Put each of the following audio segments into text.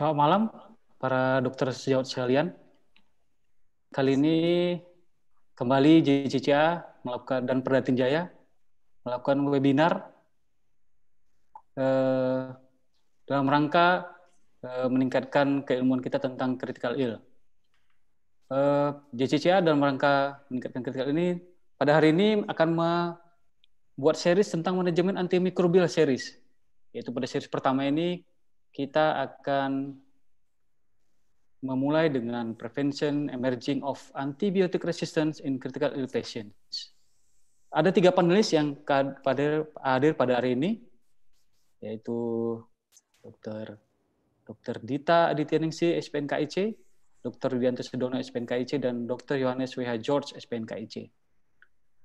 Selamat malam para dokter sejawat sekalian. Kali ini kembali JCCA melakukan dan Perdatin Jaya melakukan webinar eh, dalam rangka eh, meningkatkan keilmuan kita tentang critical ill. Eh, JCCA dalam rangka meningkatkan critical ini pada hari ini akan membuat series tentang manajemen antimikrobial series. Yaitu pada series pertama ini kita akan memulai dengan prevention emerging of antibiotic resistance in critical ill patients. Ada tiga panelis yang hadir pada hari ini, yaitu Dr. Dr. Dita Adityaningsi, SPNKIC, Dr. Widianto Sedono, SPNKIC, dan Dr. Yohanes W.H. George, SPNKIC.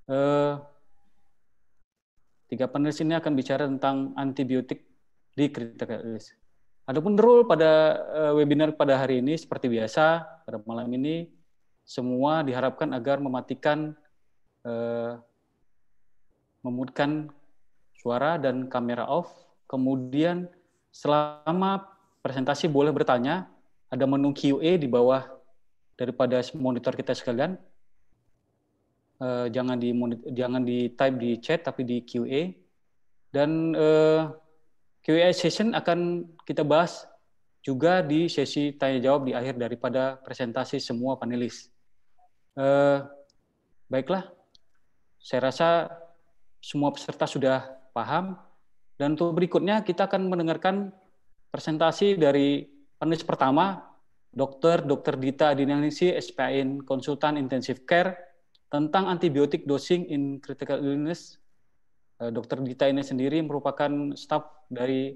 Uh, eh, tiga panelis ini akan bicara tentang antibiotik di critical illness. Adapun rule pada eh, webinar pada hari ini seperti biasa pada malam ini semua diharapkan agar mematikan eh, memutkan suara dan kamera off. Kemudian selama presentasi boleh bertanya. Ada menu QA di bawah daripada monitor kita sekalian. Eh, jangan di jangan di type di chat tapi di QA dan eh, Q&A session akan kita bahas juga di sesi tanya jawab di akhir daripada presentasi semua panelis. Eh, baiklah, saya rasa semua peserta sudah paham dan untuk berikutnya kita akan mendengarkan presentasi dari panelis pertama, Dokter Dokter Dita Adinalisi, SPIN Konsultan Intensive Care tentang antibiotik dosing in critical illness Eh, Dr. Dita ini sendiri merupakan staf dari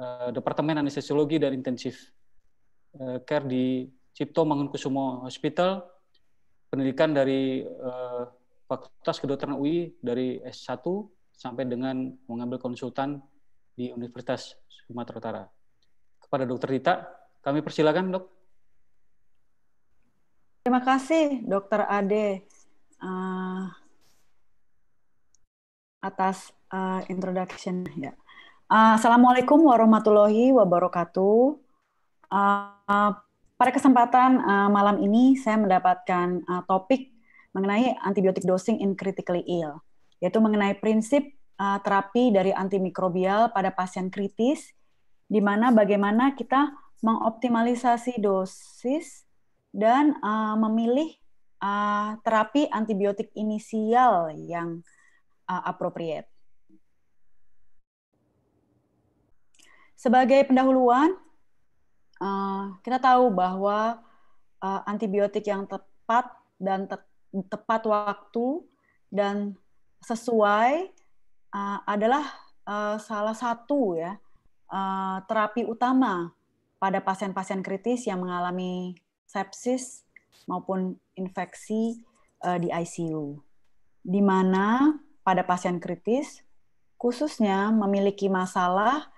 eh, Departemen Anestesiologi dan Intensif eh, Care di Cipto Mangunkusumo Hospital, pendidikan dari Fakultas Kedokteran UI dari S1 sampai dengan mengambil konsultan di Universitas Sumatera Utara. Kepada Dr. Dita, kami persilakan, Dok. Terima kasih, Dr. Ade. Uh, atas uh, eh, introduction ya. Uh, Assalamualaikum warahmatullahi wabarakatuh. Uh, pada kesempatan uh, malam ini saya mendapatkan uh, topik mengenai antibiotik dosing in critically ill, yaitu mengenai prinsip uh, terapi dari antimikrobial pada pasien kritis, di mana bagaimana kita mengoptimalisasi dosis dan uh, memilih uh, terapi antibiotik inisial yang uh, appropriate. Sebagai pendahuluan, uh, kita tahu bahwa uh, antibiotik yang tepat dan te tepat waktu dan sesuai uh, adalah uh, salah satu ya uh, terapi utama pada pasien-pasien kritis yang mengalami sepsis maupun infeksi uh, di ICU, di mana pada pasien kritis, khususnya memiliki masalah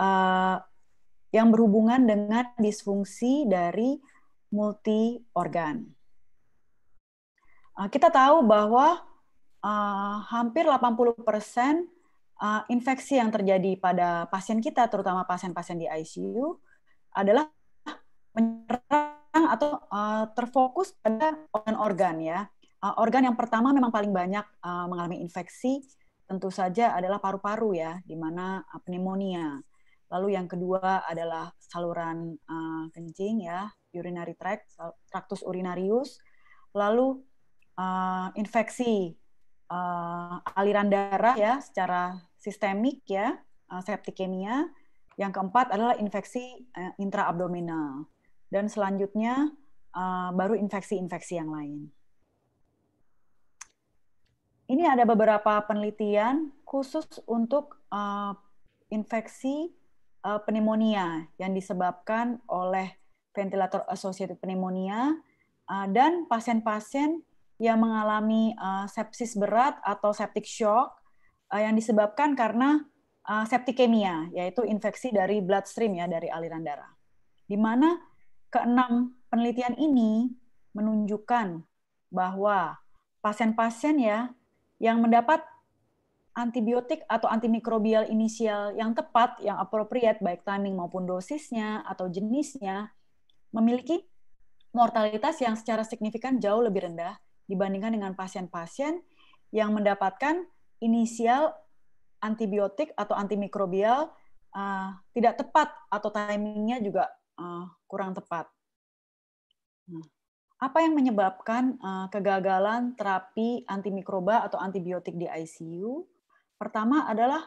uh, yang berhubungan dengan disfungsi dari multi organ. Uh, eh, kita tahu bahwa uh, hampir 80 persen uh, infeksi yang terjadi pada pasien kita, terutama pasien-pasien di ICU, adalah menyerang atau uh, terfokus pada organ-organ ya. Uh, organ yang pertama memang paling banyak uh, mengalami infeksi tentu saja adalah paru-paru ya, di mana eh, pneumonia. Lalu yang kedua adalah saluran uh, kencing ya, urinary tract, tractus urinarius. Lalu uh, infeksi uh, aliran darah ya secara sistemik ya, uh, septikemia. Yang keempat adalah infeksi uh, intraabdominal. Dan selanjutnya uh, baru infeksi-infeksi yang lain ini ada beberapa penelitian khusus untuk uh, infeksi uh, pneumonia yang disebabkan oleh ventilator associated pneumonia uh, dan pasien-pasien yang mengalami uh, sepsis berat atau septic shock uh, yang disebabkan karena uh, septicemia yaitu infeksi dari bloodstream ya dari aliran darah. Di mana keenam penelitian ini menunjukkan bahwa pasien-pasien ya yang mendapat antibiotik atau antimikrobial inisial yang tepat, yang appropriate, baik timing maupun dosisnya atau jenisnya, memiliki mortalitas yang secara signifikan jauh lebih rendah dibandingkan dengan pasien-pasien yang mendapatkan inisial antibiotik atau antimikrobial uh, tidak tepat atau timingnya juga uh, kurang tepat. Nah apa yang menyebabkan eh, kegagalan terapi antimikroba atau antibiotik di ICU? Pertama adalah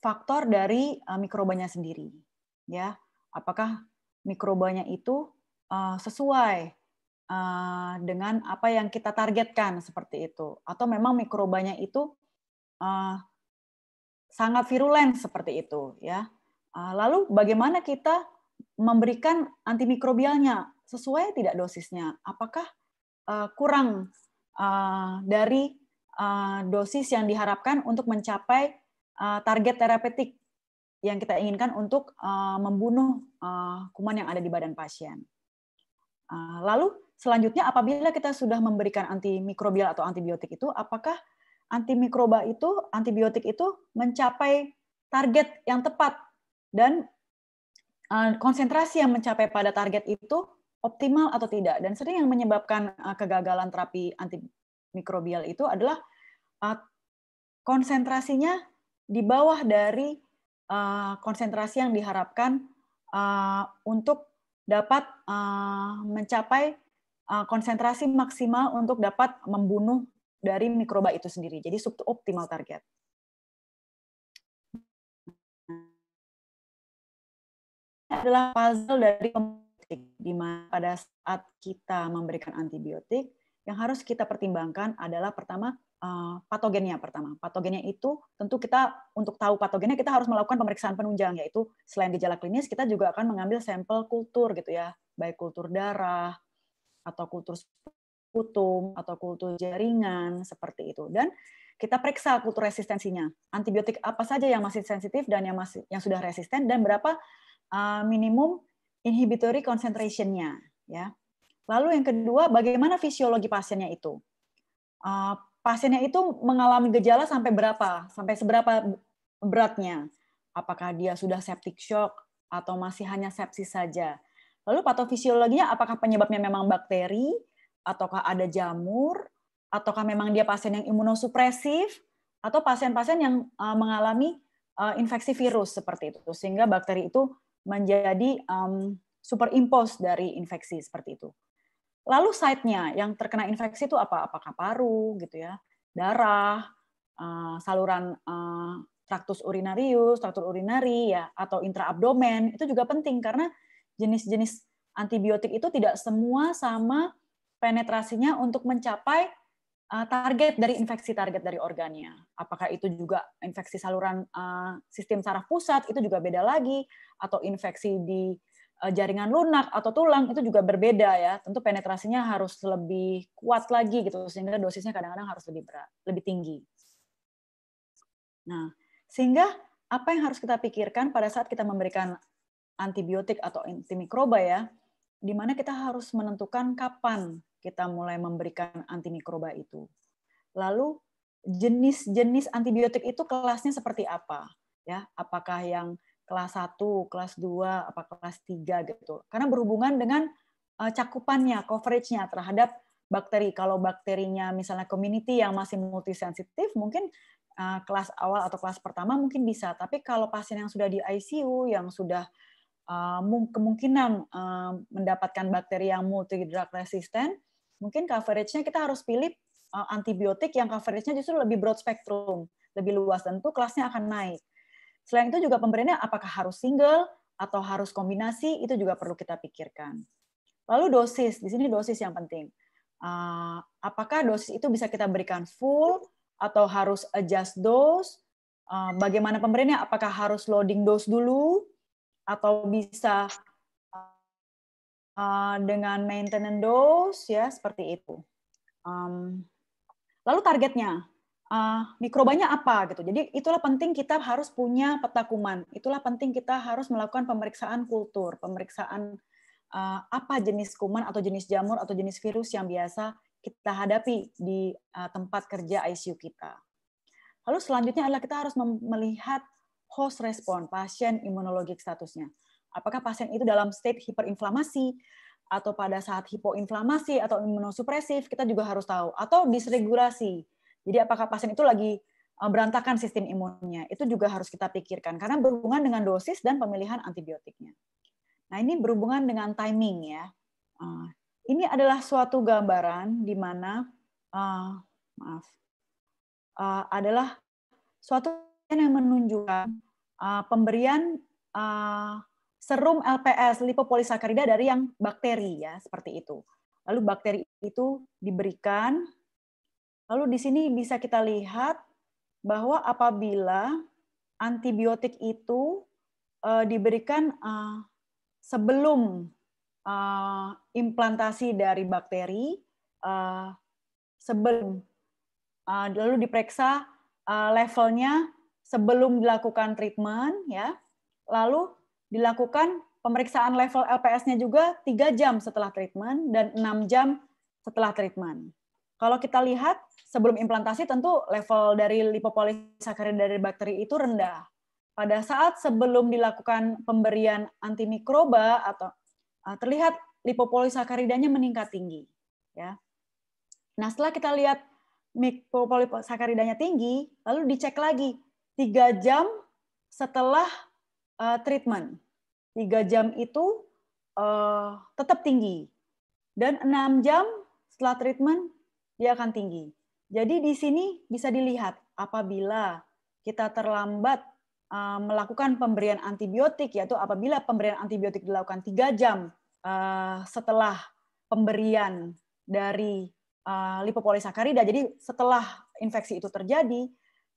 faktor dari eh, mikrobanya sendiri, ya. Apakah mikrobanya itu eh, sesuai dengan apa yang kita targetkan seperti itu, atau memang mikrobanya itu sangat virulen seperti itu, ya. lalu bagaimana kita memberikan antimikrobialnya sesuai tidak dosisnya? Apakah uh, kurang uh, dari uh, dosis yang diharapkan untuk mencapai uh, target terapeutik yang kita inginkan untuk uh, membunuh uh, kuman yang ada di badan pasien? Uh, lalu selanjutnya apabila kita sudah memberikan antimikrobial atau antibiotik itu, apakah antimikroba itu, antibiotik itu mencapai target yang tepat dan konsentrasi yang mencapai pada target itu optimal atau tidak. Dan sering yang menyebabkan eh, kegagalan terapi antimikrobial itu adalah eh, konsentrasinya di bawah dari eh, konsentrasi yang diharapkan untuk dapat mencapai konsentrasi maksimal untuk dapat membunuh dari mikroba itu sendiri. Jadi suboptimal target. adalah puzzle dari antibiotik, di mana pada saat kita memberikan antibiotik, yang harus kita pertimbangkan adalah pertama eh, patogennya pertama. Patogennya itu tentu kita untuk tahu patogennya kita harus melakukan pemeriksaan penunjang yaitu selain gejala klinis kita juga akan mengambil sampel kultur gitu ya, baik kultur darah atau kultur sputum atau kultur jaringan seperti itu dan kita periksa kultur resistensinya. Antibiotik apa saja yang masih sensitif dan yang masih yang sudah resisten dan berapa eh, minimum inhibitory concentration-nya ya. Lalu yang kedua, bagaimana fisiologi pasiennya itu? Uh, pasiennya itu mengalami gejala sampai berapa? Sampai seberapa beratnya? Apakah dia sudah septic shock atau masih hanya sepsis saja? Lalu patofisiologinya apakah penyebabnya memang bakteri ataukah ada jamur ataukah memang dia pasien yang imunosupresif atau pasien-pasien yang ah, mengalami ah, infeksi virus seperti itu sehingga bakteri itu menjadi um, superimpos dari infeksi seperti itu. Lalu site-nya yang terkena infeksi itu apa? Apakah paru gitu ya, darah, uh, saluran uh, traktus urinarius, traktus urinari ya atau intraabdomen itu juga penting karena jenis-jenis antibiotik itu tidak semua sama penetrasinya untuk mencapai Eh, target dari infeksi target dari organnya. Apakah itu juga infeksi saluran eh, sistem saraf pusat itu juga beda lagi atau infeksi di eh, jaringan lunak atau tulang itu juga berbeda ya. Tentu penetrasinya harus lebih kuat lagi gitu sehingga dosisnya kadang-kadang harus lebih berat, lebih tinggi. Nah, sehingga apa yang harus kita pikirkan pada saat kita memberikan antibiotik atau antimikroba ya, di mana kita harus menentukan kapan kita mulai memberikan antimikroba itu. Lalu jenis-jenis antibiotik itu kelasnya seperti apa? Ya, apakah yang kelas 1, kelas 2, apa kelas 3 gitu. Karena berhubungan dengan eh, cakupannya, coverage-nya terhadap bakteri. Kalau bakterinya misalnya community yang masih multisensitif, mungkin eh, kelas awal atau kelas pertama mungkin bisa. Tapi kalau pasien yang sudah di ICU, yang sudah eh, kemungkinan mendapatkan bakteri yang multi drug resistant, mungkin coveragenya kita harus pilih eh, antibiotik yang coveragenya justru lebih broad spectrum, lebih luas dan tentu kelasnya akan naik. Selain itu juga pemberiannya apakah harus single atau harus kombinasi itu juga perlu kita pikirkan. Lalu dosis, di sini dosis yang penting. Eh, apakah dosis itu bisa kita berikan full atau harus adjust dose? Eh, bagaimana pemberiannya? Apakah harus loading dose dulu atau bisa uh, dengan maintenance dose ya seperti itu. Um, lalu targetnya uh, mikrobanya apa gitu. Jadi itulah penting kita harus punya peta kuman. Itulah penting kita harus melakukan pemeriksaan kultur, pemeriksaan uh, apa jenis kuman atau jenis jamur atau jenis virus yang biasa kita hadapi di uh, tempat kerja ICU kita. Lalu selanjutnya adalah kita harus melihat host respon pasien imunologik statusnya. Apakah pasien itu dalam state hiperinflamasi atau pada saat hipoinflamasi atau imunosupresif kita juga harus tahu atau disregulasi. Jadi apakah pasien itu lagi eh, berantakan sistem imunnya. Itu juga harus kita pikirkan karena berhubungan dengan dosis dan pemilihan antibiotiknya. Nah, ini berhubungan dengan timing ya. Eh, ini adalah suatu gambaran di mana eh, maaf adalah suatu yang menunjukkan pemberian serum LPS lipopolisakarida dari yang bakteri ya seperti itu. Lalu bakteri itu diberikan. Lalu di sini bisa kita lihat bahwa apabila antibiotik itu uh, diberikan uh, sebelum uh, implantasi dari bakteri, uh, sebelum uh, lalu diperiksa uh, levelnya sebelum dilakukan treatment, ya. Lalu dilakukan pemeriksaan level LPS-nya juga 3 jam setelah treatment dan 6 jam setelah treatment. Kalau kita lihat sebelum implantasi tentu level dari lipopolisakarida dari bakteri itu rendah. Pada saat sebelum dilakukan pemberian antimikroba atau eh, terlihat lipopolisakaridanya meningkat tinggi, ya. Nah, setelah kita lihat mikropolisakaridanya tinggi, lalu dicek lagi tiga jam setelah uh, treatment. Tiga jam itu uh, tetap tinggi. Dan enam jam setelah treatment, dia akan tinggi. Jadi di sini bisa dilihat apabila kita terlambat eh, melakukan pemberian antibiotik, yaitu apabila pemberian antibiotik dilakukan tiga jam setelah pemberian dari uh, lipopolisakarida, jadi setelah infeksi itu terjadi,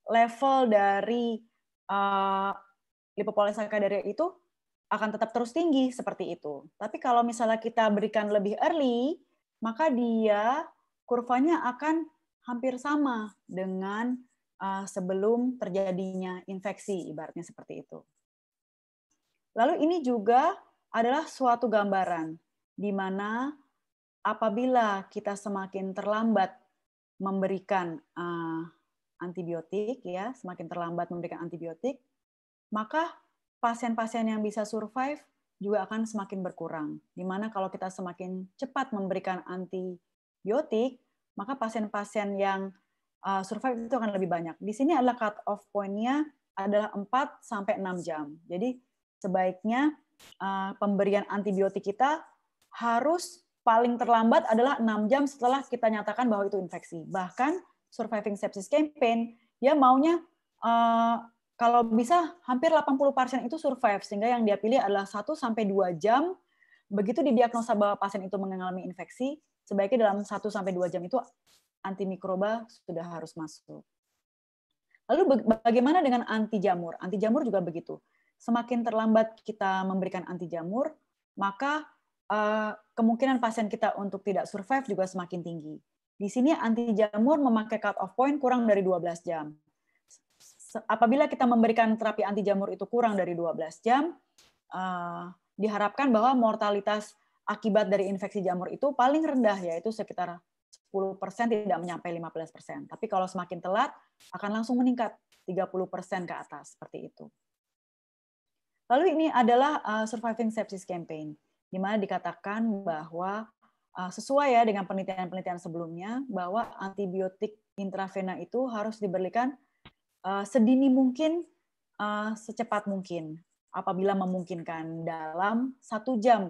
level dari dari itu akan tetap terus tinggi seperti itu. Tapi kalau misalnya kita berikan lebih early, maka dia kurvanya akan hampir sama dengan uh, sebelum terjadinya infeksi, ibaratnya seperti itu. Lalu ini juga adalah suatu gambaran di mana apabila kita semakin terlambat memberikan uh, antibiotik ya, semakin terlambat memberikan antibiotik, maka pasien-pasien yang bisa survive juga akan semakin berkurang. Dimana kalau kita semakin cepat memberikan antibiotik, maka pasien-pasien yang uh, survive itu akan lebih banyak. Di sini adalah cut off point-nya adalah 4 sampai 6 jam. Jadi sebaiknya uh, pemberian antibiotik kita harus paling terlambat adalah 6 jam setelah kita nyatakan bahwa itu infeksi. Bahkan surviving sepsis campaign dia maunya uh, kalau bisa hampir 80% persen itu survive sehingga yang dia pilih adalah 1 sampai 2 jam begitu didiagnosa bahwa pasien itu mengalami infeksi sebaiknya dalam 1 sampai 2 jam itu antimikroba sudah harus masuk. Lalu bagaimana dengan anti jamur? Anti jamur juga begitu. Semakin terlambat kita memberikan anti jamur, maka eh, kemungkinan pasien kita untuk tidak survive juga semakin tinggi. Di sini anti jamur memakai cut off point kurang dari 12 jam apabila kita memberikan terapi anti jamur itu kurang dari 12 jam, uh, diharapkan bahwa mortalitas akibat dari infeksi jamur itu paling rendah yaitu sekitar 10% tidak mencapai 15%. Tapi kalau semakin telat akan langsung meningkat 30% ke atas seperti itu. Lalu ini adalah uh, surviving sepsis campaign di mana dikatakan bahwa uh, sesuai ya dengan penelitian-penelitian sebelumnya bahwa antibiotik intravena itu harus diberikan uh, sedini mungkin, uh, secepat mungkin, apabila memungkinkan dalam satu jam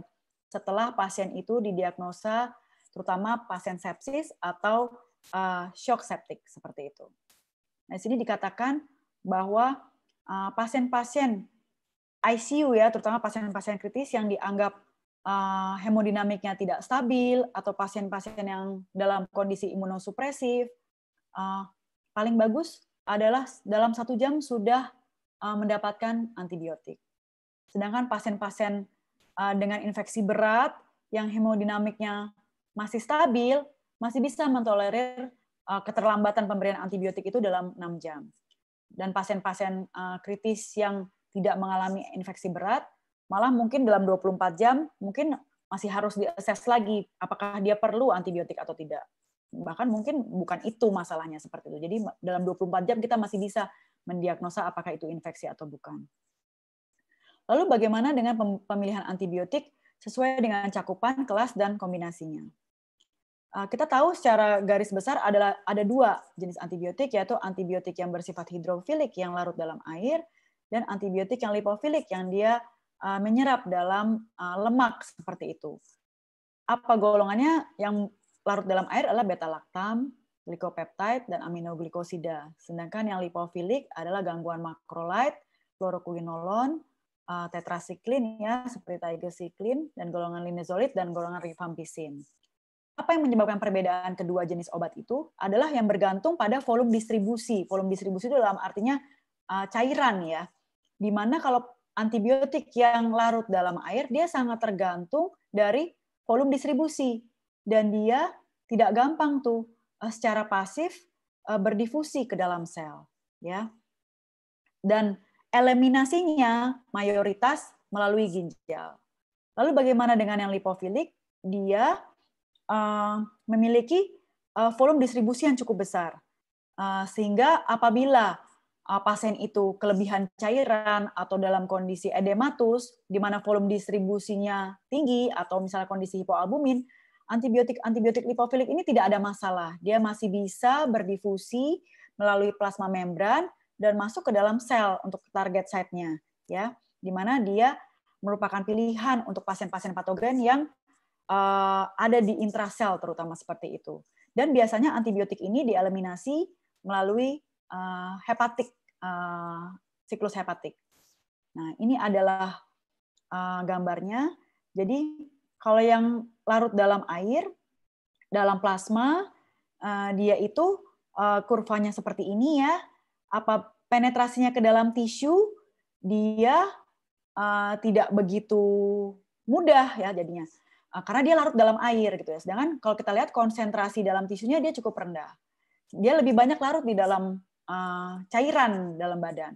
setelah pasien itu didiagnosa, terutama pasien sepsis atau uh, shock septic seperti itu. Nah, di sini dikatakan bahwa pasien-pasien uh, ICU ya, terutama pasien-pasien kritis yang dianggap uh, hemodinamiknya tidak stabil atau pasien-pasien yang dalam kondisi imunosupresif, uh, paling bagus adalah dalam satu jam sudah uh, mendapatkan antibiotik. Sedangkan pasien-pasien uh, dengan infeksi berat yang hemodinamiknya masih stabil, masih bisa mentolerir uh, keterlambatan pemberian antibiotik itu dalam enam jam. Dan pasien-pasien kritis yang tidak mengalami infeksi berat, malah mungkin dalam 24 jam mungkin masih harus diakses lagi apakah dia perlu antibiotik atau tidak bahkan mungkin bukan itu masalahnya seperti itu. Jadi dalam 24 jam kita masih bisa mendiagnosa apakah itu infeksi atau bukan. Lalu bagaimana dengan pemilihan antibiotik sesuai dengan cakupan kelas dan kombinasinya? Eh, kita tahu secara garis besar adalah ada dua jenis antibiotik yaitu antibiotik yang bersifat hidrofilik yang larut dalam air dan antibiotik yang lipofilik yang dia eh, menyerap dalam eh, lemak seperti itu. Apa golongannya yang larut dalam air adalah beta-laktam, glikopeptide, dan aminoglikosida. Sedangkan yang lipofilik adalah gangguan makrolit, fluoroquinolon, eh, tetrasiklin ya seperti tigersiklin dan golongan linezolid dan golongan rifampisin. Apa yang menyebabkan perbedaan kedua jenis obat itu adalah yang bergantung pada volume distribusi. Volume distribusi itu dalam artinya eh, cairan ya. Dimana kalau antibiotik yang larut dalam air dia sangat tergantung dari volume distribusi dan dia tidak gampang tuh eh, secara pasif eh, berdifusi ke dalam sel ya dan eliminasinya mayoritas melalui ginjal lalu bagaimana dengan yang lipofilik dia eh, memiliki volume distribusi yang cukup besar sehingga apabila pasien itu kelebihan cairan atau dalam kondisi edematus di mana volume distribusinya tinggi atau misalnya kondisi hipoalbumin antibiotik-antibiotik lipofilik ini tidak ada masalah. Dia masih bisa berdifusi melalui plasma membran dan masuk ke dalam sel untuk target site-nya, ya. Di mana dia merupakan pilihan untuk pasien-pasien patogen yang uh, ada di intrasel terutama seperti itu. Dan biasanya antibiotik ini dieliminasi melalui uh, hepatik uh, siklus hepatik. Nah, ini adalah uh, gambarnya. Jadi kalau yang larut dalam air, dalam plasma, eh, dia itu eh, kurvanya seperti ini ya. Apa penetrasinya ke dalam tisu, dia eh, tidak begitu mudah ya jadinya. Karena dia larut dalam air gitu ya. Sedangkan kalau kita lihat konsentrasi dalam tisunya dia cukup rendah. Dia lebih banyak larut di dalam cairan dalam badan.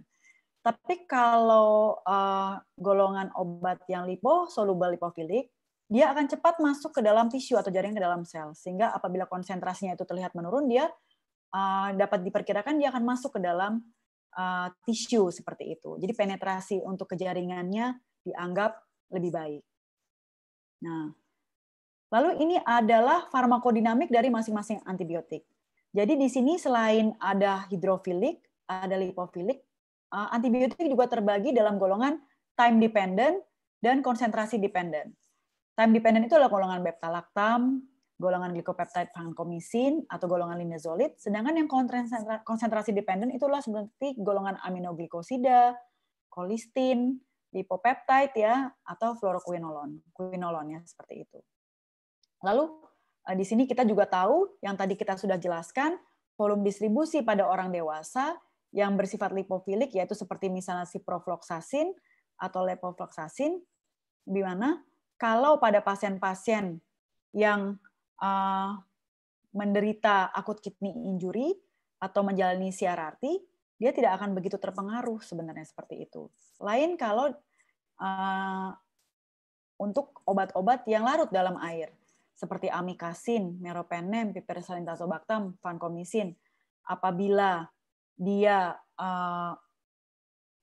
Tapi kalau uh, golongan obat yang lipo soluble lipofilik dia akan cepat masuk ke dalam tisu atau jaring ke dalam sel. Sehingga apabila konsentrasinya itu terlihat menurun, dia ah, dapat diperkirakan dia akan masuk ke dalam ah, tisu seperti itu. Jadi penetrasi untuk ke jaringannya dianggap lebih baik. Nah, lalu ini adalah farmakodinamik dari masing-masing antibiotik. Jadi di sini selain ada hidrofilik, ada lipofilik, ah, antibiotik juga terbagi dalam golongan time dependent dan konsentrasi dependent. Time dependent itu adalah golongan beta-laktam, golongan glikopeptide vancomycin atau golongan linezolid, sedangkan yang konsentrasi dependent itulah seperti golongan aminoglikosida, kolistin, lipopeptide ya atau fluoroquinolon, quinolon ya seperti itu. Lalu eh, di sini kita juga tahu yang tadi kita sudah jelaskan volume distribusi pada orang dewasa yang bersifat lipofilik yaitu seperti misalnya ciprofloxacin atau levofloxacin di mana kalau pada pasien-pasien yang uh, menderita akut kidney injury atau menjalani CRRT, dia tidak akan begitu terpengaruh sebenarnya seperti itu. Lain kalau uh, untuk obat-obat yang larut dalam air, seperti amikasin, meropenem, piperacillin-tazobactam, vancomycin, apabila dia uh,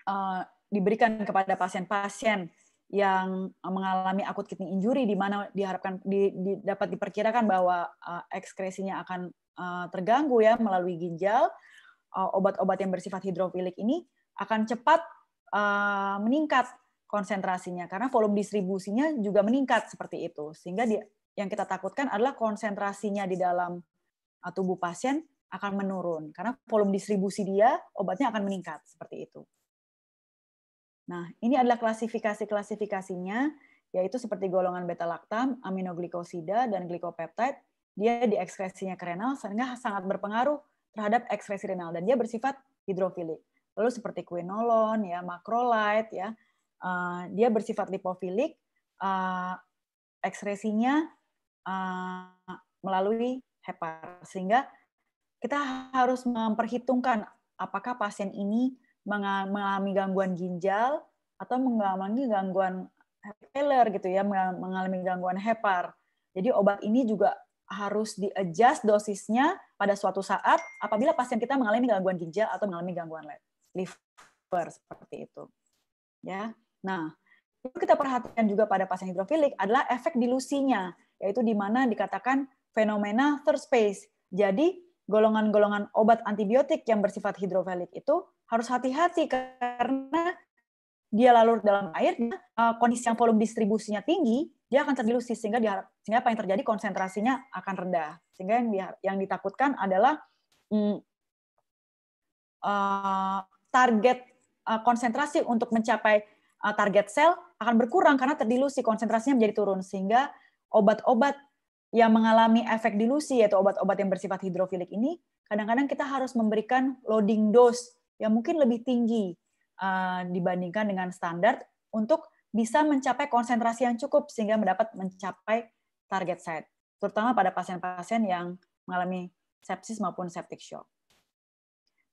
uh, diberikan kepada pasien-pasien yang mengalami akut kidney injury di mana diharapkan di, di, dapat diperkirakan bahwa uh, ekskresinya akan uh, terganggu ya melalui ginjal uh, obat-obat yang bersifat hidrofilik ini akan cepat uh, meningkat konsentrasinya karena volume distribusinya juga meningkat seperti itu sehingga di, yang kita takutkan adalah konsentrasinya di dalam uh, tubuh pasien akan menurun karena volume distribusi dia obatnya akan meningkat seperti itu. Nah, ini adalah klasifikasi-klasifikasinya, yaitu seperti golongan beta-laktam, aminoglikosida, dan glikopeptide. Dia diekskresinya ke renal, sehingga sangat berpengaruh terhadap ekskresi renal, dan dia bersifat hidrofilik. Lalu seperti quinolon, ya, macrolide, ya, uh, dia bersifat lipofilik, uh, ekskresinya uh, melalui hepar. Sehingga kita harus memperhitungkan apakah pasien ini mengalami gangguan ginjal atau mengalami gangguan failure gitu ya, mengalami gangguan hepar. Jadi obat ini juga harus di dosisnya pada suatu saat apabila pasien kita mengalami gangguan ginjal atau mengalami gangguan liver seperti itu. Ya. Nah, itu kita perhatikan juga pada pasien hidrofilik adalah efek dilusinya, yaitu di mana dikatakan fenomena third space. Jadi, golongan-golongan obat antibiotik yang bersifat hidrofilik itu harus hati-hati karena dia lalu dalam air, eh, kondisi yang volume distribusinya tinggi, dia akan terdilusi sehingga diharap, sehingga apa yang terjadi konsentrasinya akan rendah. Sehingga yang yang ditakutkan adalah hmm, uh, target uh, konsentrasi untuk mencapai uh, target sel akan berkurang karena terdilusi, konsentrasinya menjadi turun sehingga obat-obat yang mengalami efek dilusi yaitu obat-obat yang bersifat hidrofilik ini kadang-kadang kita harus memberikan loading dose yang mungkin lebih tinggi eh, dibandingkan dengan standar untuk bisa mencapai konsentrasi yang cukup sehingga mendapat mencapai target site terutama pada pasien-pasien yang mengalami sepsis maupun septic shock.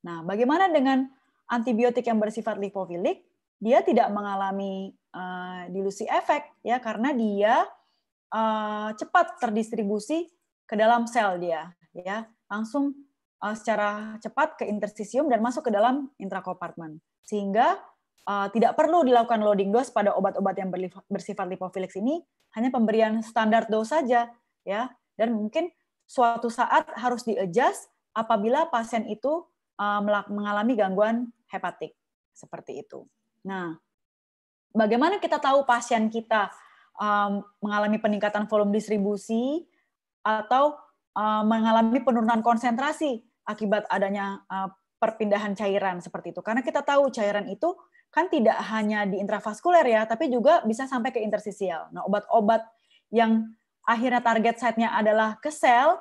Nah, bagaimana dengan antibiotik yang bersifat lipofilik? Dia tidak mengalami uh, dilusi efek ya karena dia uh, cepat terdistribusi ke dalam sel dia ya langsung uh, secara cepat ke interstitium dan masuk ke dalam intrakompartmen. Sehingga uh, tidak perlu dilakukan loading dose pada obat-obat yang bersifat lipofilik ini, hanya pemberian standar dose saja ya. Dan mungkin suatu saat harus di apabila pasien itu uh, mengalami gangguan hepatik seperti itu. Nah, bagaimana kita tahu pasien kita um, mengalami peningkatan volume distribusi atau um, mengalami penurunan konsentrasi? akibat adanya eh, perpindahan cairan seperti itu. Karena kita tahu cairan itu kan tidak hanya di intravaskuler ya, tapi juga bisa sampai ke interstisial. Nah, obat-obat yang akhirnya target site-nya adalah ke sel,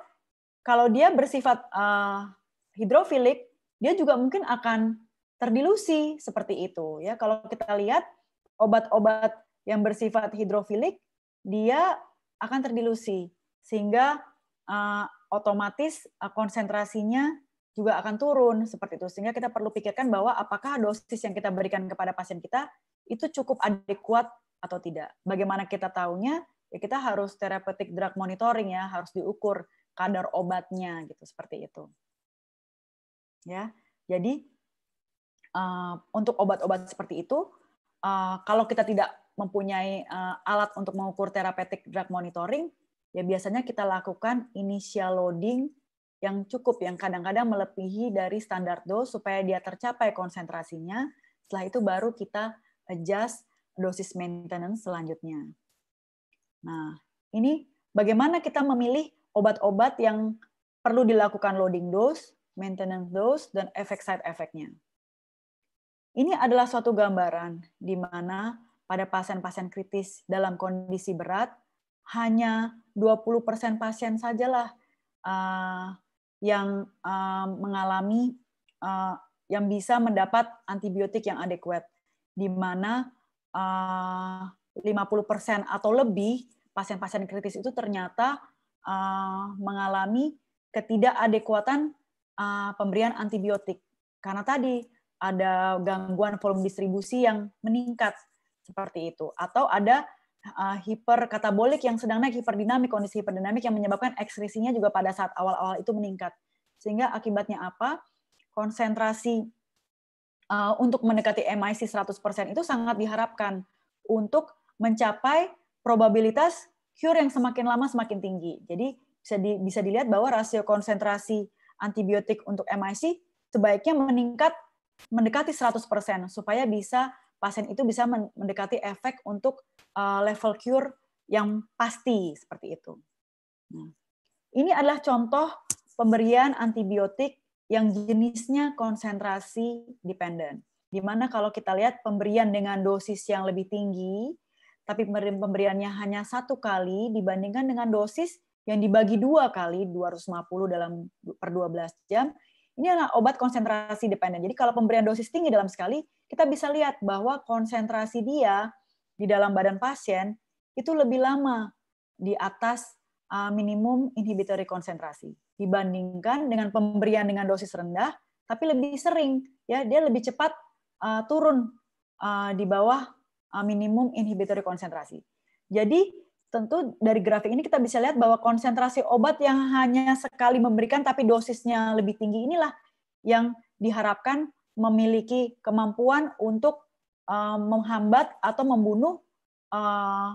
kalau dia bersifat eh, hidrofilik, dia juga mungkin akan terdilusi seperti itu ya. Kalau kita lihat obat-obat yang bersifat hidrofilik, dia akan terdilusi sehingga eh, otomatis eh, konsentrasinya juga akan turun seperti itu sehingga kita perlu pikirkan bahwa apakah dosis yang kita berikan kepada pasien kita itu cukup adekuat atau tidak bagaimana kita tahunya ya kita harus terapeutik drug monitoring ya harus diukur kadar obatnya gitu seperti itu ya jadi eh, untuk obat-obat seperti itu eh, kalau kita tidak mempunyai alat untuk mengukur terapeutik drug monitoring ya biasanya kita lakukan initial loading yang cukup, yang kadang-kadang melebihi dari standar dos supaya dia tercapai konsentrasinya. Setelah itu baru kita adjust dosis maintenance selanjutnya. Nah, ini bagaimana kita memilih obat-obat yang perlu dilakukan loading dose, maintenance dose, dan efek side effect-nya. Ini adalah suatu gambaran di mana pada pasien-pasien kritis dalam kondisi berat, hanya 20% pasien sajalah eh, yang eh, mengalami eh, yang bisa mendapat antibiotik yang adekuat di mana uh, 50% atau lebih pasien-pasien kritis itu ternyata mengalami ketidakadekuatan pemberian antibiotik karena tadi ada gangguan volume distribusi yang meningkat seperti itu atau ada uh, hiperkatabolik yang sedang naik hiperdinamik kondisi hiperdinamik yang menyebabkan ekskresinya juga pada saat awal-awal itu meningkat sehingga akibatnya apa konsentrasi uh, untuk mendekati MIC 100% itu sangat diharapkan untuk mencapai probabilitas cure yang semakin lama semakin tinggi. Jadi bisa di, bisa dilihat bahwa rasio konsentrasi antibiotik untuk MIC sebaiknya meningkat mendekati 100% supaya bisa pasien itu bisa mendekati efek untuk uh, level cure yang pasti seperti itu. Nah, ini adalah contoh pemberian antibiotik yang jenisnya konsentrasi dependen. Di mana kalau kita lihat pemberian dengan dosis yang lebih tinggi, tapi pemberiannya hanya satu kali dibandingkan dengan dosis yang dibagi dua kali 250 dalam per 12 jam, ini adalah obat konsentrasi dependen. Jadi kalau pemberian dosis tinggi dalam sekali, kita bisa lihat bahwa konsentrasi dia di dalam badan pasien itu lebih lama di atas uh, minimum inhibitory konsentrasi dibandingkan dengan pemberian dengan dosis rendah tapi lebih sering ya dia lebih cepat uh, turun uh, di bawah uh, minimum inhibitory konsentrasi. Jadi tentu dari grafik ini kita bisa lihat bahwa konsentrasi obat yang hanya sekali memberikan tapi dosisnya lebih tinggi inilah yang diharapkan memiliki kemampuan untuk Eh, menghambat atau membunuh eh,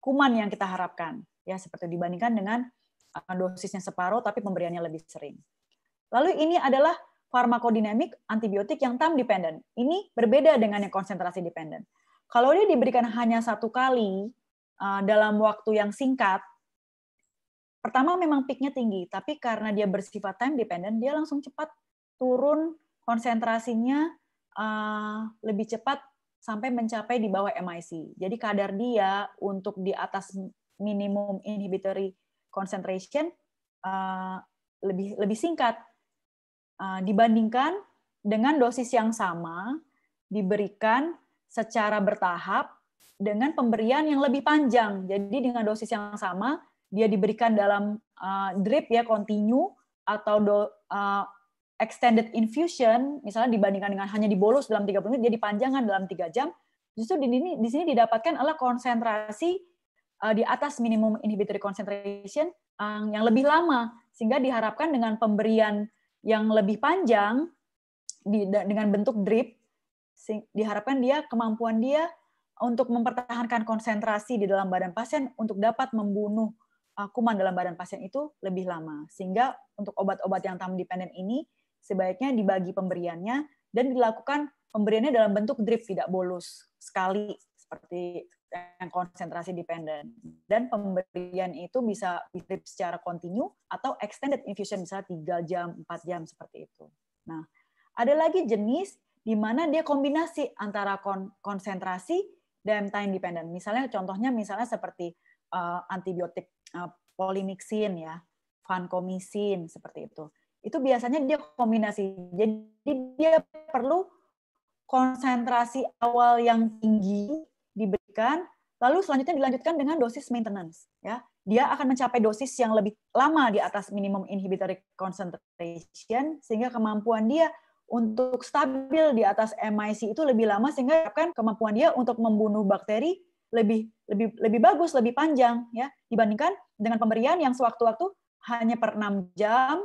kuman yang kita harapkan ya seperti dibandingkan dengan eh, dosisnya separuh tapi pemberiannya lebih sering. Lalu ini adalah farmakodinamik antibiotik yang time dependent. Ini berbeda dengan yang konsentrasi dependent. Kalau dia diberikan hanya satu kali dalam waktu yang singkat, pertama memang peaknya tinggi, tapi karena dia bersifat time dependent, dia langsung cepat turun konsentrasinya lebih cepat sampai mencapai di bawah MIC. Jadi kadar dia untuk di atas minimum inhibitory concentration uh, lebih lebih singkat uh, dibandingkan dengan dosis yang sama diberikan secara bertahap dengan pemberian yang lebih panjang. Jadi dengan dosis yang sama dia diberikan dalam uh, drip ya continue atau do, uh, extended infusion, misalnya dibandingkan dengan hanya dibolus dalam 30 menit, dia dipanjangkan dalam 3 jam, justru di sini, di sini didapatkan adalah konsentrasi eh, di atas minimum inhibitory concentration eh, yang lebih lama, sehingga diharapkan dengan pemberian yang lebih panjang dengan bentuk drip, diharapkan dia kemampuan dia untuk mempertahankan konsentrasi di dalam badan pasien untuk dapat membunuh eh, kuman dalam badan pasien itu lebih lama. Sehingga untuk obat-obat yang tahan dependen ini sebaiknya dibagi pemberiannya dan dilakukan pemberiannya dalam bentuk drip tidak bolus sekali seperti yang konsentrasi dependen dan pemberian itu bisa drip secara kontinu atau extended infusion bisa tiga jam empat jam seperti itu. Nah, ada lagi jenis di mana dia kombinasi antara kon konsentrasi dan time dependent. Misalnya contohnya misalnya seperti uh, antibiotik uh, polimixin ya, vancomycin seperti itu itu biasanya dia kombinasi. Jadi dia perlu konsentrasi awal yang tinggi diberikan, lalu selanjutnya dilanjutkan dengan dosis maintenance. Ya, dia akan mencapai dosis yang lebih lama di atas minimum inhibitory concentration sehingga kemampuan dia untuk stabil di atas MIC itu lebih lama sehingga kan kemampuan dia untuk membunuh bakteri lebih lebih lebih bagus, lebih panjang ya dibandingkan dengan pemberian yang sewaktu-waktu hanya per 6 jam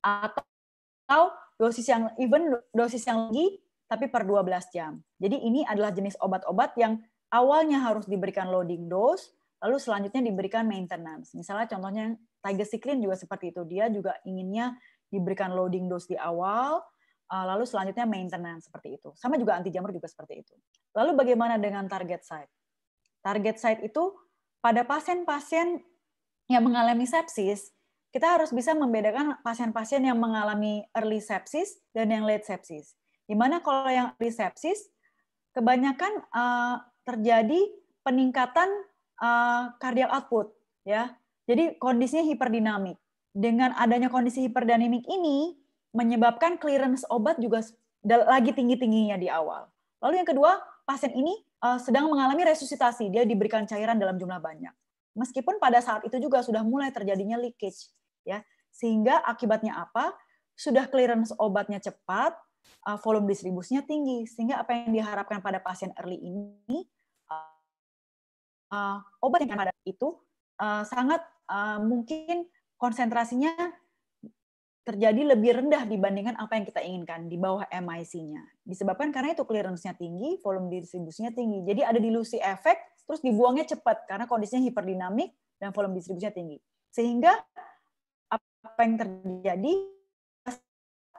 atau dosis yang even dosis yang lagi tapi per 12 jam. Jadi ini adalah jenis obat-obat yang awalnya harus diberikan loading dose, lalu selanjutnya diberikan maintenance. Misalnya contohnya tigecycline juga seperti itu. Dia juga inginnya diberikan loading dose di awal, eh, lalu selanjutnya maintenance seperti itu. Sama juga anti jamur juga seperti itu. Lalu bagaimana dengan target site? Target site itu pada pasien-pasien yang mengalami sepsis, kita harus bisa membedakan pasien-pasien yang mengalami early sepsis dan yang late sepsis. Di mana kalau yang early sepsis, kebanyakan uh, terjadi peningkatan uh, cardiac output, ya. Jadi kondisinya hiperdinamik. Dengan adanya kondisi hiperdinamik ini menyebabkan clearance obat juga lagi tinggi-tingginya di awal. Lalu yang kedua, pasien ini uh, sedang mengalami resusitasi, dia diberikan cairan dalam jumlah banyak meskipun pada saat itu juga sudah mulai terjadinya leakage ya. Sehingga akibatnya apa? Sudah clearance obatnya cepat, uh, volume distribusinya tinggi, sehingga apa yang diharapkan pada pasien early ini uh, uh, obat yang ada itu sangat mungkin konsentrasinya terjadi lebih rendah dibandingkan apa yang kita inginkan di bawah MIC-nya. Disebabkan karena itu clearance-nya tinggi, volume distribusinya tinggi. Jadi ada dilusi efek, terus dibuangnya cepat karena kondisinya hiperdinamik dan volume distribusinya tinggi. Sehingga apa yang terjadi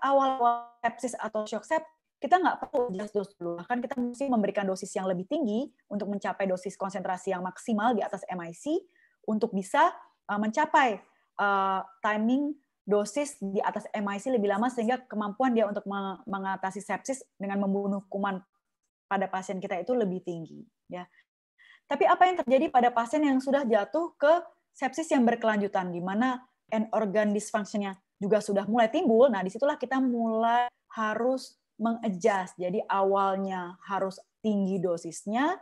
awal-awal sepsis atau shock sepsis kita nggak perlu just dosis dulu. Bahkan kita mesti memberikan dosis yang lebih tinggi untuk mencapai dosis konsentrasi yang maksimal di atas MIC untuk bisa uh, mencapai uh, timing dosis di atas MIC lebih lama sehingga kemampuan dia untuk mengatasi sepsis dengan membunuh kuman pada pasien kita itu lebih tinggi. Ya. Tapi apa yang terjadi pada pasien yang sudah jatuh ke sepsis yang berkelanjutan, di mana and organ dysfunctionnya juga sudah mulai timbul, nah disitulah kita mulai harus mengejas. Jadi awalnya harus tinggi dosisnya,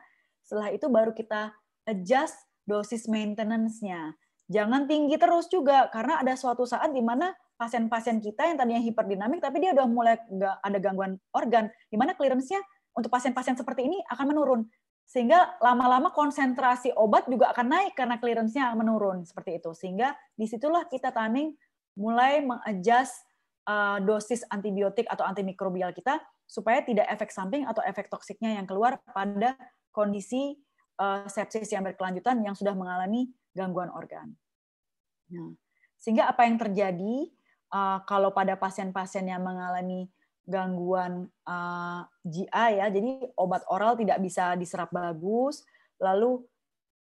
setelah itu baru kita adjust dosis maintenance-nya. Jangan tinggi terus juga, karena ada suatu saat di mana pasien-pasien kita yang tadinya hiperdinamik, tapi dia udah mulai ada gangguan organ, di mana clearance-nya untuk pasien-pasien seperti ini akan menurun sehingga lama-lama konsentrasi obat juga akan naik karena clearance-nya menurun seperti itu sehingga disitulah kita tanning mulai mengadjust uh, dosis antibiotik atau antimikrobial kita supaya tidak efek samping atau efek toksiknya yang keluar pada kondisi eh, sepsis yang berkelanjutan yang sudah mengalami gangguan organ. Nah, sehingga apa yang terjadi eh, kalau pada pasien-pasien yang mengalami gangguan uh, eh, GI ya. Jadi obat oral tidak bisa diserap bagus, lalu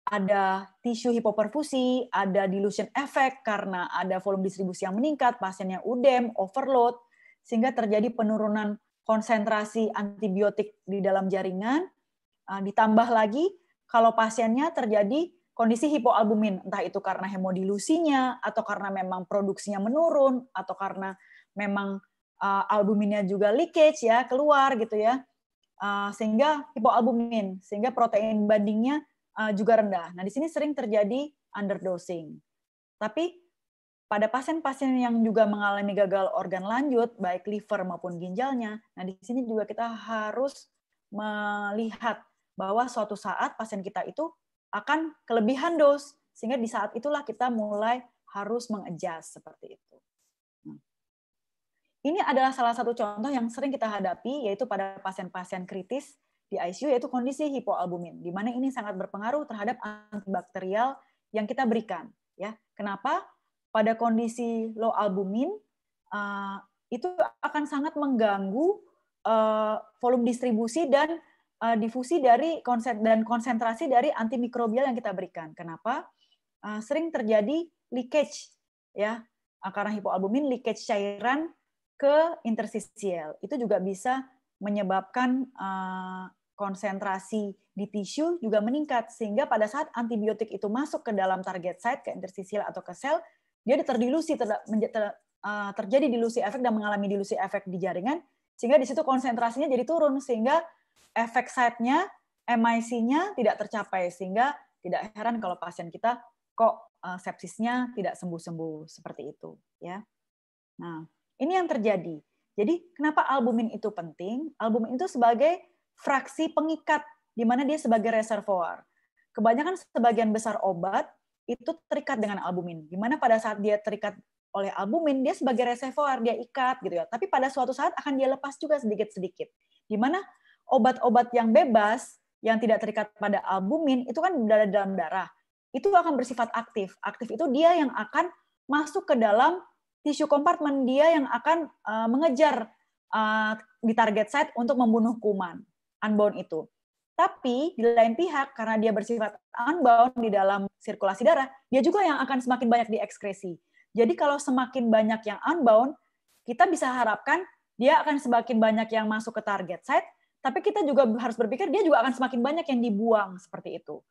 ada tisu hipoperfusi, ada dilution efek karena ada volume distribusi yang meningkat, pasiennya udem, overload, sehingga terjadi penurunan konsentrasi antibiotik di dalam jaringan. Uh, ditambah lagi kalau pasiennya terjadi kondisi hipoalbumin, entah itu karena hemodilusinya, atau karena memang produksinya menurun, atau karena memang uh, albuminnya juga leakage ya keluar gitu ya uh, sehingga hipoalbumin sehingga protein bandingnya uh, juga rendah. Nah di sini sering terjadi underdosing. Tapi pada pasien-pasien yang juga mengalami gagal organ lanjut baik liver maupun ginjalnya, nah di sini juga kita harus melihat bahwa suatu saat pasien kita itu akan kelebihan dos sehingga di saat itulah kita mulai harus mengejas seperti itu. Ini adalah salah satu contoh yang sering kita hadapi, yaitu pada pasien-pasien kritis di ICU, yaitu kondisi hipoalbumin, di mana ini sangat berpengaruh terhadap antibakterial yang kita berikan. Ya, kenapa? Pada kondisi low albumin eh, itu akan sangat mengganggu eh, volume distribusi dan eh, difusi dari konsen dan konsentrasi dari antimikrobial yang kita berikan. Kenapa? sering terjadi leakage, ya, karena hipoalbumin leakage cairan ke intersisial. Itu juga bisa menyebabkan eh, konsentrasi di tisu juga meningkat sehingga pada saat antibiotik itu masuk ke dalam target site ke intersisial atau ke sel, dia terdilusi eh, terjadi dilusi efek dan mengalami dilusi efek di jaringan sehingga di situ konsentrasinya jadi turun sehingga efek site-nya MIC-nya tidak tercapai sehingga tidak heran kalau pasien kita kok eh, sepsisnya tidak sembuh-sembuh seperti itu ya. Nah, ini yang terjadi. Jadi kenapa albumin itu penting? Albumin itu sebagai fraksi pengikat di mana dia sebagai reservoir. Kebanyakan sebagian besar obat itu terikat dengan albumin. Di mana pada saat dia terikat oleh albumin, dia sebagai reservoir, dia ikat gitu ya. Tapi pada suatu saat akan dia lepas juga sedikit-sedikit. Di mana obat-obat yang bebas yang tidak terikat pada albumin itu kan berada dalam darah. Itu akan bersifat aktif. Aktif itu dia yang akan masuk ke dalam Tisu kompartmen dia yang akan uh, mengejar uh, di target site untuk membunuh kuman unbound itu. Tapi di lain pihak karena dia bersifat unbound di dalam sirkulasi darah, dia juga yang akan semakin banyak diekskresi. Jadi kalau semakin banyak yang unbound, kita bisa harapkan dia akan semakin banyak yang masuk ke target site, tapi kita juga harus berpikir dia juga akan semakin banyak yang dibuang seperti itu.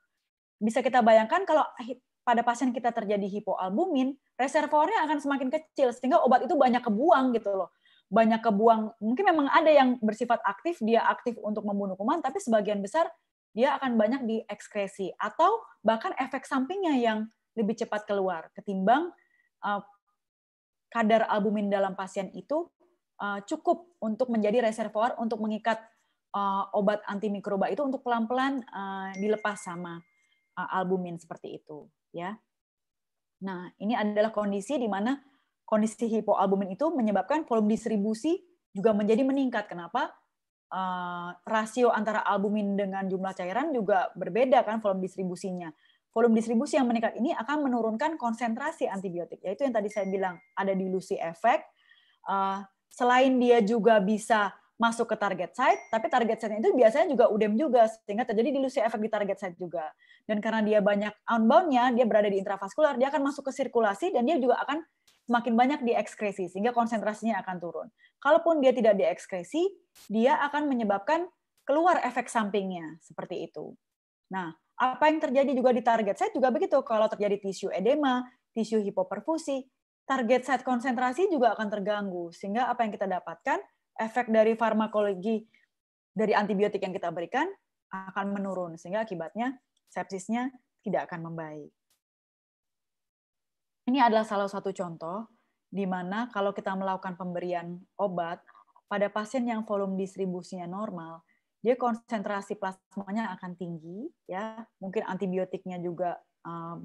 Bisa kita bayangkan kalau pada pasien kita terjadi hipoalbumin, reservoirnya akan semakin kecil sehingga obat itu banyak kebuang gitu loh. Banyak kebuang. Mungkin memang ada yang bersifat aktif, dia aktif untuk membunuh kuman, tapi sebagian besar dia akan banyak diekskresi atau bahkan efek sampingnya yang lebih cepat keluar ketimbang uh, kadar albumin dalam pasien itu uh, cukup untuk menjadi reservoir untuk mengikat uh, obat antimikroba itu untuk pelan-pelan uh, dilepas sama uh, albumin seperti itu ya. Nah, ini adalah kondisi di mana kondisi hipoalbumin itu menyebabkan volume distribusi juga menjadi meningkat. Kenapa? Uh, rasio antara albumin dengan jumlah cairan juga berbeda kan volume distribusinya. Volume distribusi yang meningkat ini akan menurunkan konsentrasi antibiotik, yaitu yang tadi saya bilang ada dilusi efek. Uh, selain dia juga bisa masuk ke target site, tapi target site itu biasanya juga UDEM juga, sehingga terjadi dilusi efek di target site juga. Dan karena dia banyak outbound dia berada di intravaskular, dia akan masuk ke sirkulasi, dan dia juga akan semakin banyak diekskresi, sehingga konsentrasinya akan turun. Kalaupun dia tidak diekskresi, dia akan menyebabkan keluar efek sampingnya, seperti itu. Nah, apa yang terjadi juga di target site juga begitu. Kalau terjadi tisu edema, tisu hipoperfusi, target site konsentrasi juga akan terganggu. Sehingga apa yang kita dapatkan, efek dari farmakologi dari antibiotik yang kita berikan akan menurun sehingga akibatnya sepsisnya tidak akan membaik. Ini adalah salah satu contoh di mana kalau kita melakukan pemberian obat pada pasien yang volume distribusinya normal, dia konsentrasi plasmanya akan tinggi ya, mungkin antibiotiknya juga eh,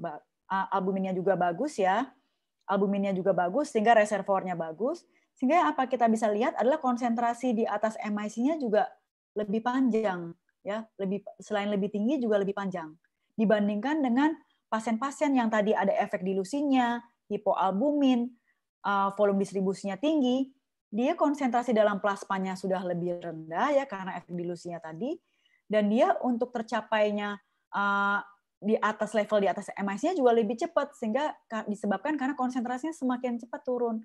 albuminnya juga bagus ya. Albuminnya juga bagus sehingga reservoirnya bagus sehingga apa kita bisa lihat adalah konsentrasi di atas MIC-nya juga lebih panjang ya, lebih selain lebih tinggi juga lebih panjang dibandingkan dengan pasien-pasien yang tadi ada efek dilusinya, hipoalbumin, eh, volume distribusinya tinggi, dia konsentrasi dalam plasmanya sudah lebih rendah ya karena efek dilusinya tadi dan dia untuk tercapainya eh, di atas level di atas MIC-nya juga lebih cepat sehingga disebabkan karena konsentrasinya semakin cepat turun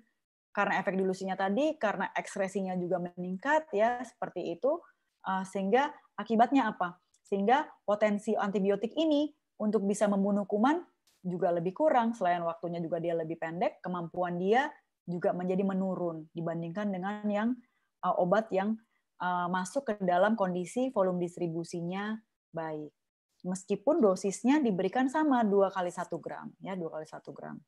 karena efek dilusinya tadi, karena ekspresinya juga meningkat ya seperti itu, eh, sehingga akibatnya apa? Sehingga potensi antibiotik ini untuk bisa membunuh kuman juga lebih kurang, selain waktunya juga dia lebih pendek, kemampuan dia juga menjadi menurun dibandingkan dengan yang eh, obat yang eh, masuk ke dalam kondisi volume distribusinya baik. Meskipun dosisnya diberikan sama dua kali satu gram, ya dua kali satu gram.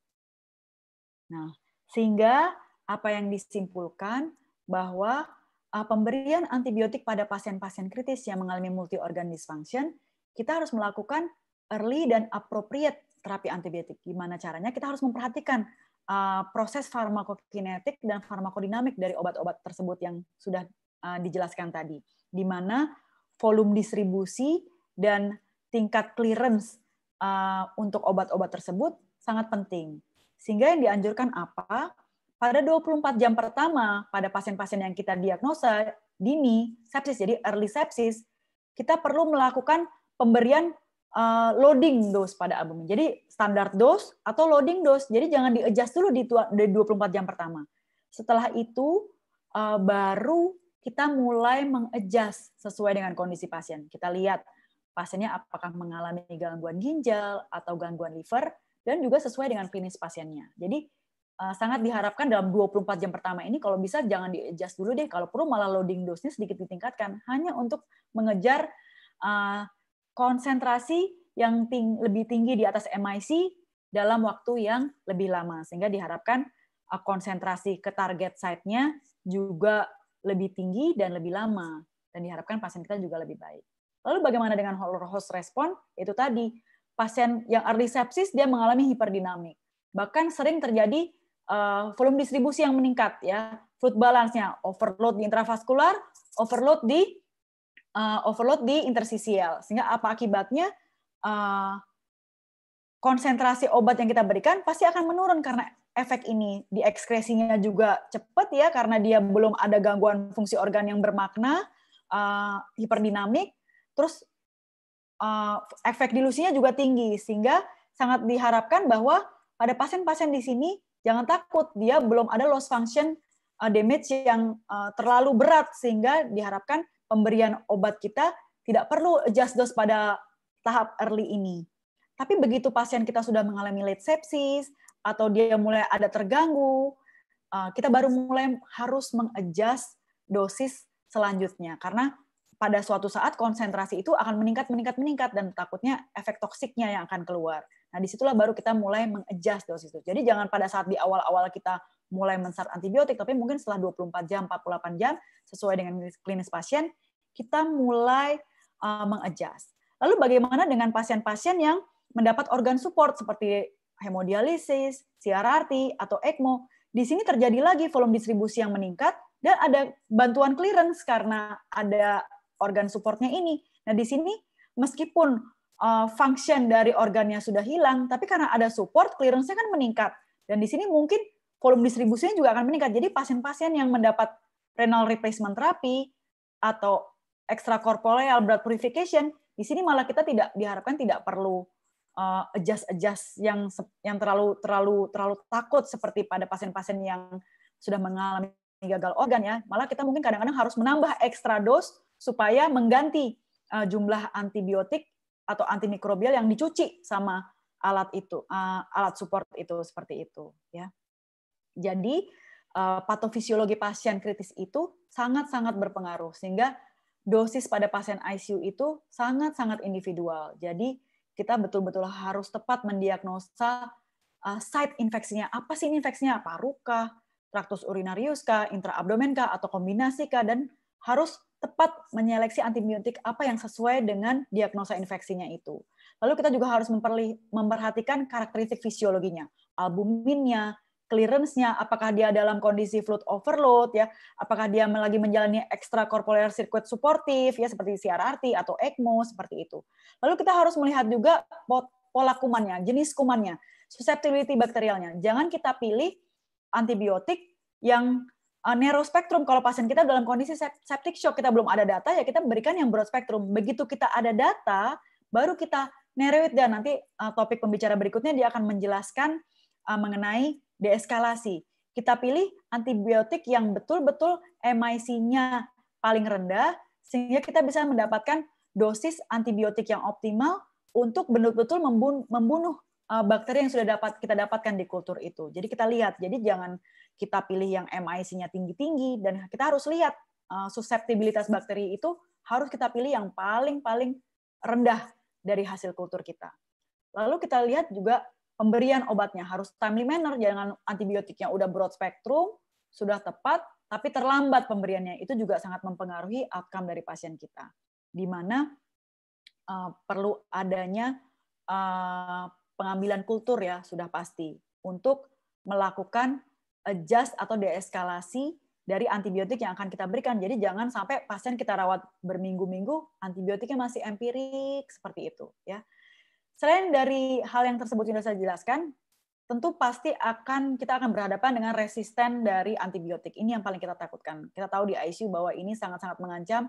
Nah, sehingga apa yang disimpulkan bahwa ah, pemberian antibiotik pada pasien-pasien kritis yang mengalami multi organ dysfunction, kita harus melakukan early dan appropriate terapi antibiotik. Gimana caranya? Kita harus memperhatikan ah, proses farmakokinetik dan farmakodinamik dari obat-obat tersebut yang sudah ah, dijelaskan tadi, di mana volume distribusi dan tingkat clearance untuk obat-obat tersebut sangat penting. Sehingga yang dianjurkan apa? Pada 24 jam pertama, pada pasien-pasien yang kita diagnosa dini sepsis, jadi early sepsis, kita perlu melakukan pemberian eh, loading dose pada albumin. Jadi standar dose atau loading dose. Jadi jangan di-adjust dulu di, 24 jam pertama. Setelah itu eh, baru kita mulai mengejas sesuai dengan kondisi pasien. Kita lihat pasiennya apakah mengalami gangguan ginjal atau gangguan liver dan juga sesuai dengan klinis pasiennya. Jadi Eh, sangat diharapkan dalam 24 jam pertama ini kalau bisa jangan di adjust dulu deh kalau perlu malah loading dosnya sedikit ditingkatkan hanya untuk mengejar uh, konsentrasi yang ting lebih tinggi di atas MIC dalam waktu yang lebih lama sehingga diharapkan uh, konsentrasi ke target site-nya juga lebih tinggi dan lebih lama dan diharapkan pasien kita juga lebih baik. Lalu bagaimana dengan host respon? Itu tadi pasien yang early sepsis dia mengalami hiperdinamik. Bahkan sering terjadi uh, volume distribusi yang meningkat ya fluid balance-nya overload di intravaskular overload di uh, overload di intersisial sehingga apa akibatnya uh, konsentrasi obat yang kita berikan pasti akan menurun karena efek ini di ekskresinya juga cepat ya karena dia belum ada gangguan fungsi organ yang bermakna uh, hiperdinamik terus uh, efek dilusinya juga tinggi sehingga sangat diharapkan bahwa pada pasien-pasien di sini jangan takut dia belum ada loss function uh, damage yang uh, terlalu berat sehingga diharapkan pemberian obat kita tidak perlu adjust dose pada tahap early ini. Tapi begitu pasien kita sudah mengalami late sepsis atau dia mulai ada terganggu, uh, kita baru mulai harus mengadjust dosis selanjutnya karena pada suatu saat konsentrasi itu akan meningkat meningkat meningkat dan takutnya efek toksiknya yang akan keluar. Nah, disitulah baru kita mulai mengadjust dosis itu. Jadi jangan pada saat di awal-awal kita mulai mensar antibiotik, tapi mungkin setelah 24 jam, 48 jam, sesuai dengan klinis pasien, kita mulai uh, mengadjust. Lalu bagaimana dengan pasien-pasien yang mendapat organ support seperti hemodialisis, CRRT, atau ECMO? Di sini terjadi lagi volume distribusi yang meningkat dan ada bantuan clearance karena ada organ supportnya ini. Nah, di sini meskipun uh, function dari organnya sudah hilang, tapi karena ada support, clearance-nya kan meningkat. Dan di sini mungkin volume distribusinya juga akan meningkat. Jadi pasien-pasien yang mendapat renal replacement therapy atau extracorporeal blood purification, di sini malah kita tidak diharapkan tidak perlu eh, adjust adjust adjust yang yang terlalu terlalu terlalu takut seperti pada pasien-pasien yang sudah mengalami gagal organ ya. Malah kita mungkin kadang-kadang harus menambah ekstra dos supaya mengganti uh, jumlah antibiotik atau antimikrobial yang dicuci sama alat itu, eh, alat support itu seperti itu, ya. Jadi eh, patofisiologi pasien kritis itu sangat-sangat berpengaruh sehingga dosis pada pasien ICU itu sangat-sangat individual. Jadi kita betul-betul harus tepat mendiagnosa eh, site infeksinya. Apa sih infeksinya? Paru kah? Traktus urinarius kah? Intraabdomen kah? Atau kombinasi kah? Dan harus tepat menyeleksi antibiotik apa yang sesuai dengan diagnosa infeksinya itu. Lalu kita juga harus memperhatikan karakteristik fisiologinya, albuminnya, clearance-nya, apakah dia dalam kondisi fluid overload ya, apakah dia lagi menjalani extracorporeal circuit suportif ya seperti CRRT atau ECMO seperti itu. Lalu kita harus melihat juga pola kumannya, jenis kumannya, susceptibility bakterialnya. Jangan kita pilih antibiotik yang Eh, narrow spectrum. Kalau pasien kita dalam kondisi septic shock, kita belum ada data, ya kita berikan yang broad spectrum. Begitu kita ada data, baru kita narrow it down. Nanti eh, topik pembicara berikutnya dia akan menjelaskan eh, mengenai deeskalasi. Kita pilih antibiotik yang betul-betul MIC-nya paling rendah, sehingga kita bisa mendapatkan dosis antibiotik yang optimal untuk betul-betul membunuh bakteri yang sudah dapat kita dapatkan di kultur itu. Jadi kita lihat, jadi jangan kita pilih yang MIC-nya tinggi-tinggi dan kita harus lihat eh, susceptibilitas bakteri itu harus kita pilih yang paling-paling rendah dari hasil kultur kita. Lalu kita lihat juga pemberian obatnya harus timely manner, jangan antibiotiknya udah broad spectrum, sudah tepat, tapi terlambat pemberiannya. Itu juga sangat mempengaruhi outcome dari pasien kita. Di mana uh, perlu adanya uh, pengambilan kultur ya, sudah pasti, untuk melakukan adjust atau deeskalasi dari antibiotik yang akan kita berikan. Jadi jangan sampai pasien kita rawat berminggu-minggu antibiotiknya masih empirik seperti itu ya. Selain dari hal yang tersebut sudah saya jelaskan, tentu pasti akan kita akan berhadapan dengan resisten dari antibiotik. Ini yang paling kita takutkan. Kita tahu di ICU bahwa ini sangat-sangat mengancam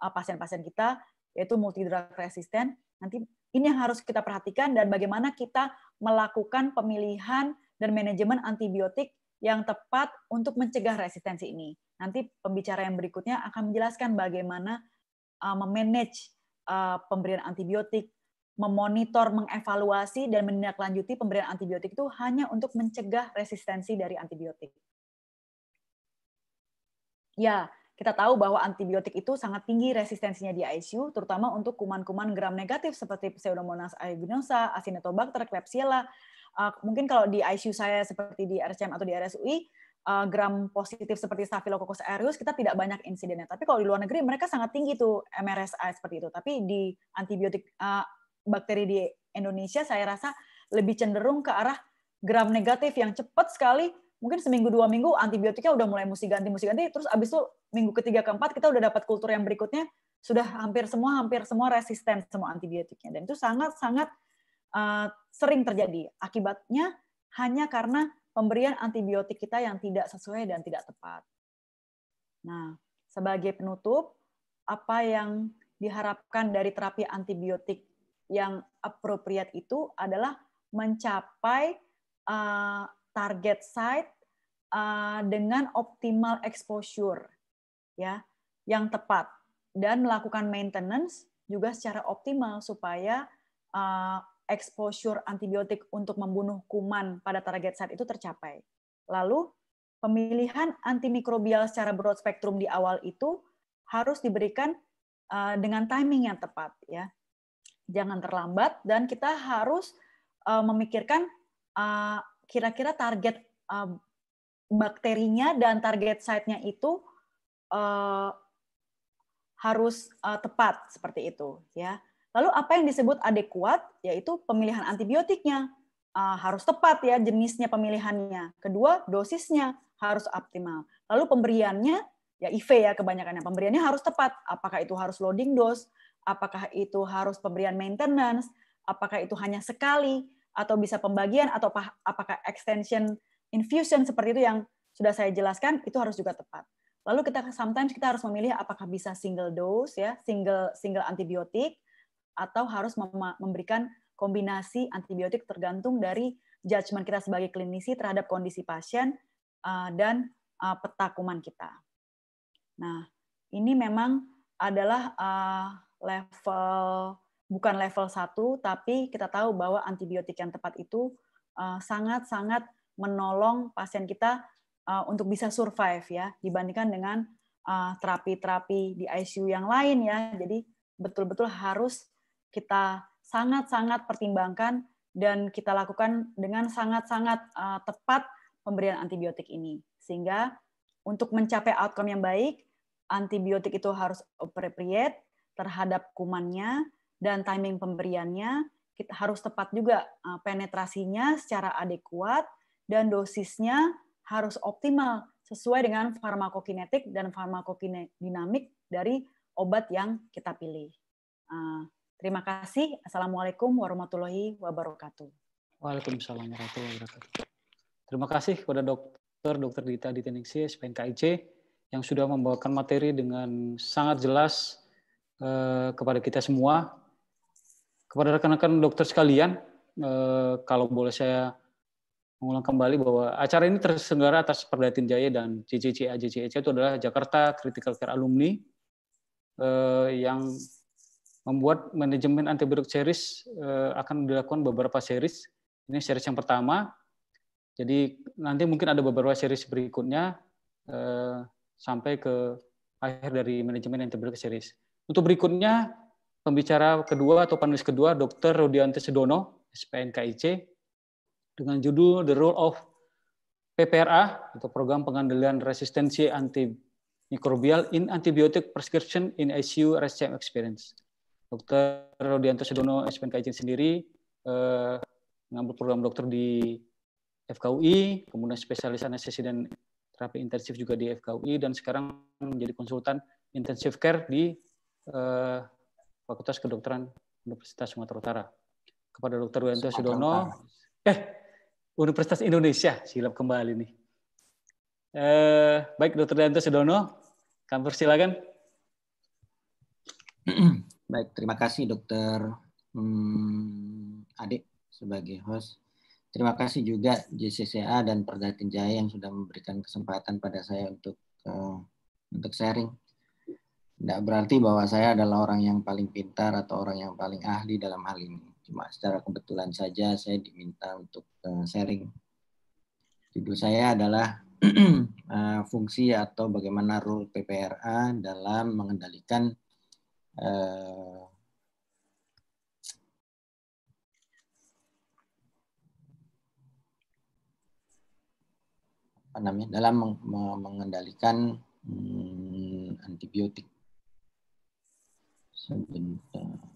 uh, pasien-pasien kita yaitu multidrug resisten. Nanti ini yang harus kita perhatikan dan bagaimana kita melakukan pemilihan dan manajemen antibiotik yang tepat untuk mencegah resistensi ini. Nanti pembicara yang berikutnya akan menjelaskan bagaimana uh, memanage uh, pemberian antibiotik, memonitor, mengevaluasi, dan menindaklanjuti pemberian antibiotik itu hanya untuk mencegah resistensi dari antibiotik. Ya, kita tahu bahwa antibiotik itu sangat tinggi resistensinya di ICU, terutama untuk kuman-kuman gram negatif seperti Pseudomonas aeruginosa, Acinetobacter, Klebsiella, uh, mungkin kalau di ICU saya seperti di RCM atau di RSUI uh, eh, gram positif seperti Staphylococcus aureus kita tidak banyak insidennya. Tapi kalau di luar negeri mereka sangat tinggi tuh MRSA seperti itu. Tapi di antibiotik uh, bakteri di Indonesia saya rasa lebih cenderung ke arah gram negatif yang cepat sekali mungkin seminggu dua minggu antibiotiknya udah mulai mesti ganti mesti ganti terus abis itu minggu ketiga keempat kita udah dapat kultur yang berikutnya sudah hampir semua hampir semua resisten semua antibiotiknya dan itu sangat sangat uh, sering terjadi. Akibatnya hanya karena pemberian antibiotik kita yang tidak sesuai dan tidak tepat. Nah, sebagai penutup, apa yang diharapkan dari terapi antibiotik yang appropriate itu adalah mencapai uh, target site uh, dengan optimal exposure ya yang tepat dan melakukan maintenance juga secara optimal supaya uh, exposure antibiotik untuk membunuh kuman pada target saat itu tercapai. Lalu, pemilihan antimikrobial secara broad spectrum di awal itu harus diberikan eh, dengan timing yang tepat ya. Jangan terlambat dan kita harus eh, memikirkan eh, kira-kira target bakterinya dan target site-nya itu harus tepat seperti itu ya. Lalu apa yang disebut adekuat yaitu pemilihan antibiotiknya ah, harus tepat ya jenisnya pemilihannya. Kedua, dosisnya harus optimal. Lalu pemberiannya ya IV ya kebanyakannya pemberiannya harus tepat. Apakah itu harus loading dose? Apakah itu harus pemberian maintenance? Apakah itu hanya sekali atau bisa pembagian atau apakah extension infusion seperti itu yang sudah saya jelaskan itu harus juga tepat. Lalu kita sometimes kita harus memilih apakah bisa single dose ya, single single antibiotik atau harus memberikan kombinasi antibiotik tergantung dari judgement kita sebagai klinisi terhadap kondisi pasien eh, dan uh, eh, peta kuman kita. Nah, ini memang adalah eh, level bukan level 1 tapi kita tahu bahwa antibiotik yang tepat itu sangat-sangat menolong pasien kita untuk bisa survive ya dibandingkan dengan terapi-terapi di ICU yang lain ya. Jadi betul-betul harus kita sangat-sangat pertimbangkan dan kita lakukan dengan sangat-sangat uh, tepat pemberian antibiotik ini. Sehingga untuk mencapai outcome yang baik, antibiotik itu harus appropriate terhadap kumannya dan timing pemberiannya kita harus tepat juga eh, penetrasinya secara adekuat dan dosisnya harus optimal sesuai dengan farmakokinetik dan farmakodinamik dari obat yang kita pilih. Eh, Terima kasih. Assalamualaikum warahmatullahi wabarakatuh. Waalaikumsalam warahmatullahi wabarakatuh. Terima kasih kepada dokter Dr. Dita Diteningsi, SPNKIC, yang sudah membawakan materi dengan sangat jelas eh, kepada kita semua. Kepada rekan-rekan dokter sekalian, eh, kalau boleh saya mengulang kembali bahwa acara ini terselenggara atas Perdatin Jaya dan CCC AJCEC itu adalah Jakarta Critical Care Alumni eh, yang membuat manajemen antibiotik series eh, akan dilakukan beberapa series. Ini series yang pertama. Jadi nanti mungkin ada beberapa series berikutnya eh, sampai ke akhir dari manajemen antibiotik series. Untuk berikutnya, pembicara kedua atau panelis kedua, Dr. Rodiante Sedono, SPNKIC, dengan judul The Role of PPRA, atau Program Pengendalian Resistensi Antimikrobial in Antibiotic Prescription in ICU RSCM Experience. Dr. Rodianto Sedono SPNK Ijen sendiri eh, mengambil program dokter di FKUI, kemudian spesialis anestesi dan terapi intensif juga di FKUI, dan sekarang menjadi konsultan intensive care di eh, Fakultas Kedokteran Universitas Sumatera Utara. Kepada Dr. Rodianto Sedono eh, Universitas Indonesia, silap kembali nih. Eh, baik, Dr. Rodianto Sedono kami persilakan. Baik, terima kasih Dokter hmm, Adik sebagai host. Terima kasih juga JCCA dan Perda Jaya yang sudah memberikan kesempatan pada saya untuk uh, untuk sharing. Tidak berarti bahwa saya adalah orang yang paling pintar atau orang yang paling ahli dalam hal ini. Cuma secara kebetulan saja saya diminta untuk uh, sharing. Judul saya adalah eh, fungsi atau bagaimana role PPRA dalam mengendalikan Eh, apa namanya dalam mengendalikan hmm, antibiotik sebentar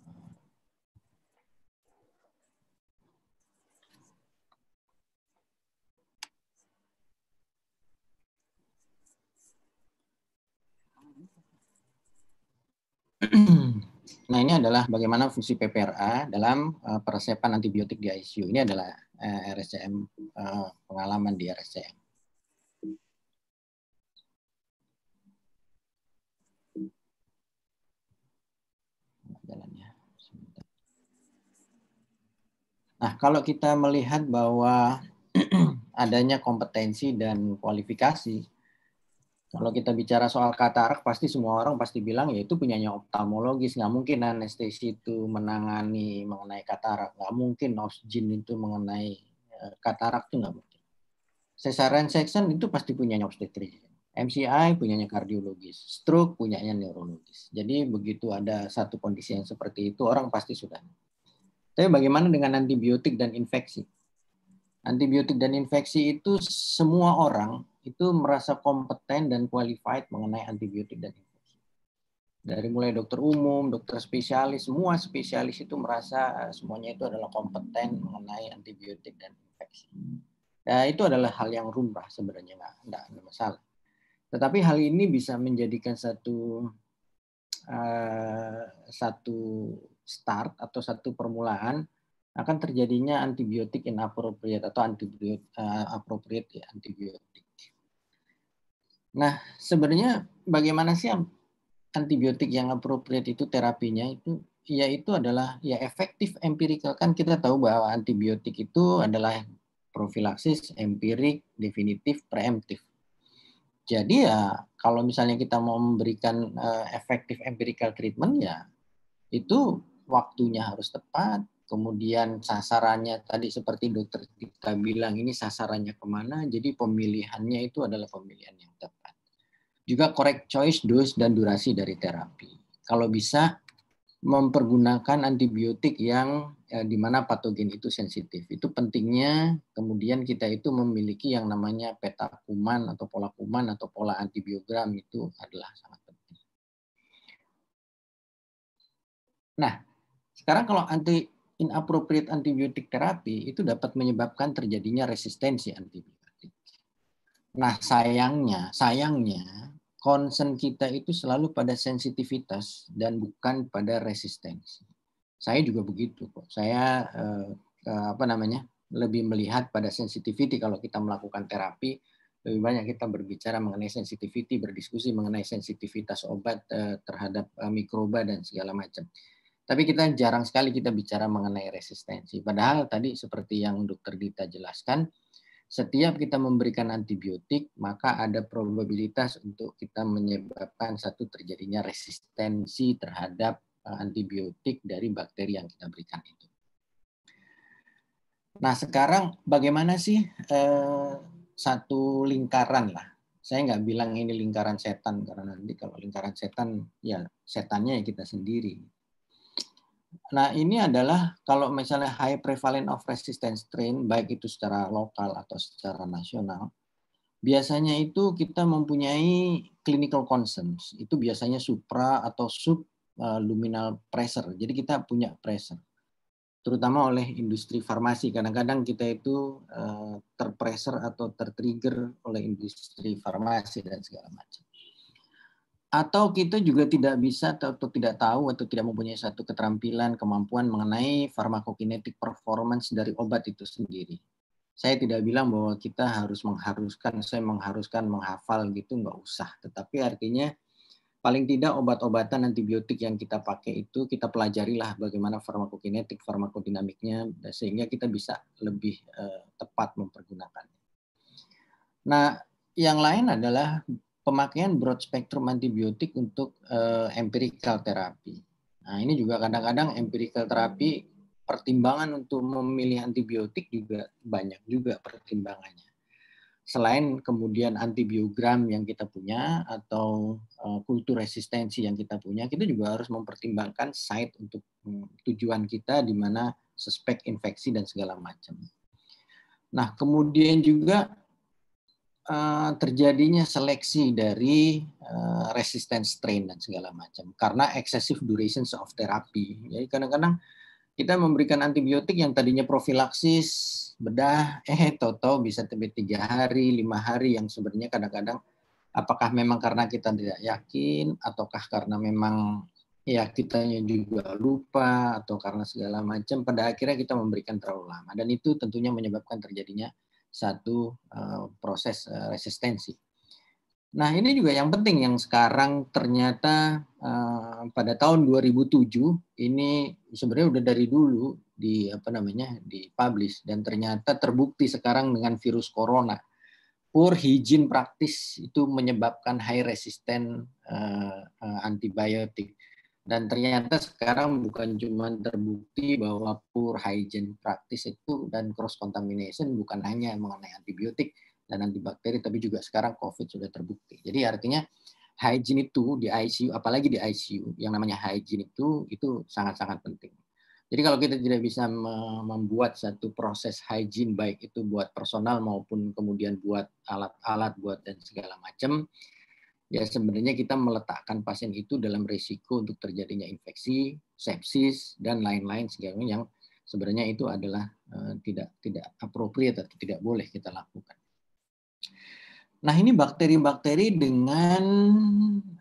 Nah, ini adalah bagaimana fungsi PPRA dalam uh, eh, peresepan antibiotik di ICU. Ini adalah uh, eh, RSCM uh, eh, pengalaman di RSCM. Nah, kalau kita melihat bahwa adanya kompetensi dan kualifikasi kalau kita bicara soal katarak, pasti semua orang pasti bilang yaitu itu punyanya oftalmologis. Nggak mungkin anestesi itu menangani mengenai katarak. Nggak mungkin oksigen itu mengenai eh, katarak itu nggak mungkin. Cesarean section itu pasti punyanya obstetri. MCI punyanya kardiologis, stroke punyanya neurologis. Jadi begitu ada satu kondisi yang seperti itu, orang pasti sudah. Tapi bagaimana dengan antibiotik dan infeksi? Antibiotik dan infeksi itu semua orang itu merasa kompeten dan qualified mengenai antibiotik dan infeksi. Dari mulai dokter umum, dokter spesialis, semua spesialis itu merasa eh, semuanya itu adalah kompeten mengenai antibiotik dan infeksi. Nah, itu adalah hal yang rumrah sebenarnya, nggak, nggak ada masalah. Tetapi hal ini bisa menjadikan satu uh, satu start atau satu permulaan akan terjadinya antibiotik inappropriate atau antibiotik uh, eh, appropriate ya, antibiotik. Nah, sebenarnya bagaimana sih antibiotik yang appropriate itu terapinya itu yaitu adalah ya efektif empirikal kan kita tahu bahwa antibiotik itu adalah profilaksis empirik definitif preemptif. Jadi ya kalau misalnya kita mau memberikan uh, efektif empirikal treatment ya itu waktunya harus tepat, kemudian sasarannya tadi seperti dokter kita bilang ini sasarannya kemana, jadi pemilihannya itu adalah pemilihan yang tepat. Juga correct choice, dose, dan durasi dari terapi. Kalau bisa mempergunakan antibiotik yang eh, di mana patogen itu sensitif. Itu pentingnya kemudian kita itu memiliki yang namanya peta kuman atau pola kuman atau pola antibiogram itu adalah sangat penting. Nah, sekarang kalau anti inappropriate antibiotic terapi itu dapat menyebabkan terjadinya resistensi antibiotik. Nah, sayangnya, sayangnya concern kita itu selalu pada sensitivitas dan bukan pada resistensi. Saya juga begitu kok. Saya eh, eh, apa namanya? lebih melihat pada sensitivity kalau kita melakukan terapi lebih banyak kita berbicara mengenai sensitivity, berdiskusi mengenai sensitivitas obat eh, terhadap eh, mikroba dan segala macam. Tapi kita jarang sekali kita bicara mengenai resistensi. Padahal tadi seperti yang Dokter Dita jelaskan, setiap kita memberikan antibiotik, maka ada probabilitas untuk kita menyebabkan satu terjadinya resistensi terhadap eh, antibiotik dari bakteri yang kita berikan itu. Nah sekarang bagaimana sih eh, satu lingkaran lah saya nggak bilang ini lingkaran setan karena nanti kalau lingkaran setan ya setannya ya kita sendiri Nah, ini adalah kalau misalnya high prevalent of resistance strain, baik itu secara lokal atau secara nasional, biasanya itu kita mempunyai clinical concerns. Itu biasanya supra atau sub luminal pressure. Jadi kita punya pressure. Terutama oleh industri farmasi. Kadang-kadang kita itu eh, terpressure atau tertrigger oleh industri farmasi dan segala macam atau kita juga tidak bisa atau, tidak tahu atau tidak mempunyai satu keterampilan kemampuan mengenai farmakokinetik performance dari obat itu sendiri. Saya tidak bilang bahwa kita harus mengharuskan, saya mengharuskan menghafal gitu nggak usah. Tetapi artinya paling tidak obat-obatan antibiotik yang kita pakai itu kita pelajari lah bagaimana farmakokinetik, farmakodinamiknya sehingga kita bisa lebih uh, tepat mempergunakannya. Nah, yang lain adalah pemakaian broad spectrum antibiotik untuk uh, empirical terapi. Nah, ini juga kadang-kadang empirical terapi pertimbangan untuk memilih antibiotik juga banyak juga pertimbangannya. Selain kemudian antibiogram yang kita punya atau uh, kultur resistensi yang kita punya, kita juga harus mempertimbangkan site untuk um, tujuan kita di mana suspek infeksi dan segala macam. Nah, kemudian juga Eh, terjadinya seleksi dari uh, resistance strain dan segala macam karena excessive durations of therapy. Jadi kadang-kadang kita memberikan antibiotik yang tadinya profilaksis bedah, eh toto bisa tiba tiga hari, lima hari yang sebenarnya kadang-kadang apakah memang karena kita tidak yakin ataukah karena memang ya kitanya juga lupa atau karena segala macam pada akhirnya kita memberikan terlalu lama dan itu tentunya menyebabkan terjadinya satu eh, proses eh, resistensi. Nah, ini juga yang penting yang sekarang ternyata eh, pada tahun 2007 ini sebenarnya udah dari dulu di apa namanya di publish dan ternyata terbukti sekarang dengan virus corona poor hygiene praktis itu menyebabkan high resistant uh, antibiotik. Dan ternyata sekarang bukan cuma terbukti bahwa poor hygiene practice itu dan cross contamination bukan hanya mengenai antibiotik dan antibakteri, tapi juga sekarang COVID sudah terbukti. Jadi artinya hygiene itu di ICU, apalagi di ICU, yang namanya hygiene itu itu sangat-sangat penting. Jadi kalau kita tidak bisa membuat satu proses hygiene baik itu buat personal maupun kemudian buat alat-alat buat dan segala macam, ya sebenarnya kita meletakkan pasien itu dalam risiko untuk terjadinya infeksi, sepsis dan lain-lain segalanya yang sebenarnya itu adalah eh, tidak tidak appropriate atau tidak boleh kita lakukan. Nah, ini bakteri-bakteri dengan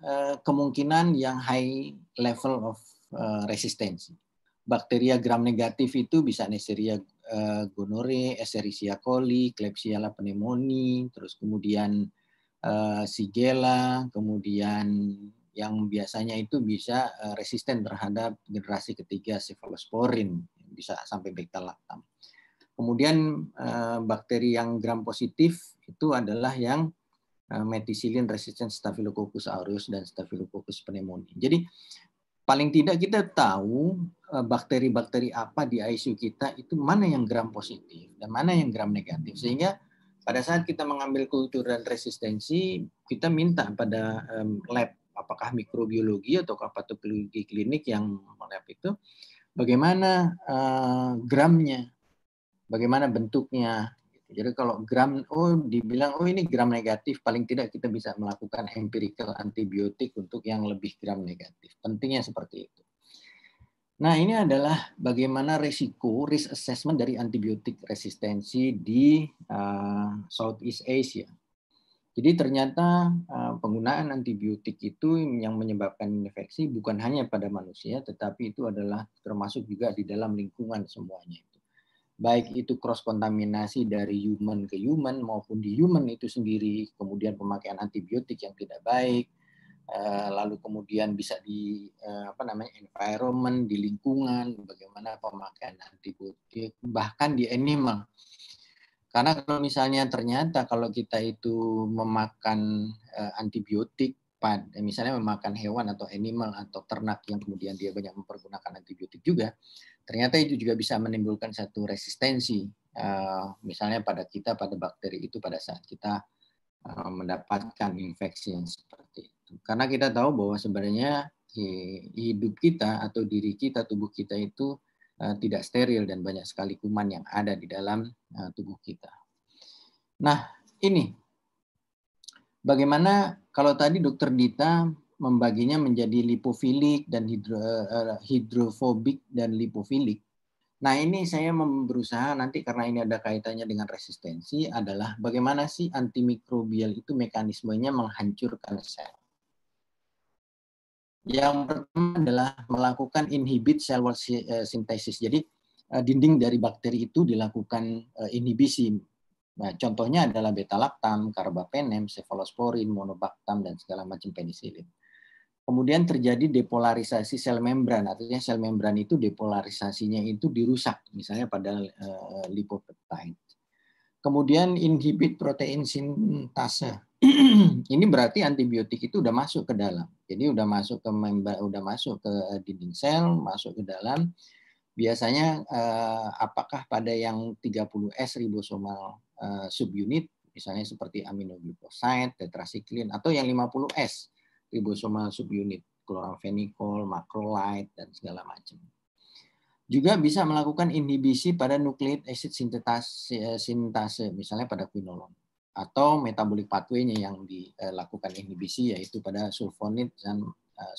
eh, kemungkinan yang high level of eh, resistensi. Bakteria gram negatif itu bisa Neisseria gonore, Escherichia coli, Klebsiella pneumoniae, terus kemudian Eh, Sigela, kemudian yang biasanya itu bisa eh, resisten terhadap generasi ketiga cephalosporin, bisa sampai beta laktam. Kemudian eh, bakteri yang gram positif itu adalah yang metisilin meticillin resistant Staphylococcus aureus dan Staphylococcus pneumoniae. Jadi paling tidak kita tahu bakteri-bakteri apa di ICU kita itu mana yang gram positif dan mana yang gram negatif sehingga pada saat kita mengambil kultur dan resistensi, kita minta pada lab apakah mikrobiologi atau patologi klinik yang lab itu bagaimana eh, gramnya, bagaimana bentuknya. Jadi kalau gram, oh dibilang, oh ini gram negatif, paling tidak kita bisa melakukan empirical antibiotik untuk yang lebih gram negatif. Pentingnya seperti itu. Nah, ini adalah bagaimana risiko risk assessment dari antibiotik resistensi di uh, Southeast Asia. Jadi ternyata uh, penggunaan antibiotik itu yang menyebabkan infeksi bukan hanya pada manusia, tetapi itu adalah termasuk juga di dalam lingkungan semuanya. itu Baik itu cross kontaminasi dari human ke human maupun di human itu sendiri, kemudian pemakaian antibiotik yang tidak baik, Eh, lalu kemudian bisa di eh, apa namanya environment di lingkungan bagaimana pemakaian antibiotik bahkan di animal karena kalau misalnya ternyata kalau kita itu memakan eh, antibiotik pada misalnya memakan hewan atau animal atau ternak yang kemudian dia banyak mempergunakan antibiotik juga ternyata itu juga bisa menimbulkan satu resistensi misalnya pada kita pada bakteri itu pada saat kita mendapatkan infeksi yang seperti itu Gitu. Karena kita tahu bahwa sebenarnya eh, hidup kita atau diri kita, tubuh kita itu eh, tidak steril dan banyak sekali kuman yang ada di dalam eh, tubuh kita. Nah, ini bagaimana kalau tadi dokter Dita membaginya menjadi lipofilik dan hidro, hidrofobik dan lipofilik. Nah, ini saya berusaha nanti karena ini ada kaitannya dengan resistensi adalah bagaimana sih antimikrobial itu mekanismenya menghancurkan sel. Yang pertama adalah melakukan inhibit sel wall eh, sintesis. Jadi eh, dinding dari bakteri itu dilakukan eh, inhibisi. Nah, contohnya adalah beta-laktam, karbapenem, cephalosporin, monobaktam, dan segala macam penisilin. Kemudian terjadi depolarisasi sel membran, artinya sel membran itu depolarisasinya itu dirusak, misalnya pada lipopeptide. Kemudian inhibit protein sintase ini berarti antibiotik itu udah masuk ke dalam. Jadi udah masuk ke member, udah masuk ke eh, dinding sel, masuk ke dalam. Biasanya eh, apakah pada yang 30S ribosomal eh, subunit misalnya seperti aminoglycoside, tetrasiklin atau yang 50S ribosomal subunit, kloramfenikol, macrolide dan segala macam juga bisa melakukan inhibisi pada nucleic acid sintetase, eh, sintase misalnya pada quinolon atau metabolic pathway-nya yang dilakukan eh, inhibisi yaitu pada sulfonit dan uh,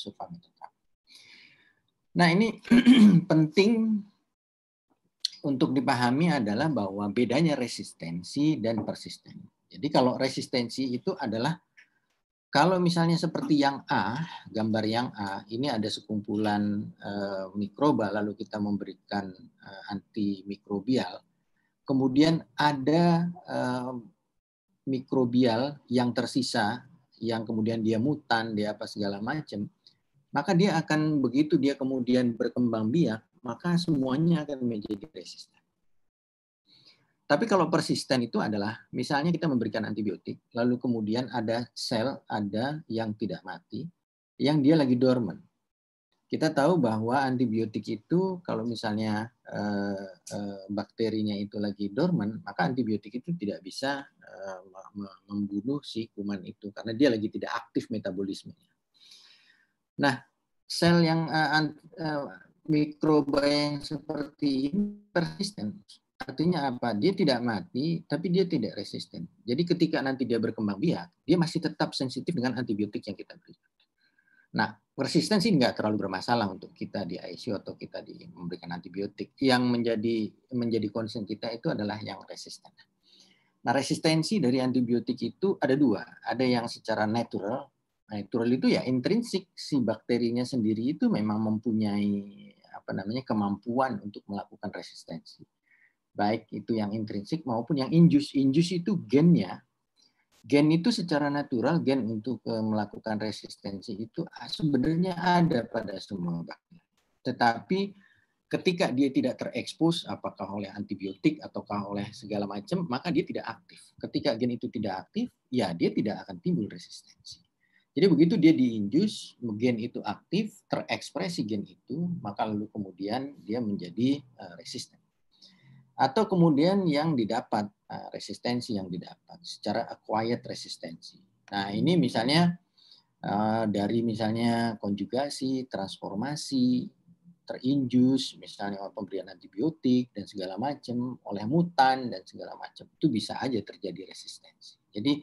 Nah, ini penting untuk dipahami adalah bahwa bedanya resistensi dan persisten. Jadi kalau resistensi itu adalah kalau misalnya seperti yang A, gambar yang A, ini ada sekumpulan e, mikroba lalu kita memberikan e, antimikrobial, kemudian ada e, mikrobial yang tersisa yang kemudian dia mutan dia apa segala macam maka dia akan begitu dia kemudian berkembang biak maka semuanya akan menjadi resisten tapi kalau persisten itu adalah misalnya kita memberikan antibiotik lalu kemudian ada sel ada yang tidak mati yang dia lagi dormant kita tahu bahwa antibiotik itu kalau misalnya eh, eh, bakterinya itu lagi dorman, maka antibiotik itu tidak bisa eh, membunuh si kuman itu karena dia lagi tidak aktif metabolismenya. Nah, sel yang eh, eh, mikroba yang seperti ini persisten. Artinya apa? Dia tidak mati, tapi dia tidak resisten. Jadi ketika nanti dia berkembang biak, dia masih tetap sensitif dengan antibiotik yang kita berikan. Nah, persisten sih nggak terlalu bermasalah untuk kita di ICU atau kita di memberikan antibiotik. Yang menjadi menjadi concern kita itu adalah yang resisten. Nah, resistensi dari antibiotik itu ada dua. Ada yang secara natural. Nah, natural itu ya intrinsik si bakterinya sendiri itu memang mempunyai apa namanya kemampuan untuk melakukan resistensi. Baik itu yang intrinsik maupun yang induce. Induce itu gennya gen itu secara natural gen untuk e, melakukan resistensi itu ah, sebenarnya ada pada semua bakteri. Tetapi ketika dia tidak terekspos apakah oleh antibiotik ataukah oleh segala macam, maka dia tidak aktif. Ketika gen itu tidak aktif, ya dia tidak akan timbul resistensi. Jadi begitu dia diinjus, gen itu aktif, terekspresi gen itu, maka lalu kemudian dia menjadi e, resisten atau kemudian yang didapat eh, resistensi yang didapat secara acquired resistensi. Nah ini misalnya eh, dari misalnya konjugasi, transformasi, terinjus, misalnya pemberian antibiotik dan segala macam oleh mutan dan segala macam itu bisa aja terjadi resistensi. Jadi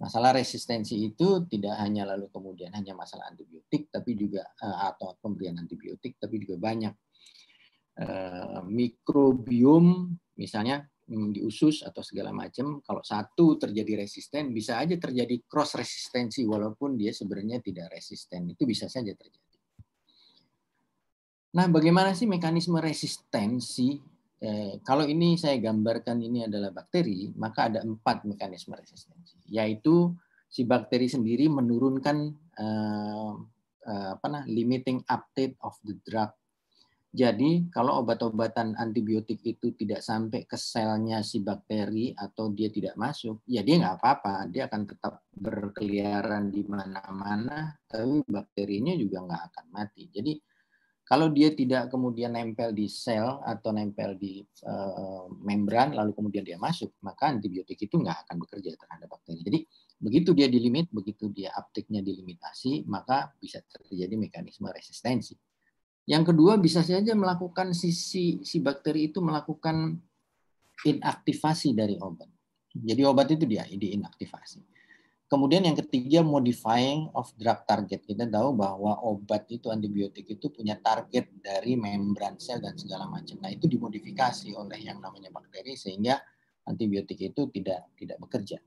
masalah resistensi itu tidak hanya lalu kemudian hanya masalah antibiotik tapi juga eh, atau pemberian antibiotik tapi juga banyak Eh, mikrobiom misalnya mm, di usus atau segala macam kalau satu terjadi resisten bisa aja terjadi cross resistensi walaupun dia sebenarnya tidak resisten itu bisa saja terjadi. Nah, bagaimana sih mekanisme resistensi? Eh, kalau ini saya gambarkan ini adalah bakteri, maka ada empat mekanisme resistensi, yaitu si bakteri sendiri menurunkan eh, apa nah, limiting uptake of the drug jadi kalau obat-obatan antibiotik itu tidak sampai ke selnya si bakteri atau dia tidak masuk, ya dia nggak apa-apa, dia akan tetap berkeliaran di mana-mana, tapi bakterinya juga nggak akan mati. Jadi kalau dia tidak kemudian nempel di sel atau nempel di e, membran, lalu kemudian dia masuk, maka antibiotik itu nggak akan bekerja terhadap bakteri. Jadi begitu dia dilimit, begitu dia uptake-nya dilimitasi, maka bisa terjadi mekanisme resistensi yang kedua bisa saja melakukan sisi si bakteri itu melakukan inaktivasi dari obat. Jadi obat itu dia diinaktivasi. Kemudian yang ketiga modifying of drug target. Kita tahu bahwa obat itu antibiotik itu punya target dari membran sel dan segala macam. Nah, itu dimodifikasi oleh yang namanya bakteri sehingga antibiotik itu tidak tidak bekerja.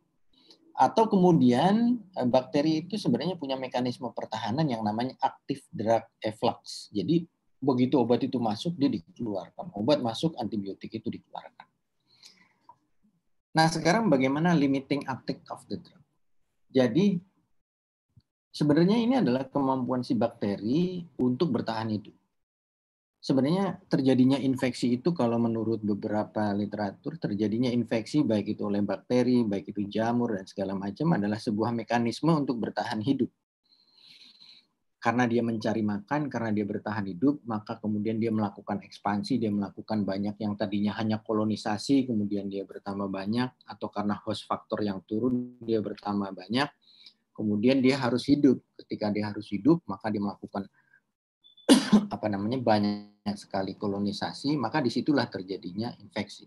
Atau kemudian eh, bakteri itu sebenarnya punya mekanisme pertahanan yang namanya active drug efflux. Jadi begitu obat itu masuk dia dikeluarkan. Obat masuk antibiotik itu dikeluarkan. Nah, sekarang bagaimana limiting uptake of the drug? Jadi sebenarnya ini adalah kemampuan si bakteri untuk bertahan hidup. Sebenarnya terjadinya infeksi itu kalau menurut beberapa literatur terjadinya infeksi baik itu oleh bakteri, baik itu jamur dan segala macam adalah sebuah mekanisme untuk bertahan hidup. Karena dia mencari makan, karena dia bertahan hidup, maka kemudian dia melakukan ekspansi, dia melakukan banyak yang tadinya hanya kolonisasi, kemudian dia bertambah banyak atau karena host faktor yang turun dia bertambah banyak. Kemudian dia harus hidup. Ketika dia harus hidup, maka dia melakukan apa namanya banyak sekali kolonisasi, maka disitulah terjadinya infeksi.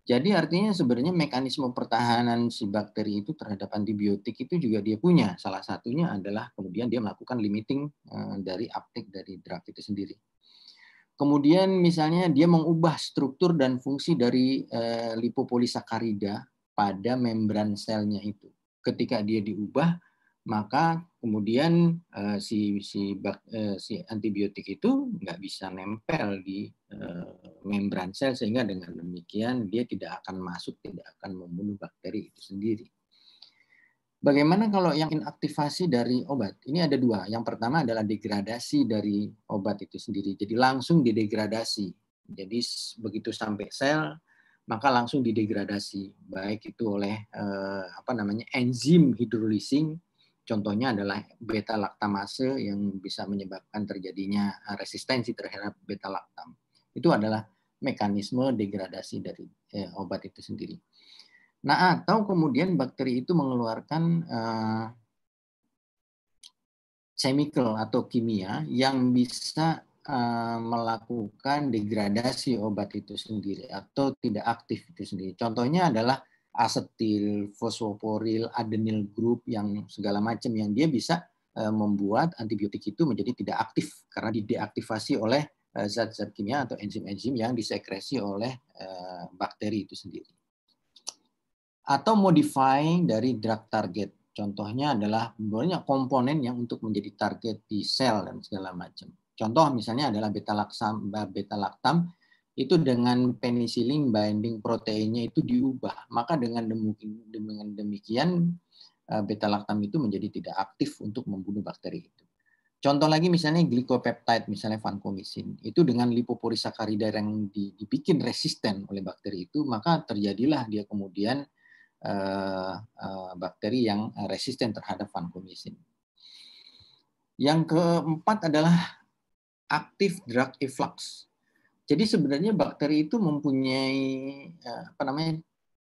Jadi artinya sebenarnya mekanisme pertahanan si bakteri itu terhadap antibiotik itu juga dia punya. Salah satunya adalah kemudian dia melakukan limiting eh, dari uptake dari drug itu sendiri. Kemudian misalnya dia mengubah struktur dan fungsi dari eh, lipopolisakarida pada membran selnya itu. Ketika dia diubah, maka kemudian uh, si si bak, uh, si antibiotik itu nggak bisa nempel di uh, membran sel sehingga dengan demikian dia tidak akan masuk tidak akan membunuh bakteri itu sendiri. Bagaimana kalau yang inaktivasi dari obat? Ini ada dua. Yang pertama adalah degradasi dari obat itu sendiri. Jadi langsung didegradasi. Jadi begitu sampai sel, maka langsung didegradasi baik itu oleh eh, apa namanya enzim hidrolisin Contohnya adalah beta laktamase yang bisa menyebabkan terjadinya eh, resistensi terhadap beta laktam. Itu adalah mekanisme degradasi dari eh, obat itu sendiri. Nah, atau kemudian bakteri itu mengeluarkan eh, chemical atau kimia yang bisa eh, melakukan degradasi obat itu sendiri atau tidak aktif itu sendiri. Contohnya adalah asetil, fosfoporil, adenil group yang segala macam yang dia bisa eh, membuat antibiotik itu menjadi tidak aktif karena dideaktivasi oleh eh, zat-zat kimia atau enzim-enzim yang disekresi oleh eh, bakteri itu sendiri. Atau modifying dari drug target. Contohnya adalah banyak komponen yang untuk menjadi target di sel dan segala macam. Contoh misalnya adalah beta-laktam beta laktam itu dengan penicillin binding proteinnya itu diubah. Maka dengan demikian, eh, beta laktam itu menjadi tidak aktif untuk membunuh bakteri itu. Contoh lagi misalnya glikopeptide, misalnya vancomycin. Itu dengan lipopolisakarida yang dibikin resisten oleh bakteri itu, maka terjadilah dia kemudian eh, eh, bakteri yang resisten terhadap vancomycin. Yang keempat adalah aktif drug efflux. Jadi sebenarnya bakteri itu mempunyai eh, apa namanya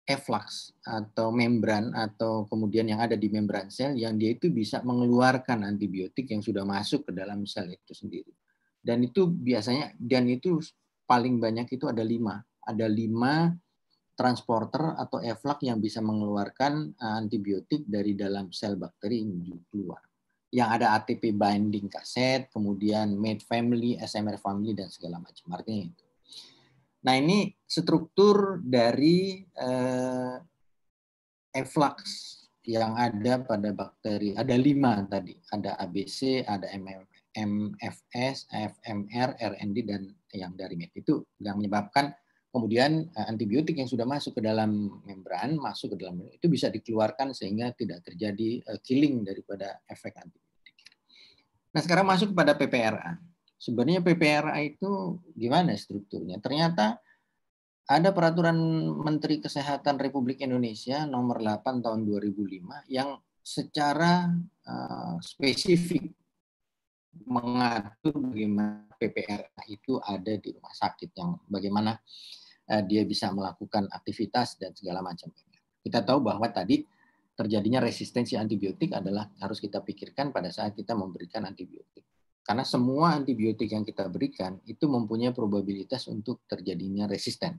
efflux atau membran atau kemudian yang ada di membran sel yang dia itu bisa mengeluarkan antibiotik yang sudah masuk ke dalam sel itu sendiri. Dan itu biasanya dan itu paling banyak itu ada lima, ada lima transporter atau efflux yang bisa mengeluarkan eh, antibiotik dari dalam sel bakteri menuju keluar yang ada ATP binding kaset, kemudian made family, SMR family dan segala macam artinya itu. Nah ini struktur dari eh, eflux yang ada pada bakteri ada lima tadi ada ABC ada MFS, FMR, RND dan yang dari MET itu yang menyebabkan kemudian eh, antibiotik yang sudah masuk ke dalam membran masuk ke dalam itu bisa dikeluarkan sehingga tidak terjadi eh, killing daripada efek antibiotik. Nah sekarang masuk kepada PPRA. Sebenarnya PPRA itu gimana strukturnya? Ternyata ada peraturan Menteri Kesehatan Republik Indonesia nomor 8 tahun 2005 yang secara eh, spesifik mengatur bagaimana PPRA itu ada di rumah sakit yang bagaimana Eh, dia bisa melakukan aktivitas dan segala macam. Kita tahu bahwa tadi terjadinya resistensi antibiotik adalah harus kita pikirkan pada saat kita memberikan antibiotik. Karena semua antibiotik yang kita berikan itu mempunyai probabilitas untuk terjadinya resisten.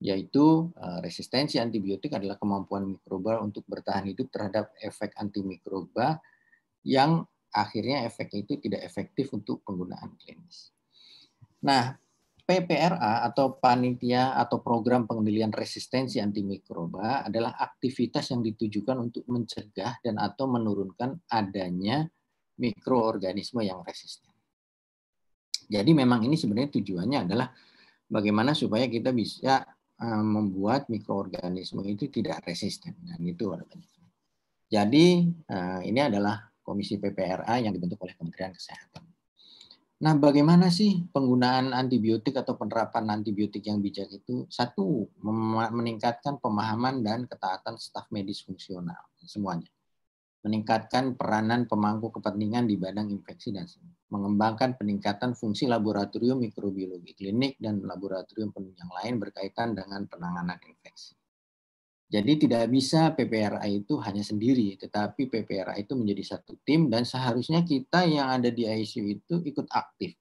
Yaitu eh, resistensi antibiotik adalah kemampuan mikroba untuk bertahan hidup terhadap efek antimikroba yang akhirnya efek itu tidak efektif untuk penggunaan klinis. Nah, PPRA atau panitia atau program pengendalian resistensi antimikroba adalah aktivitas yang ditujukan untuk mencegah dan atau menurunkan adanya mikroorganisme yang resisten. Jadi memang ini sebenarnya tujuannya adalah bagaimana supaya kita bisa eh, membuat mikroorganisme itu tidak resisten dan nah, itu Jadi eh, ini adalah komisi PPRA yang dibentuk oleh Kementerian Kesehatan. Nah, bagaimana sih penggunaan antibiotik atau penerapan antibiotik yang bijak itu? Satu, meningkatkan pemahaman dan ketaatan staf medis fungsional semuanya. Meningkatkan peranan pemangku kepentingan di bidang infeksi dan seni. Mengembangkan peningkatan fungsi laboratorium mikrobiologi klinik dan laboratorium penunjang lain berkaitan dengan penanganan infeksi. Jadi tidak bisa PPRA itu hanya sendiri, tetapi PPRA itu menjadi satu tim dan seharusnya kita yang ada di ICU itu ikut aktif.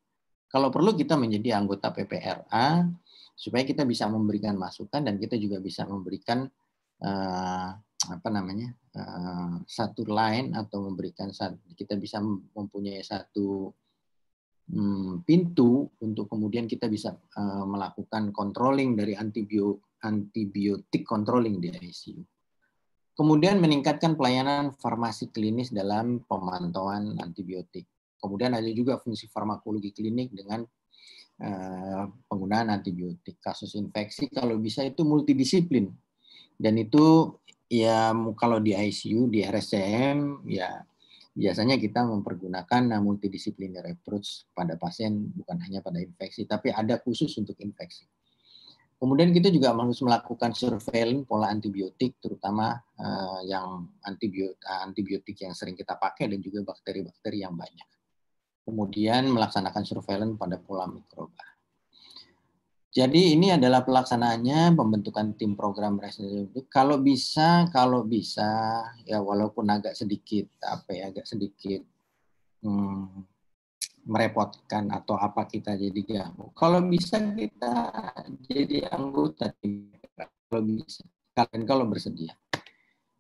Kalau perlu kita menjadi anggota PPRA supaya kita bisa memberikan masukan dan kita juga bisa memberikan uh, apa namanya uh, satu line atau memberikan kita bisa mempunyai satu um, pintu untuk kemudian kita bisa uh, melakukan controlling dari antibiotik antibiotik controlling di ICU. Kemudian meningkatkan pelayanan farmasi klinis dalam pemantauan antibiotik. Kemudian ada juga fungsi farmakologi klinik dengan eh, penggunaan antibiotik. Kasus infeksi kalau bisa itu multidisiplin. Dan itu ya kalau di ICU, di RSCM ya biasanya kita mempergunakan eh, multidisipliner approach pada pasien bukan hanya pada infeksi, tapi ada khusus untuk infeksi. Kemudian kita juga harus melakukan surveillance pola antibiotik, terutama uh, yang antibiotik, eh, antibiotik yang sering kita pakai dan juga bakteri-bakteri yang banyak. Kemudian melaksanakan surveillance pada pola mikroba. Jadi ini adalah pelaksanaannya pembentukan tim program residential. Kalau bisa, kalau bisa ya walaupun agak sedikit apa ya agak sedikit hmm, merepotkan atau apa kita jadi ganggu. Kalau bisa kita jadi anggota tim kalau bisa. Kalian kalau bersedia.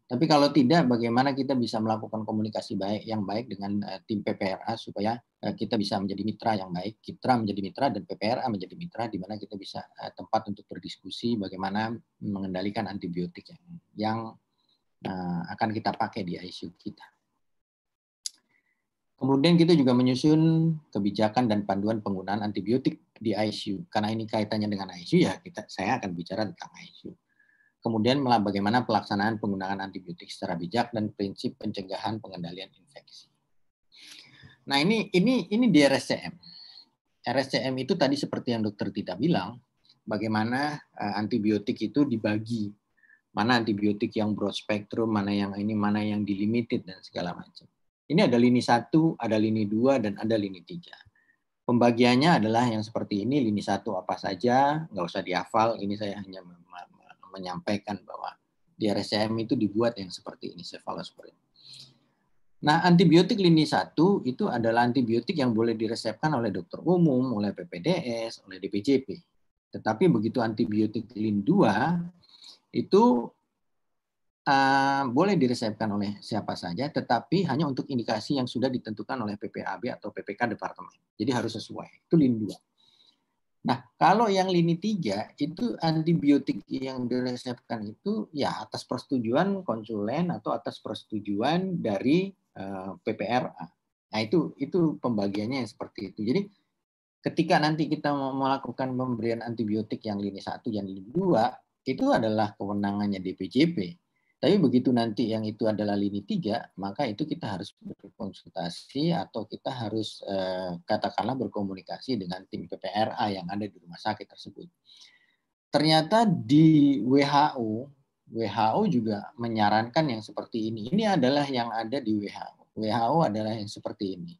Tapi kalau tidak, bagaimana kita bisa melakukan komunikasi baik yang baik dengan uh, tim PPRA supaya uh, kita bisa menjadi mitra yang baik, Kita menjadi mitra dan PPRA menjadi mitra, di mana kita bisa uh, tempat untuk berdiskusi bagaimana mengendalikan antibiotik yang, yang uh, akan kita pakai di ICU kita. Kemudian kita juga menyusun kebijakan dan panduan penggunaan antibiotik di ICU. Karena ini kaitannya dengan ICU ya, kita saya akan bicara tentang ICU. Kemudian bagaimana pelaksanaan penggunaan antibiotik secara bijak dan prinsip pencegahan pengendalian infeksi. Nah, ini ini ini di RSCM. RSCM itu tadi seperti yang dokter tidak bilang, bagaimana eh, antibiotik itu dibagi. Mana antibiotik yang broad spectrum, mana yang ini, mana yang delimited dan segala macam. Ini ada lini satu, ada lini dua, dan ada lini tiga. Pembagiannya adalah yang seperti ini, lini satu apa saja, nggak usah dihafal, ini saya hanya menyampaikan bahwa di RSCM itu dibuat yang seperti ini, cephalosporin. Nah, antibiotik lini satu itu adalah antibiotik yang boleh diresepkan oleh dokter umum, oleh PPDS, oleh DPJP. Tetapi begitu antibiotik lini dua itu boleh diresepkan oleh siapa saja, tetapi hanya untuk indikasi yang sudah ditentukan oleh PPAB atau PPK Departemen. Jadi harus sesuai. Itu lini 2. Nah, kalau yang lini 3, itu antibiotik yang diresepkan itu ya atas persetujuan konsulen atau atas persetujuan dari uh, PPRA. Nah, itu itu pembagiannya yang seperti itu. Jadi ketika nanti kita melakukan pemberian antibiotik yang lini 1, yang lini dua itu adalah kewenangannya DPJP tapi begitu nanti yang itu adalah lini tiga, maka itu kita harus berkonsultasi atau kita harus eh, katakanlah berkomunikasi dengan tim PPRA yang ada di rumah sakit tersebut. Ternyata di WHO, WHO juga menyarankan yang seperti ini. Ini adalah yang ada di WHO. WHO adalah yang seperti ini.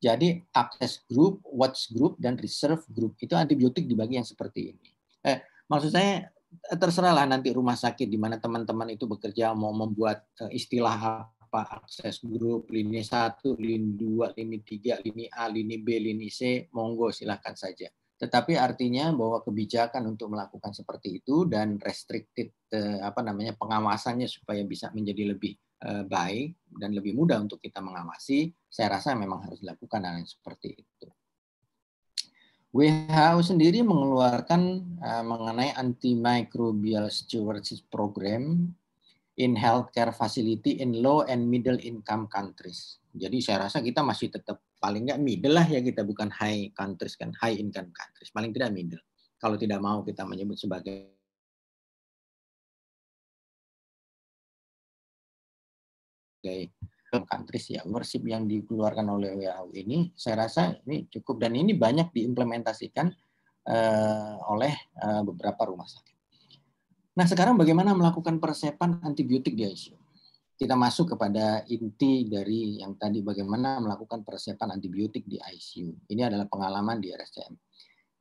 Jadi akses group, watch group, dan reserve group itu antibiotik dibagi yang seperti ini. Eh, maksud saya Eh, terserahlah nanti rumah sakit di mana teman-teman itu bekerja mau membuat eh, istilah apa akses grup lini satu lini dua lini tiga lini A, lini B, lini C, monggo silahkan saja. Tetapi artinya bahwa kebijakan untuk melakukan seperti itu dan restricted eh, apa namanya pengawasannya supaya bisa menjadi lebih baik dan lebih mudah untuk kita mengawasi, saya rasa memang harus dilakukan hal yang seperti itu. WHO sendiri mengeluarkan uh, mengenai antimicrobial stewardship program in healthcare facility in low and middle income countries. Jadi saya rasa kita masih tetap paling nggak middle lah ya kita bukan high countries kan high income countries paling tidak middle. Kalau tidak mau kita menyebut sebagai sebagai countries ya worship yang dikeluarkan oleh WHO ini saya rasa ini cukup dan ini banyak diimplementasikan uh, oleh uh, beberapa rumah sakit. Nah sekarang bagaimana melakukan persiapan antibiotik di ICU? Kita masuk kepada inti dari yang tadi bagaimana melakukan persiapan antibiotik di ICU. Ini adalah pengalaman di RSCM.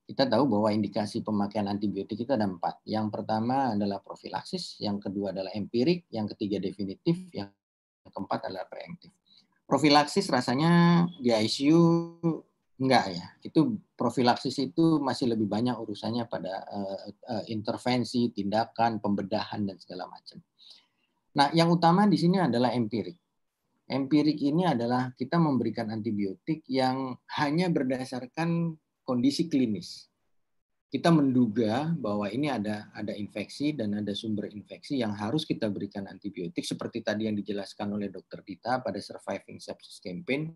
Kita tahu bahwa indikasi pemakaian antibiotik kita ada empat. Yang pertama adalah profilaksis, yang kedua adalah empirik, yang ketiga definitif, yang keempat adalah preemptif. Profilaksis rasanya di ICU enggak ya. Itu profilaksis itu masih lebih banyak urusannya pada uh, uh, intervensi, tindakan, pembedahan dan segala macam. Nah, yang utama di sini adalah empirik. Empirik ini adalah kita memberikan antibiotik yang hanya berdasarkan kondisi klinis kita menduga bahwa ini ada ada infeksi dan ada sumber infeksi yang harus kita berikan antibiotik seperti tadi yang dijelaskan oleh dokter Dita pada surviving sepsis campaign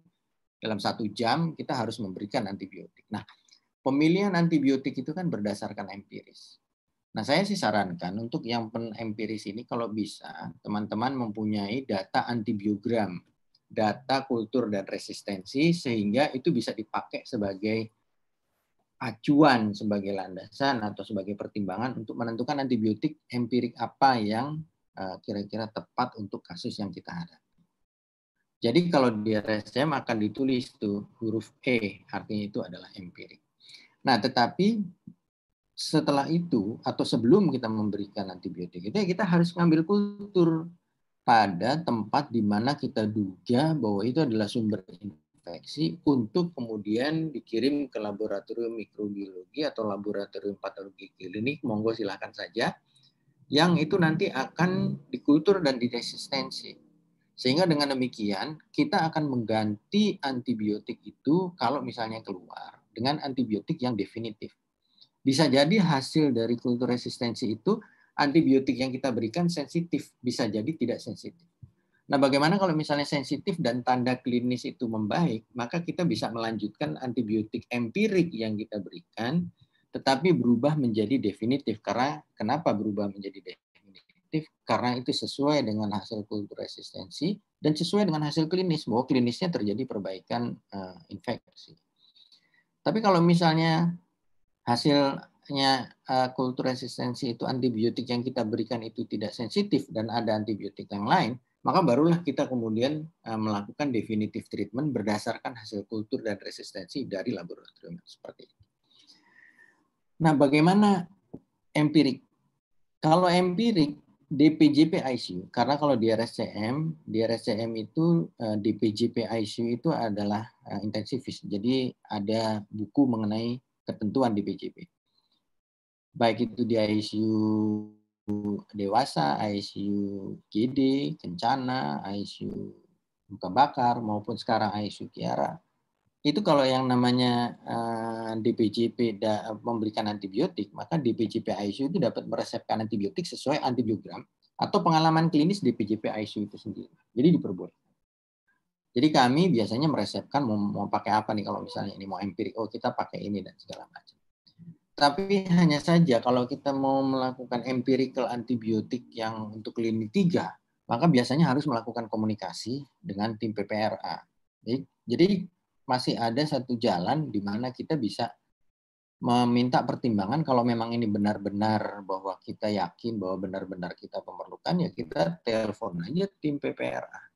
dalam satu jam kita harus memberikan antibiotik. Nah, pemilihan antibiotik itu kan berdasarkan empiris. Nah, saya sih sarankan untuk yang empiris ini kalau bisa teman-teman mempunyai data antibiogram, data kultur dan resistensi sehingga itu bisa dipakai sebagai acuan sebagai landasan atau sebagai pertimbangan untuk menentukan antibiotik empirik apa yang eh, kira-kira tepat untuk kasus yang kita hadapi. Jadi kalau di RSM akan ditulis tuh huruf E, artinya itu adalah empirik. Nah, tetapi setelah itu atau sebelum kita memberikan antibiotik itu ya kita harus mengambil kultur pada tempat di mana kita duga bahwa itu adalah sumber infeksi untuk kemudian dikirim ke laboratorium mikrobiologi atau laboratorium patologi klinik, monggo silahkan saja, yang itu nanti akan dikultur dan diresistensi. Sehingga dengan demikian, kita akan mengganti antibiotik itu kalau misalnya keluar dengan antibiotik yang definitif. Bisa jadi hasil dari kultur resistensi itu antibiotik yang kita berikan sensitif, bisa jadi tidak sensitif. Nah, bagaimana kalau misalnya sensitif dan tanda klinis itu membaik, maka kita bisa melanjutkan antibiotik empirik yang kita berikan, tetapi berubah menjadi definitif. Karena kenapa berubah menjadi definitif? Karena itu sesuai dengan hasil kultur resistensi dan sesuai dengan hasil klinis bahwa klinisnya terjadi perbaikan uh, infeksi. Tapi kalau misalnya hasilnya uh, kultur resistensi itu antibiotik yang kita berikan itu tidak sensitif dan ada antibiotik yang lain, maka barulah kita kemudian eh, melakukan definitive treatment berdasarkan hasil kultur dan resistensi dari laboratorium seperti ini. Nah, bagaimana empirik? Kalau empirik, DPJP ICU, karena kalau di RSCM, di RSCM itu eh, DPJP ICU itu adalah eh, intensivis, jadi ada buku mengenai ketentuan DPJP. Baik itu di ICU dewasa, ICU GD, kencana, ICU luka bakar maupun sekarang ICU Kiara. Itu kalau yang namanya uh, eh, DPJP memberikan antibiotik, maka DPJP ICU itu dapat meresepkan antibiotik sesuai antibiogram atau pengalaman klinis DPJP ICU itu sendiri. Jadi diperbolehkan. Jadi kami biasanya meresepkan mau pakai apa nih kalau misalnya ini mau empirik, oh kita pakai ini dan segala macam. Tapi hanya saja kalau kita mau melakukan empirical antibiotik yang untuk klinik tiga, maka biasanya harus melakukan komunikasi dengan tim PPRA. Jadi, masih ada satu jalan di mana kita bisa meminta pertimbangan kalau memang ini benar-benar bahwa kita yakin bahwa benar-benar kita memerlukan ya kita telepon aja tim PPRA.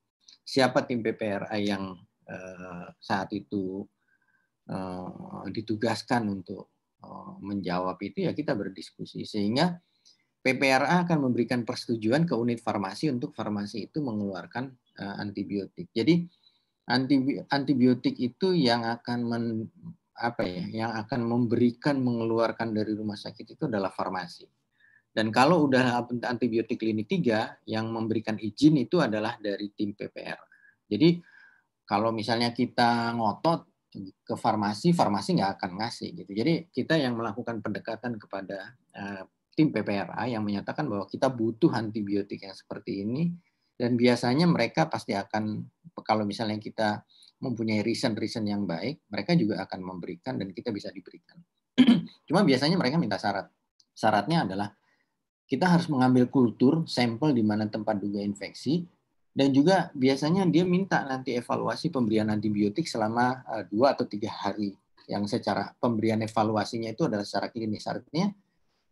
Siapa tim PPRA yang eh, saat itu eh, ditugaskan untuk Eh, menjawab itu ya kita berdiskusi sehingga PPRA akan memberikan persetujuan ke unit farmasi untuk farmasi itu mengeluarkan eh, antibiotik. Jadi antibiotik itu yang akan men, apa ya, yang akan memberikan mengeluarkan dari rumah sakit itu adalah farmasi. Dan kalau udah antibiotik lini 3 yang memberikan izin itu adalah dari tim PPR. Jadi kalau misalnya kita ngotot ke farmasi, farmasi nggak akan ngasih gitu. Jadi kita yang melakukan pendekatan kepada uh, tim PPRA yang menyatakan bahwa kita butuh antibiotik yang seperti ini dan biasanya mereka pasti akan kalau misalnya kita mempunyai reason-reason yang baik, mereka juga akan memberikan dan kita bisa diberikan. Cuma biasanya mereka minta syarat. Syaratnya adalah kita harus mengambil kultur sampel di mana tempat duga infeksi dan juga biasanya dia minta nanti evaluasi pemberian antibiotik selama eh, dua atau tiga hari yang secara pemberian evaluasinya itu adalah secara klinis artinya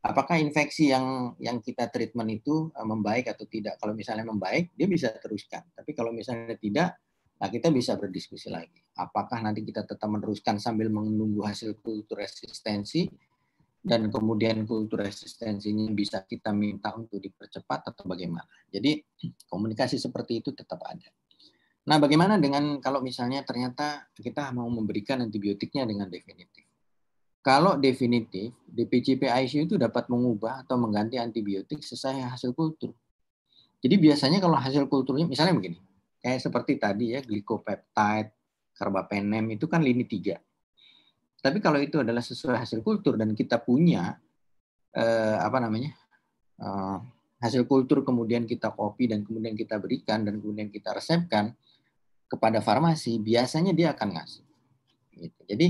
apakah infeksi yang yang kita treatment itu eh, membaik atau tidak kalau misalnya membaik dia bisa teruskan tapi kalau misalnya tidak nah kita bisa berdiskusi lagi apakah nanti kita tetap meneruskan sambil menunggu hasil kultur resistensi dan kemudian kultur resistensinya bisa kita minta untuk dipercepat atau bagaimana. Jadi komunikasi seperti itu tetap ada. Nah, bagaimana dengan kalau misalnya ternyata kita mau memberikan antibiotiknya dengan definitif? Kalau definitif, DPCP ICU itu dapat mengubah atau mengganti antibiotik sesuai hasil kultur. Jadi biasanya kalau hasil kulturnya, misalnya begini, kayak seperti tadi ya, glikopeptide, karbapenem itu kan lini tiga. Tapi kalau itu adalah sesuai hasil kultur dan kita punya eh, apa namanya eh, hasil kultur kemudian kita copy dan kemudian kita berikan dan kemudian kita resepkan kepada farmasi biasanya dia akan ngasih. Gitu. Jadi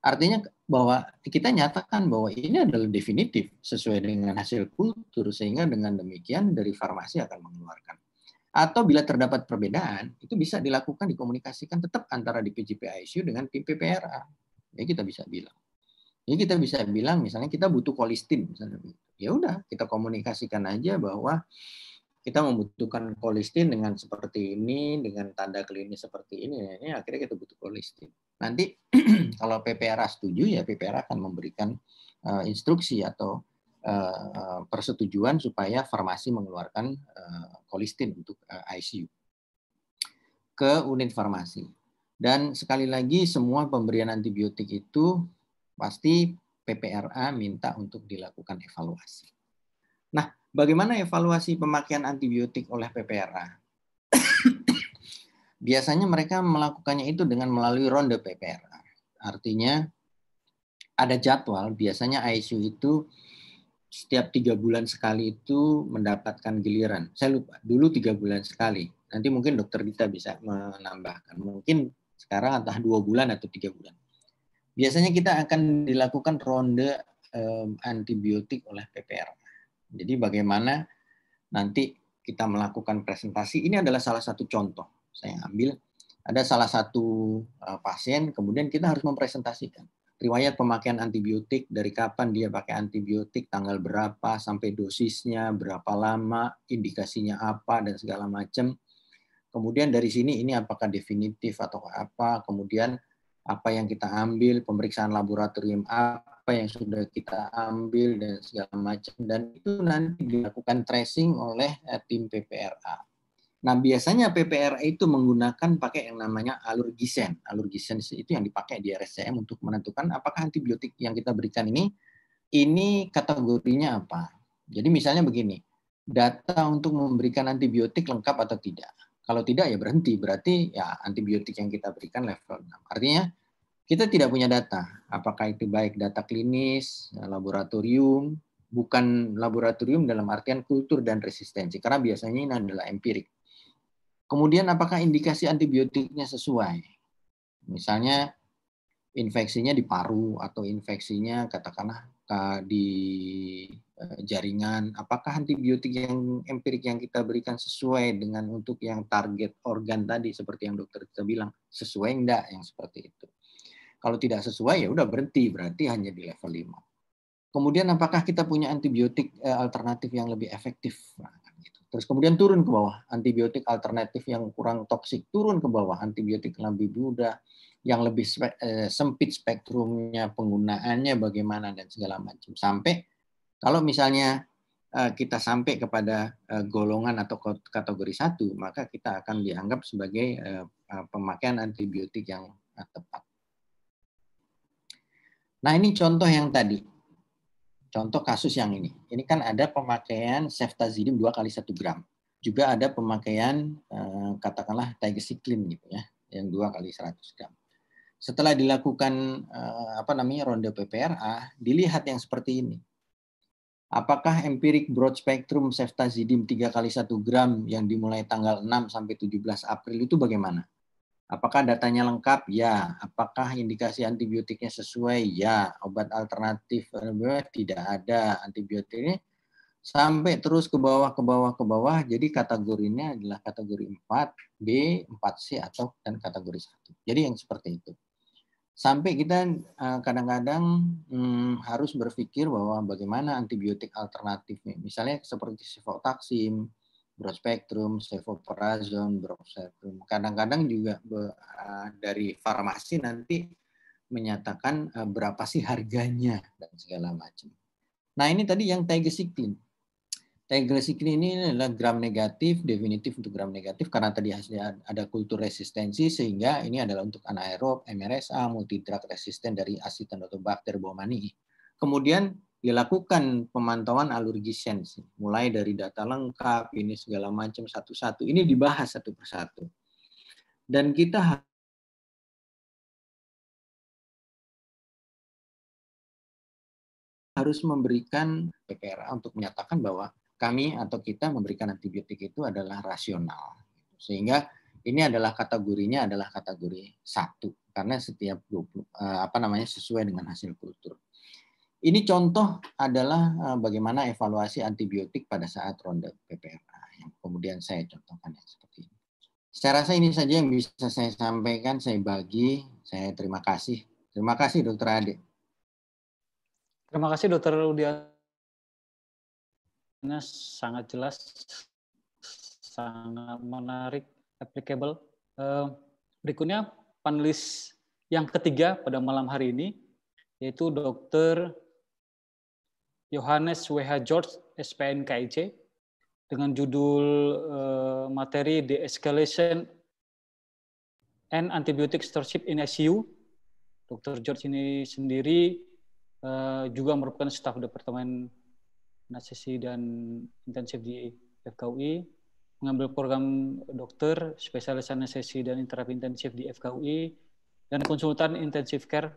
artinya bahwa kita nyatakan bahwa ini adalah definitif sesuai dengan hasil kultur sehingga dengan demikian dari farmasi akan mengeluarkan. Atau bila terdapat perbedaan itu bisa dilakukan dikomunikasikan tetap antara di ISU dengan tim PPRA Ya kita bisa bilang. Ya kita bisa bilang misalnya kita butuh kolistin Ya udah kita komunikasikan aja bahwa kita membutuhkan kolistin dengan seperti ini, dengan tanda klinis seperti ini, ini ya, ya, akhirnya kita butuh kolistin. Nanti kalau PPRA setuju ya PPRA akan memberikan uh, instruksi atau eh, persetujuan supaya farmasi mengeluarkan kolistin eh, untuk ICU ke unit farmasi. Dan sekali lagi semua pemberian antibiotik itu pasti PPRA minta untuk dilakukan evaluasi. Nah, bagaimana evaluasi pemakaian antibiotik oleh PPRA? Biasanya mereka melakukannya itu dengan melalui ronde PPRA. Artinya ada jadwal, biasanya ICU itu setiap tiga bulan sekali itu mendapatkan giliran. Saya lupa, dulu tiga bulan sekali. Nanti mungkin dokter kita bisa menambahkan. Mungkin sekarang entah dua bulan atau tiga bulan. Biasanya kita akan dilakukan ronde um, antibiotik oleh PPR. Jadi bagaimana nanti kita melakukan presentasi ini adalah salah satu contoh saya ambil ada salah satu uh, pasien kemudian kita harus mempresentasikan riwayat pemakaian antibiotik dari kapan dia pakai antibiotik tanggal berapa sampai dosisnya berapa lama indikasinya apa dan segala macam Kemudian dari sini ini apakah definitif atau apa, kemudian apa yang kita ambil, pemeriksaan laboratorium apa yang sudah kita ambil dan segala macam dan itu nanti dilakukan tracing oleh eh, tim PPRA. Nah, biasanya PPRA itu menggunakan pakai yang namanya alur gisen. Alur gisen itu yang dipakai di RSCM untuk menentukan apakah antibiotik yang kita berikan ini ini kategorinya apa. Jadi misalnya begini, data untuk memberikan antibiotik lengkap atau tidak. Kalau tidak ya berhenti, berarti ya antibiotik yang kita berikan level 6. Artinya kita tidak punya data, apakah itu baik data klinis, laboratorium, bukan laboratorium dalam artian kultur dan resistensi, karena biasanya ini adalah empirik. Kemudian apakah indikasi antibiotiknya sesuai? Misalnya infeksinya di paru atau infeksinya katakanlah di e, jaringan apakah antibiotik yang empirik yang kita berikan sesuai dengan untuk yang target organ tadi seperti yang dokter kita bilang sesuai enggak yang seperti itu kalau tidak sesuai ya udah berhenti berarti hanya di level 5 kemudian apakah kita punya antibiotik e, alternatif yang lebih efektif nah, kan gitu. terus kemudian turun ke bawah antibiotik alternatif yang kurang toksik turun ke bawah antibiotik lebih mudah yang lebih eh, sempit spektrumnya penggunaannya bagaimana dan segala macam sampai kalau misalnya eh, kita sampai kepada eh, golongan atau kategori satu maka kita akan dianggap sebagai pemakaian antibiotik yang tepat. Nah ini contoh yang tadi contoh kasus yang ini. Ini kan ada pemakaian ceftazidim dua kali satu gram. Juga ada pemakaian katakanlah tigecycline gitu ya, yang dua kali 100 gram setelah dilakukan eh, apa namanya ronde PPRA, dilihat yang seperti ini. Apakah empirik broad spectrum ceftazidim 3 kali 1 gram yang dimulai tanggal 6 sampai 17 April itu bagaimana? Apakah datanya lengkap? Ya. Apakah indikasi antibiotiknya sesuai? Ya. Obat alternatif eh, eh, tidak ada antibiotiknya. Sampai terus ke bawah, ke bawah, ke bawah. Jadi kategorinya adalah kategori 4, B, 4C, atau dan kategori 1. Jadi yang seperti itu sampai kita eh, kadang-kadang hmm, harus berpikir bahwa bagaimana antibiotik alternatifnya misalnya seperti sifotaksim brospektrum sevoperazon brospektrum kadang-kadang juga eh, dari farmasi nanti menyatakan eh, berapa sih harganya dan segala macam nah ini tadi yang tegesiklin Teglesikli ini adalah gram negatif, definitif untuk gram negatif karena tadi hasilnya ada kultur resistensi sehingga ini adalah untuk anaerob, MRSA, multidrug resisten dari atau bakteri bomani. Kemudian dilakukan pemantauan alergi sensi, mulai dari data lengkap, ini segala macam satu-satu. Ini dibahas satu persatu. Dan kita harus memberikan PPRA untuk menyatakan bahwa kami atau kita memberikan antibiotik itu adalah rasional. Sehingga ini adalah kategorinya adalah kategori satu karena setiap 20, eh, apa namanya sesuai dengan hasil kultur. Ini contoh adalah eh, bagaimana evaluasi antibiotik pada saat ronde PPRA yang kemudian saya contohkan yang seperti ini. Saya rasa ini saja yang bisa saya sampaikan, saya bagi, saya terima kasih. Terima kasih Dokter Ade. Terima kasih Dokter Udian nya sangat jelas, sangat menarik, applicable. Eh, berikutnya panelis yang ketiga pada malam hari ini yaitu Dr. Johannes W.H. George, SPN KIC, dengan judul eh, materi The Escalation and Antibiotic Stewardship in ICU. Dr. George ini sendiri eh, juga merupakan staf Departemen nasisi dan intensif di FKUI, mengambil program dokter spesialis anestesi dan terapi intensif di FKUI, dan konsultan intensif care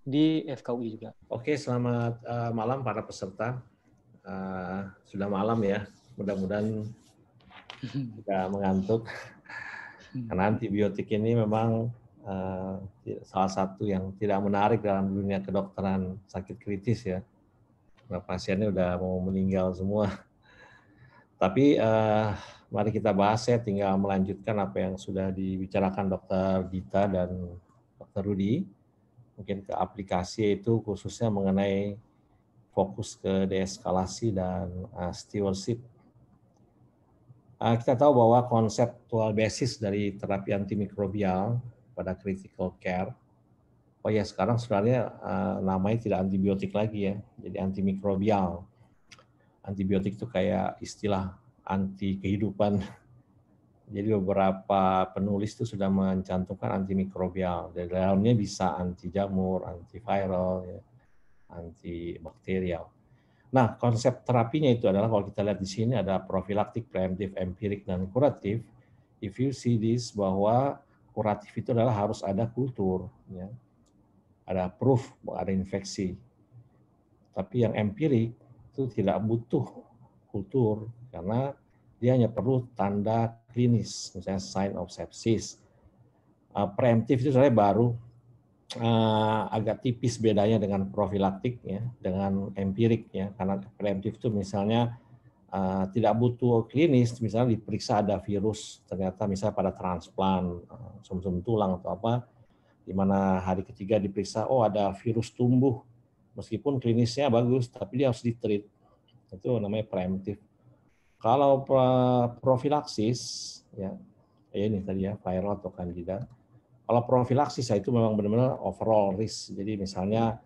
di FKUI juga. Oke, selamat uh, malam para peserta. Uh, sudah malam ya, mudah-mudahan tidak mengantuk. Karena antibiotik ini memang uh, salah satu yang tidak menarik dalam dunia kedokteran sakit kritis ya. Nah, pasiennya udah mau meninggal semua. Tapi eh, mari kita bahas ya, tinggal melanjutkan apa yang sudah dibicarakan Dokter Dita dan Dokter Rudi. Mungkin ke aplikasi itu khususnya mengenai fokus ke deeskalasi dan uh, stewardship. Uh, kita tahu bahwa konseptual basis dari terapi antimikrobial pada critical care oh ya sekarang sebenarnya uh, namanya tidak antibiotik lagi ya, jadi antimikrobial. Antibiotik itu kayak istilah anti kehidupan. Jadi beberapa penulis itu sudah mencantumkan antimikrobial. Dari dalamnya bisa anti jamur, antiviral, ya, antibakterial. Nah, konsep terapinya itu adalah kalau kita lihat di sini ada profilaktik, preemptif, empirik, dan kuratif. If you see this bahwa kuratif itu adalah harus ada kultur. Ya ada proof ada infeksi. Tapi yang empirik itu tidak butuh kultur karena dia hanya perlu tanda klinis, misalnya sign of sepsis. Uh, preemptif itu sebenarnya baru uh, agak tipis bedanya dengan profilaktik ya, dengan empirik ya. Karena preemptif itu misalnya uh, tidak butuh klinis, misalnya diperiksa ada virus, ternyata misalnya pada transplant sum -sum tulang atau apa, di mana hari ketiga diperiksa, oh ada virus tumbuh, meskipun klinisnya bagus, tapi dia harus ditreat. Itu namanya preemptif. Kalau profilaksis, ya, ya ini tadi ya, viral atau kandida. Kalau profilaksis ya, itu memang benar-benar overall risk. Jadi misalnya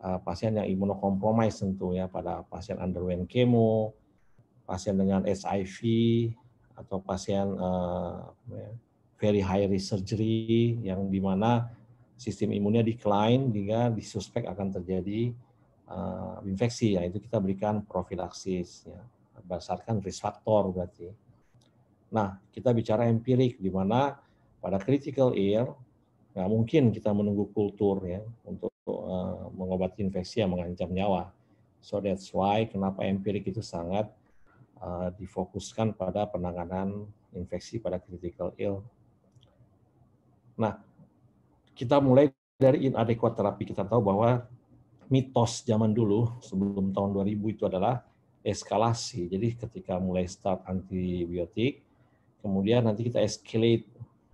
eh, pasien yang imunokompromis tentu ya, pada pasien underwent chemo, pasien dengan HIV, atau pasien uh, very high risk surgery yang dimana sistem imunnya decline hingga disuspek akan terjadi uh, infeksi yaitu kita berikan profilaksis ya berdasarkan risk factor berarti. Nah, kita bicara empirik di mana pada critical ear nggak mungkin kita menunggu kultur ya untuk uh, mengobati infeksi yang mengancam nyawa. So that's why kenapa empirik itu sangat uh, difokuskan pada penanganan infeksi pada critical ill. Nah, kita mulai dari inadequate terapi. Kita tahu bahwa mitos zaman dulu sebelum tahun 2000 itu adalah eskalasi. Jadi ketika mulai start antibiotik, kemudian nanti kita escalate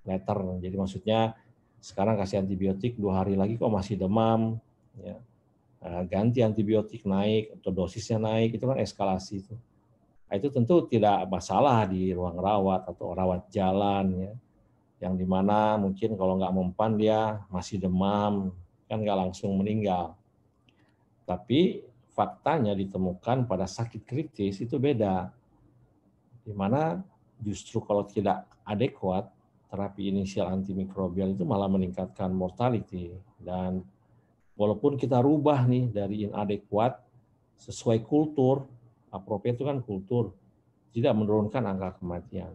letter. Jadi maksudnya sekarang kasih antibiotik dua hari lagi kok masih demam, ya. Nah, ganti antibiotik naik atau dosisnya naik itu kan eskalasi itu. Nah, itu tentu tidak masalah di ruang rawat atau rawat jalan ya yang dimana mungkin kalau nggak mempan dia masih demam, kan nggak langsung meninggal. Tapi faktanya ditemukan pada sakit kritis itu beda. Dimana justru kalau tidak adekuat, terapi inisial antimikrobial itu malah meningkatkan mortality. Dan walaupun kita rubah nih dari inadekuat sesuai kultur, appropriate itu kan kultur, tidak menurunkan angka kematian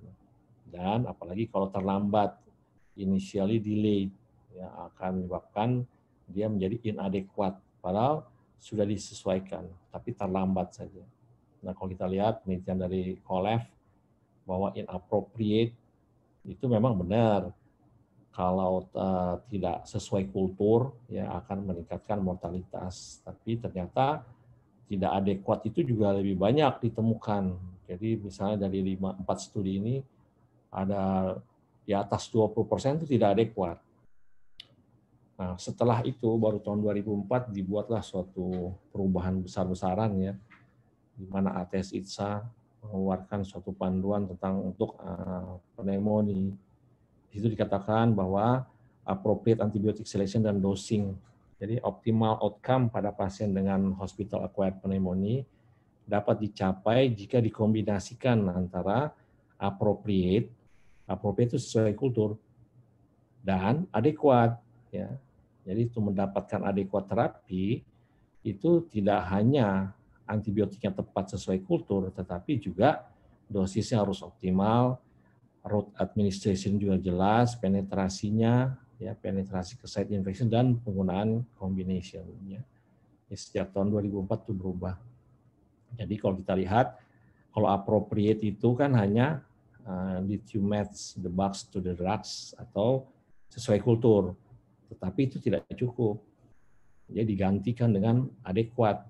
dan apalagi kalau terlambat initially delay ya akan menyebabkan dia menjadi inadekuat padahal sudah disesuaikan tapi terlambat saja. Nah, kalau kita lihat penelitian dari Kolef bahwa inappropriate itu memang benar kalau uh, tidak sesuai kultur ya akan meningkatkan mortalitas tapi ternyata tidak adekuat itu juga lebih banyak ditemukan jadi misalnya dari 5, 4 studi ini ada di atas 20% itu tidak adekuat. Nah, setelah itu baru tahun 2004 dibuatlah suatu perubahan besar-besaran ya, di mana ATS ITSA mengeluarkan suatu panduan tentang untuk eh, pneumonia. Di situ dikatakan bahwa appropriate antibiotic selection dan dosing. Jadi optimal outcome pada pasien dengan hospital acquired pneumonia dapat dicapai jika dikombinasikan antara appropriate appropriate itu sesuai kultur dan adekuat ya. Jadi itu mendapatkan adekuat terapi itu tidak hanya antibiotik yang tepat sesuai kultur tetapi juga dosisnya harus optimal, route administration juga jelas, penetrasinya ya penetrasi ke site infection dan penggunaan combination ya. ya sejak tahun 2004 itu berubah. Jadi kalau kita lihat kalau appropriate itu kan hanya Eh, lithium did match the bugs to the drugs atau sesuai kultur. Tetapi itu tidak cukup. Jadi digantikan dengan adekuat.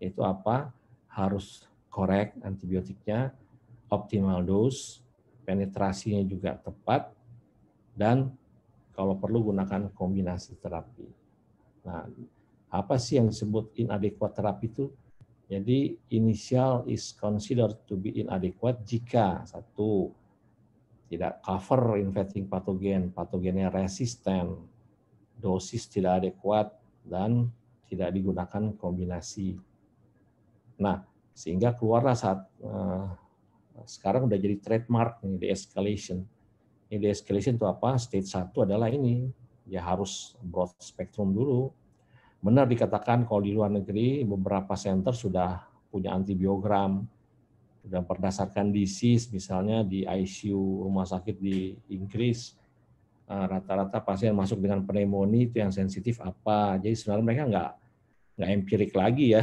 Yaitu apa? Harus korek antibiotiknya, optimal dos, penetrasinya juga tepat, dan kalau perlu gunakan kombinasi terapi. Nah, apa sih yang disebut inadequate terapi itu? Jadi inisial is considered to be inadequate jika satu tidak cover infecting patogen, patogennya resisten, dosis tidak adekuat dan tidak digunakan kombinasi. Nah, sehingga keluarlah saat uh, sekarang udah jadi trademark nih the escalation. Ini de escalation itu apa? Stage 1 adalah ini. Ya harus broad spectrum dulu, Benar dikatakan kalau di luar negeri beberapa center sudah punya antibiogram dan berdasarkan disease misalnya di ICU rumah sakit di Inggris eh, rata-rata pasien masuk dengan pneumonia itu yang sensitif apa. Jadi sebenarnya mereka nggak nggak empirik lagi ya.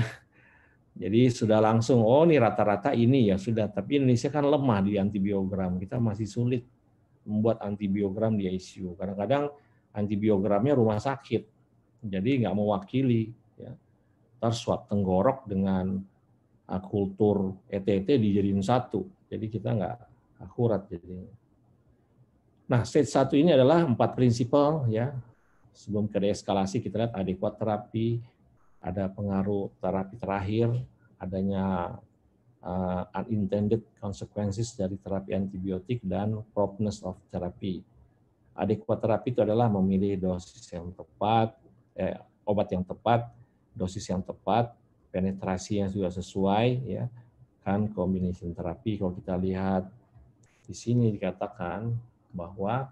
Jadi sudah langsung oh ini rata-rata ini ya sudah. Tapi Indonesia kan lemah di antibiogram. Kita masih sulit membuat antibiogram di ICU. Kadang-kadang antibiogramnya rumah sakit jadi nggak mewakili. Ya. Ntar tenggorok dengan ah, kultur ETT dijadiin satu, jadi kita nggak akurat Jadi, Nah, stage satu ini adalah empat prinsipal ya. Sebelum ke deeskalasi kita lihat adekuat terapi, ada pengaruh terapi terakhir, adanya uh, unintended consequences dari terapi antibiotik dan properness of therapy. Adekuat terapi itu adalah memilih dosis yang tepat, eh, obat yang tepat, dosis yang tepat, penetrasi yang sudah sesuai ya. Kan combination terapi kalau kita lihat di sini dikatakan bahwa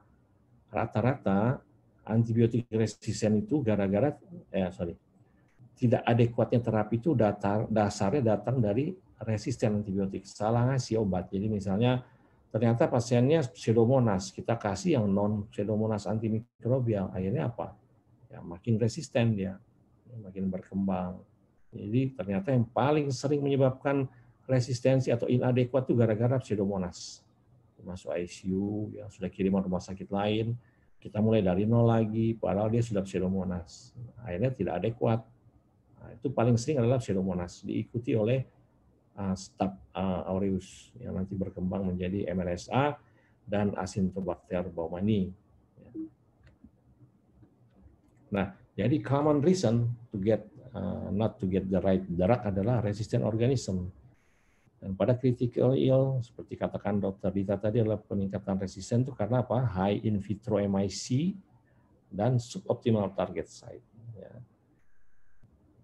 rata-rata antibiotik resisten itu gara-gara eh sorry tidak adekuatnya terapi itu datar, dasarnya datang dari resisten antibiotik salah ngasih obat jadi misalnya ternyata pasiennya pseudomonas kita kasih yang non pseudomonas antimikrobial akhirnya apa ya, makin resisten dia, ya, makin berkembang. Jadi ternyata yang paling sering menyebabkan resistensi atau inadekuat itu gara-gara pseudomonas. Masuk ICU, ya, sudah kiriman rumah sakit lain, kita mulai dari nol lagi, padahal dia sudah pseudomonas. Akhirnya tidak adekuat. Nah, itu paling sering adalah pseudomonas, diikuti oleh uh, ah, staph ah, uh, aureus yang nanti berkembang menjadi MLSA dan asintobacter baumani. Nah, jadi common reason to get uh, not to get the right drug adalah resistant organism. Dan pada critical ill, seperti katakan dokter Dita tadi adalah peningkatan resisten itu karena apa? High in vitro MIC dan suboptimal target site. Ya.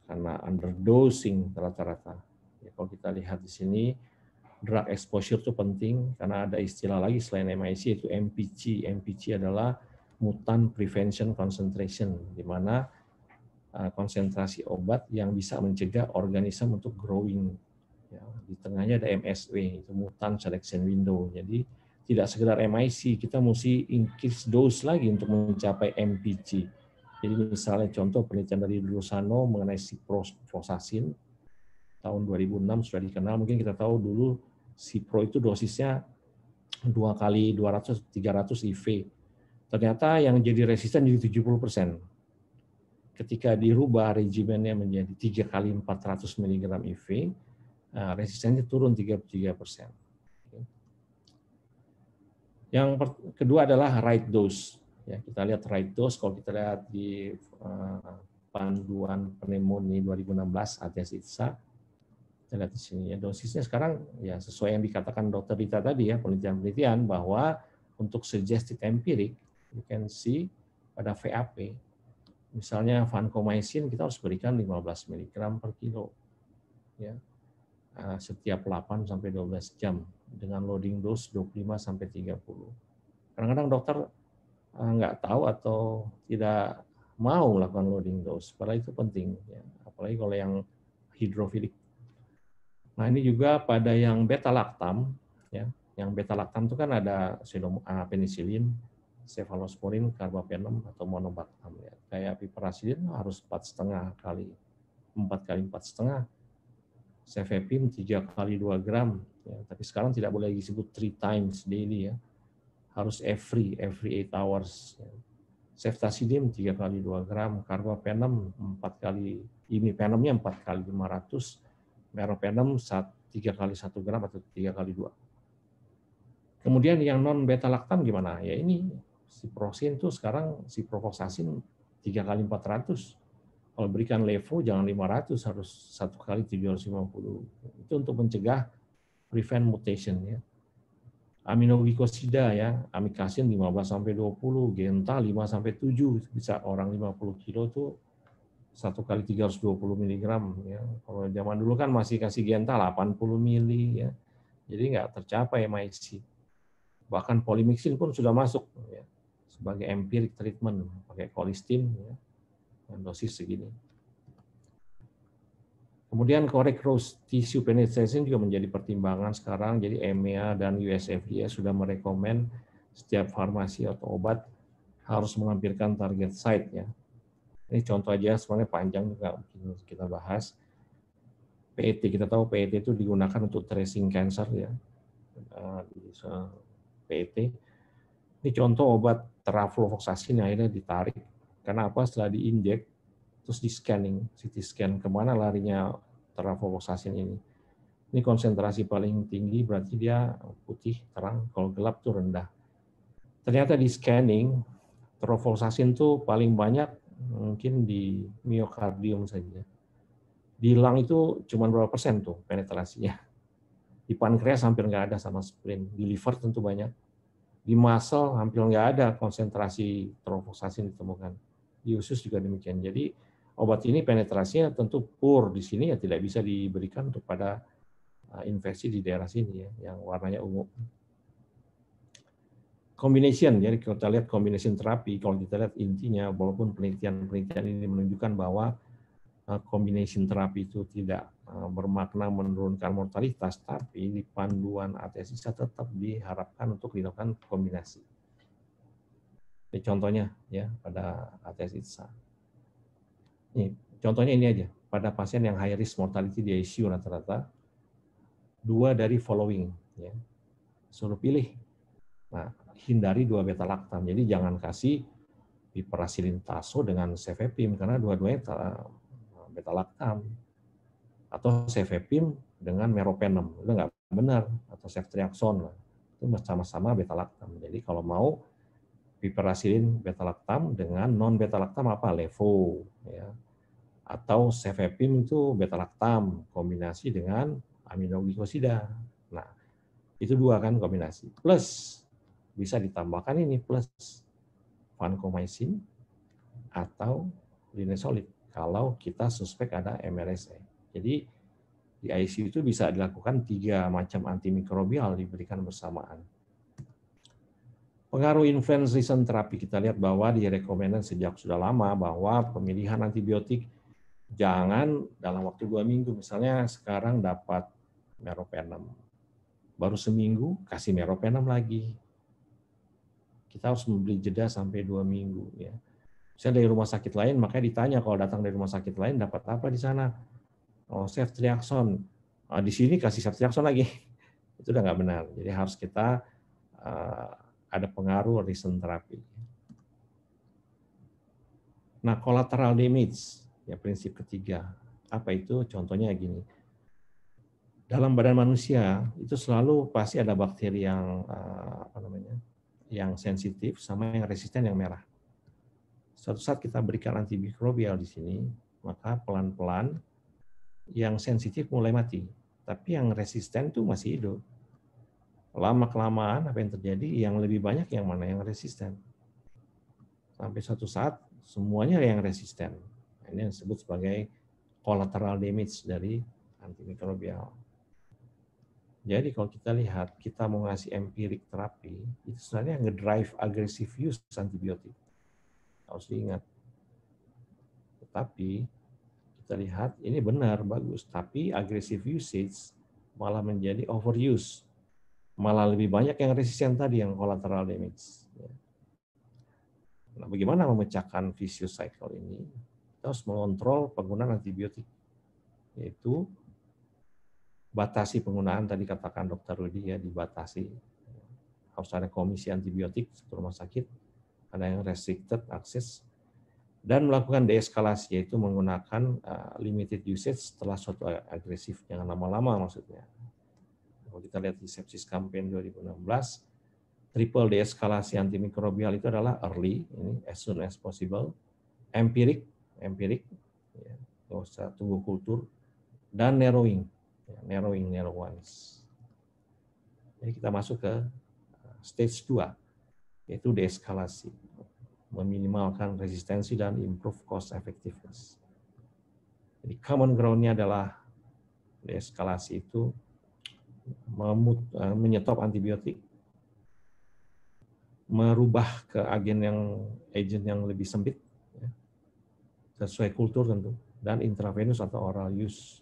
Karena underdosing rata-rata. Ya, kalau kita lihat di sini, drug exposure itu penting karena ada istilah lagi selain MIC itu MPC. MPC adalah mutan prevention concentration, di mana eh, konsentrasi obat yang bisa mencegah organisme untuk growing. Ya, di tengahnya ada MSW, itu mutan selection window. Jadi tidak sekedar MIC, kita mesti increase dose lagi untuk mencapai MPC. Jadi misalnya contoh penelitian dari Lusano mengenai ciprofloxacin tahun 2006 sudah dikenal. Mungkin kita tahu dulu cipro itu dosisnya dua kali 200 300 IV ternyata yang jadi resisten jadi 70 persen. Ketika dirubah regimennya menjadi 3 kali 400 mg IV, resistennya turun 33 persen. Yang kedua adalah right dose. Ya, kita lihat right dose, kalau kita lihat di eh, panduan pneumonia 2016 ATS ITSA, kita lihat di sini ya, dosisnya sekarang ya sesuai yang dikatakan dokter Rita tadi ya, penelitian-penelitian bahwa untuk suggested empirik you can see pada VAP, misalnya vancomycin kita harus berikan 15 mg per kilo ya ah, setiap 8 sampai 12 jam dengan loading dose 25 sampai 30. Kadang-kadang dokter ah, nggak tahu atau tidak mau melakukan loading dose, padahal itu penting, ya. apalagi kalau yang hidrofilik. Nah ini juga pada yang beta laktam, ya, yang beta laktam itu kan ada ah, penicillin, cephalosporin, karbapenem atau monobactam. Ya. Kayak piperacillin harus 4,5 kali 4 kali 4,5. cefepim 3 kali 2 gram. Ya. Tapi sekarang tidak boleh disebut 3 times daily ya, harus every every 8 hours. Ya. Ceftazidim 3 kali 2 gram, karbapenem 4 kali, penemnya 4 kali 500, meropenem 3 kali 1 gram atau 3 kali 2. Kemudian yang non beta laktam gimana? Ya ini si tuh sekarang si tiga kali empat ratus. Kalau berikan levo jangan lima ratus harus satu kali tiga ratus lima puluh. Itu untuk mencegah prevent mutation ya. Aminoglikosida ya, amikasin 15 sampai 20, genta 5 sampai 7 bisa orang 50 kilo tuh satu kali 320 mg ya. Kalau zaman dulu kan masih kasih genta 80 mili ya. Jadi nggak tercapai MIC. Bahkan polimixin pun sudah masuk ya sebagai empiric treatment pakai kolistin ya, dan dosis segini. Kemudian correct rose tissue penetration juga menjadi pertimbangan sekarang. Jadi EMEA dan USFDA sudah merekomend setiap farmasi atau obat harus menampilkan target site ya. Ini contoh aja sebenarnya panjang juga kita bahas. PET kita tahu PET itu digunakan untuk tracing cancer ya. Nah, PET. Ini contoh obat teraflovoksasi akhirnya ditarik. Karena apa? Setelah diinjek, terus di scanning, CT scan kemana larinya terafovoksasin ini. Ini konsentrasi paling tinggi berarti dia putih terang, kalau gelap tuh rendah. Ternyata di scanning terafovoksasin tuh paling banyak mungkin di miokardium saja. Di lung itu cuma berapa persen tuh penetrasinya. Di pankreas hampir nggak ada sama sprint. Di liver tentu banyak di muscle hampir nggak ada konsentrasi trofosfasin ditemukan. Di usus juga demikian. Jadi obat ini penetrasinya tentu poor di sini ya tidak bisa diberikan untuk pada uh, infeksi di daerah sini ya yang warnanya ungu. Combination, jadi kalau kita lihat combination terapi, kalau kita lihat intinya, walaupun penelitian-penelitian ini menunjukkan bahwa uh, combination terapi itu tidak Eh, bermakna menurunkan mortalitas, tapi di panduan ATS bisa tetap diharapkan untuk dilakukan kombinasi. Ini contohnya ya pada ATSISA. Ini, contohnya ini aja, pada pasien yang high risk mortality di ICU rata-rata, dua dari following. Ya. Suruh pilih. Nah, hindari dua beta laktam. Jadi jangan kasih piperacillin taso dengan cefepim karena dua-duanya eh, beta laktam atau cefepim dengan meropenem itu nggak benar atau ceftriaxone itu sama-sama beta laktam jadi kalau mau piperacillin beta laktam dengan non beta laktam apa levo ya atau cefepim itu beta laktam kombinasi dengan aminoglikosida nah itu dua kan kombinasi plus bisa ditambahkan ini plus vancomycin atau linesolid kalau kita suspek ada MRSA e. Jadi di ICU itu bisa dilakukan tiga macam antimikrobial diberikan bersamaan. Pengaruh influence recent terapi kita lihat bahwa direkomendasikan sejak sudah lama bahwa pemilihan antibiotik jangan dalam waktu dua minggu misalnya sekarang dapat meropenem baru seminggu kasih meropenem lagi kita harus membeli jeda sampai dua minggu ya misalnya dari rumah sakit lain makanya ditanya kalau datang dari rumah sakit lain dapat apa di sana oh Septriakson, nah, di sini kasih Septriakson lagi. Itu udah nggak benar. Jadi harus kita uh, ada pengaruh reason therapy. Nah, collateral damage, ya prinsip ketiga. Apa itu? Contohnya gini. Dalam badan manusia itu selalu pasti ada bakteri yang uh, apa namanya? yang sensitif sama yang resisten yang merah. Suatu saat kita berikan antimikrobial di sini, maka pelan-pelan yang sensitif mulai mati, tapi yang resisten itu masih hidup. Lama kelamaan apa yang terjadi? Yang lebih banyak yang mana yang resisten? Sampai suatu saat semuanya yang resisten. Ini yang disebut sebagai collateral damage dari antimikrobial. Jadi kalau kita lihat, kita mau ngasih empirik terapi, itu sebenarnya yang ngedrive agresif use antibiotik. Harus diingat. Tetapi kita lihat ini benar bagus tapi agresif usage malah menjadi overuse malah lebih banyak yang resisten tadi yang collateral damage ya. nah bagaimana memecahkan vicious cycle ini kita harus mengontrol penggunaan antibiotik yaitu batasi penggunaan tadi katakan dokter Rudi ya dibatasi harus ada komisi antibiotik di rumah sakit ada yang restricted access dan melakukan deeskalasi yaitu menggunakan eh, limited usage setelah suatu agresif jangan lama-lama maksudnya. Kalau kita lihat di sepsis campaign 2016 triple deeskalasi antimikrobial itu adalah early ini as soon as possible, empirik empirik ya, nggak usah tunggu kultur dan narrowing ya, narrowing narrow ones. Jadi kita masuk ke eh, stage 2 yaitu deeskalasi meminimalkan resistensi dan improve cost effectiveness. Jadi common ground-nya adalah deeskalasi itu memut, eh, menyetop antibiotik, merubah ke agen yang agent yang lebih sempit ya, sesuai kultur tentu dan intravenous atau oral use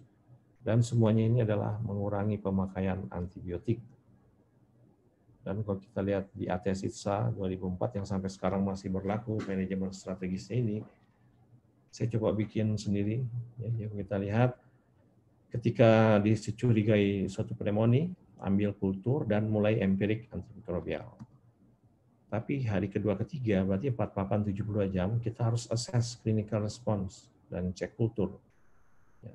dan semuanya ini adalah mengurangi pemakaian antibiotik dan kalau kita lihat di ATS ITSA 2004 yang sampai sekarang masih berlaku manajemen strategisnya ini, saya coba bikin sendiri. Ya, ya, kita lihat ketika dicurigai suatu pneumonia, ambil kultur dan mulai empirik antimikrobial. Tapi hari kedua ketiga berarti 48 72 jam kita harus assess clinical response dan cek kultur. Ya.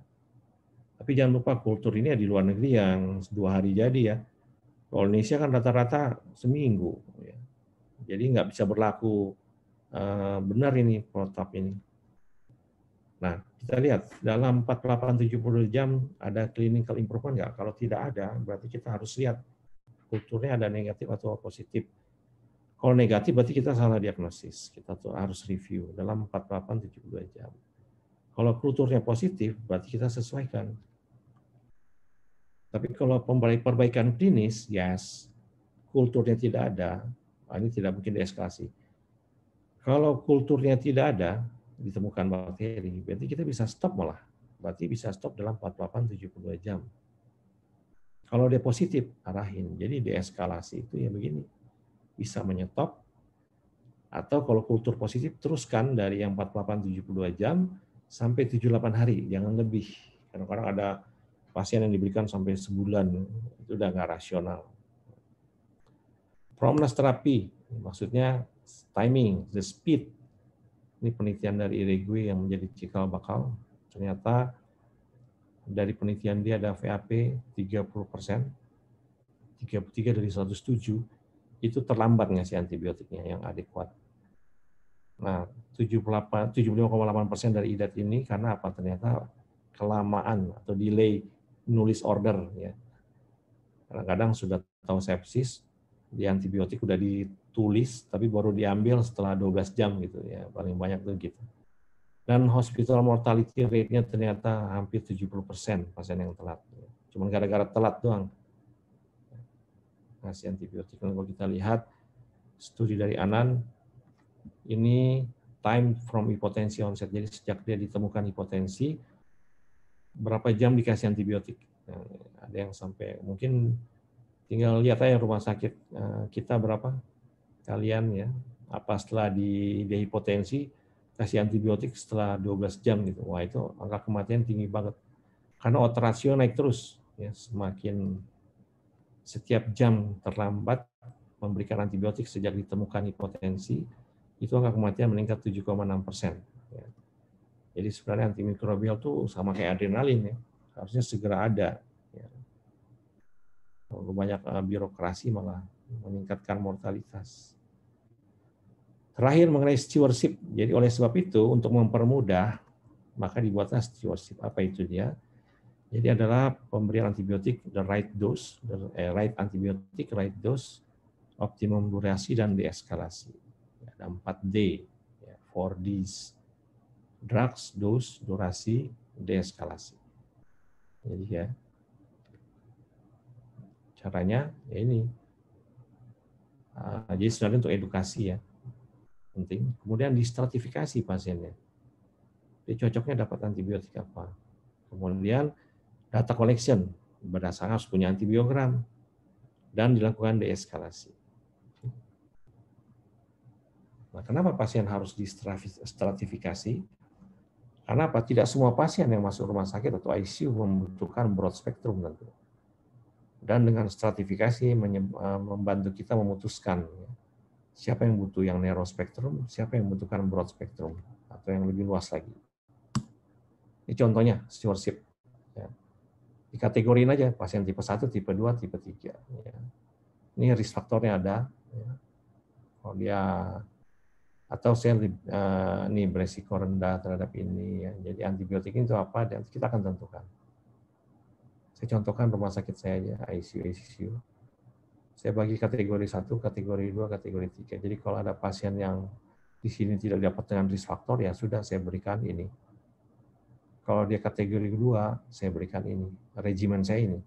Tapi jangan lupa kultur ini ya di luar negeri yang dua hari jadi ya kalau Indonesia kan rata-rata seminggu, ya. jadi nggak bisa berlaku uh, benar ini protap ini. Nah, kita lihat dalam 48-70 jam ada clinical improvement nggak? Kalau tidak ada, berarti kita harus lihat kulturnya ada negatif atau positif. Kalau negatif berarti kita salah diagnosis, kita tuh harus review dalam 48-72 jam. Kalau kulturnya positif berarti kita sesuaikan tapi kalau perbaikan klinis, yes, kulturnya tidak ada, nah, ini tidak mungkin dieskalasi. Kalau kulturnya tidak ada, ditemukan bakteri, berarti kita bisa stop malah. Berarti bisa stop dalam 48-72 jam. Kalau dia positif, arahin. Jadi deeskalasi itu ya begini. Bisa menyetop, atau kalau kultur positif, teruskan dari yang 48-72 jam sampai 78 hari, jangan lebih. Kadang-kadang ada pasien yang diberikan sampai sebulan itu udah nggak rasional. Promnas terapi maksudnya timing, the speed. Ini penelitian dari Iregui yang menjadi cikal bakal. Ternyata dari penelitian dia ada VAP 30 persen, 33 dari 107 itu terlambat ngasih antibiotiknya yang adekuat. Nah, 75,8 persen dari idat ini karena apa? Ternyata kelamaan atau delay nulis order ya. Kadang-kadang sudah tahu sepsis, di antibiotik udah ditulis tapi baru diambil setelah 12 jam gitu ya, paling banyak tuh gitu. Dan hospital mortality rate-nya ternyata hampir 70% pasien yang telat. Ya. Cuman gara-gara telat doang. ngasih antibiotik. Dan kalau kita lihat studi dari Anan, ini time from hipotensi onset. Jadi sejak dia ditemukan hipotensi, berapa jam dikasih antibiotik. Nah, ada yang sampai mungkin tinggal lihat aja rumah sakit eh, kita berapa kalian ya. Apa setelah di, dehipotensi kasih antibiotik setelah 12 jam gitu. Wah itu angka kematian tinggi banget. Karena otot naik terus. Ya, semakin setiap jam terlambat memberikan antibiotik sejak ditemukan hipotensi, itu angka kematian meningkat 7,6 persen. Ya. Jadi sebenarnya antimikrobial tuh sama kayak adrenalin ya, harusnya segera ada. Ya. Terlalu banyak eh, birokrasi malah meningkatkan mortalitas. Terakhir mengenai stewardship. Jadi oleh sebab itu untuk mempermudah maka dibuatlah stewardship. Apa itu dia? Jadi adalah pemberian antibiotik the right dose, the eh, right antibiotik, right dose, optimum durasi dan deeskalasi. Ada 4D, 4Ds. Ya, drugs, dose, durasi, deeskalasi. Jadi ya, caranya ya ini. Uh, jadi sebenarnya untuk edukasi ya, penting. Kemudian distratifikasi pasiennya. Dia cocoknya dapat antibiotik apa. Kemudian data collection, berdasarkan harus punya antibiogram. Dan dilakukan deeskalasi. Nah, kenapa pasien harus distratifikasi? Karena apa? Tidak semua pasien yang masuk rumah sakit atau ICU membutuhkan broad spectrum tentu. Dan dengan stratifikasi e, membantu kita memutuskan ya, siapa yang butuh yang narrow spectrum, siapa yang membutuhkan broad spectrum atau yang lebih luas lagi. Ini contohnya stewardship. Ya. Dikategorin aja pasien tipe 1, tipe 2, tipe 3. Ya. Ini risk faktornya ada. Ya. Kalau dia atau saya uh, eh, nih beresiko rendah terhadap ini ya. Jadi antibiotik itu apa dan kita akan tentukan. Saya contohkan rumah sakit saya aja ICU ICU. Saya bagi kategori satu kategori dua kategori tiga Jadi kalau ada pasien yang di sini tidak dapat dengan risk faktor ya sudah saya berikan ini. Kalau dia kategori dua saya berikan ini. Regimen saya ini.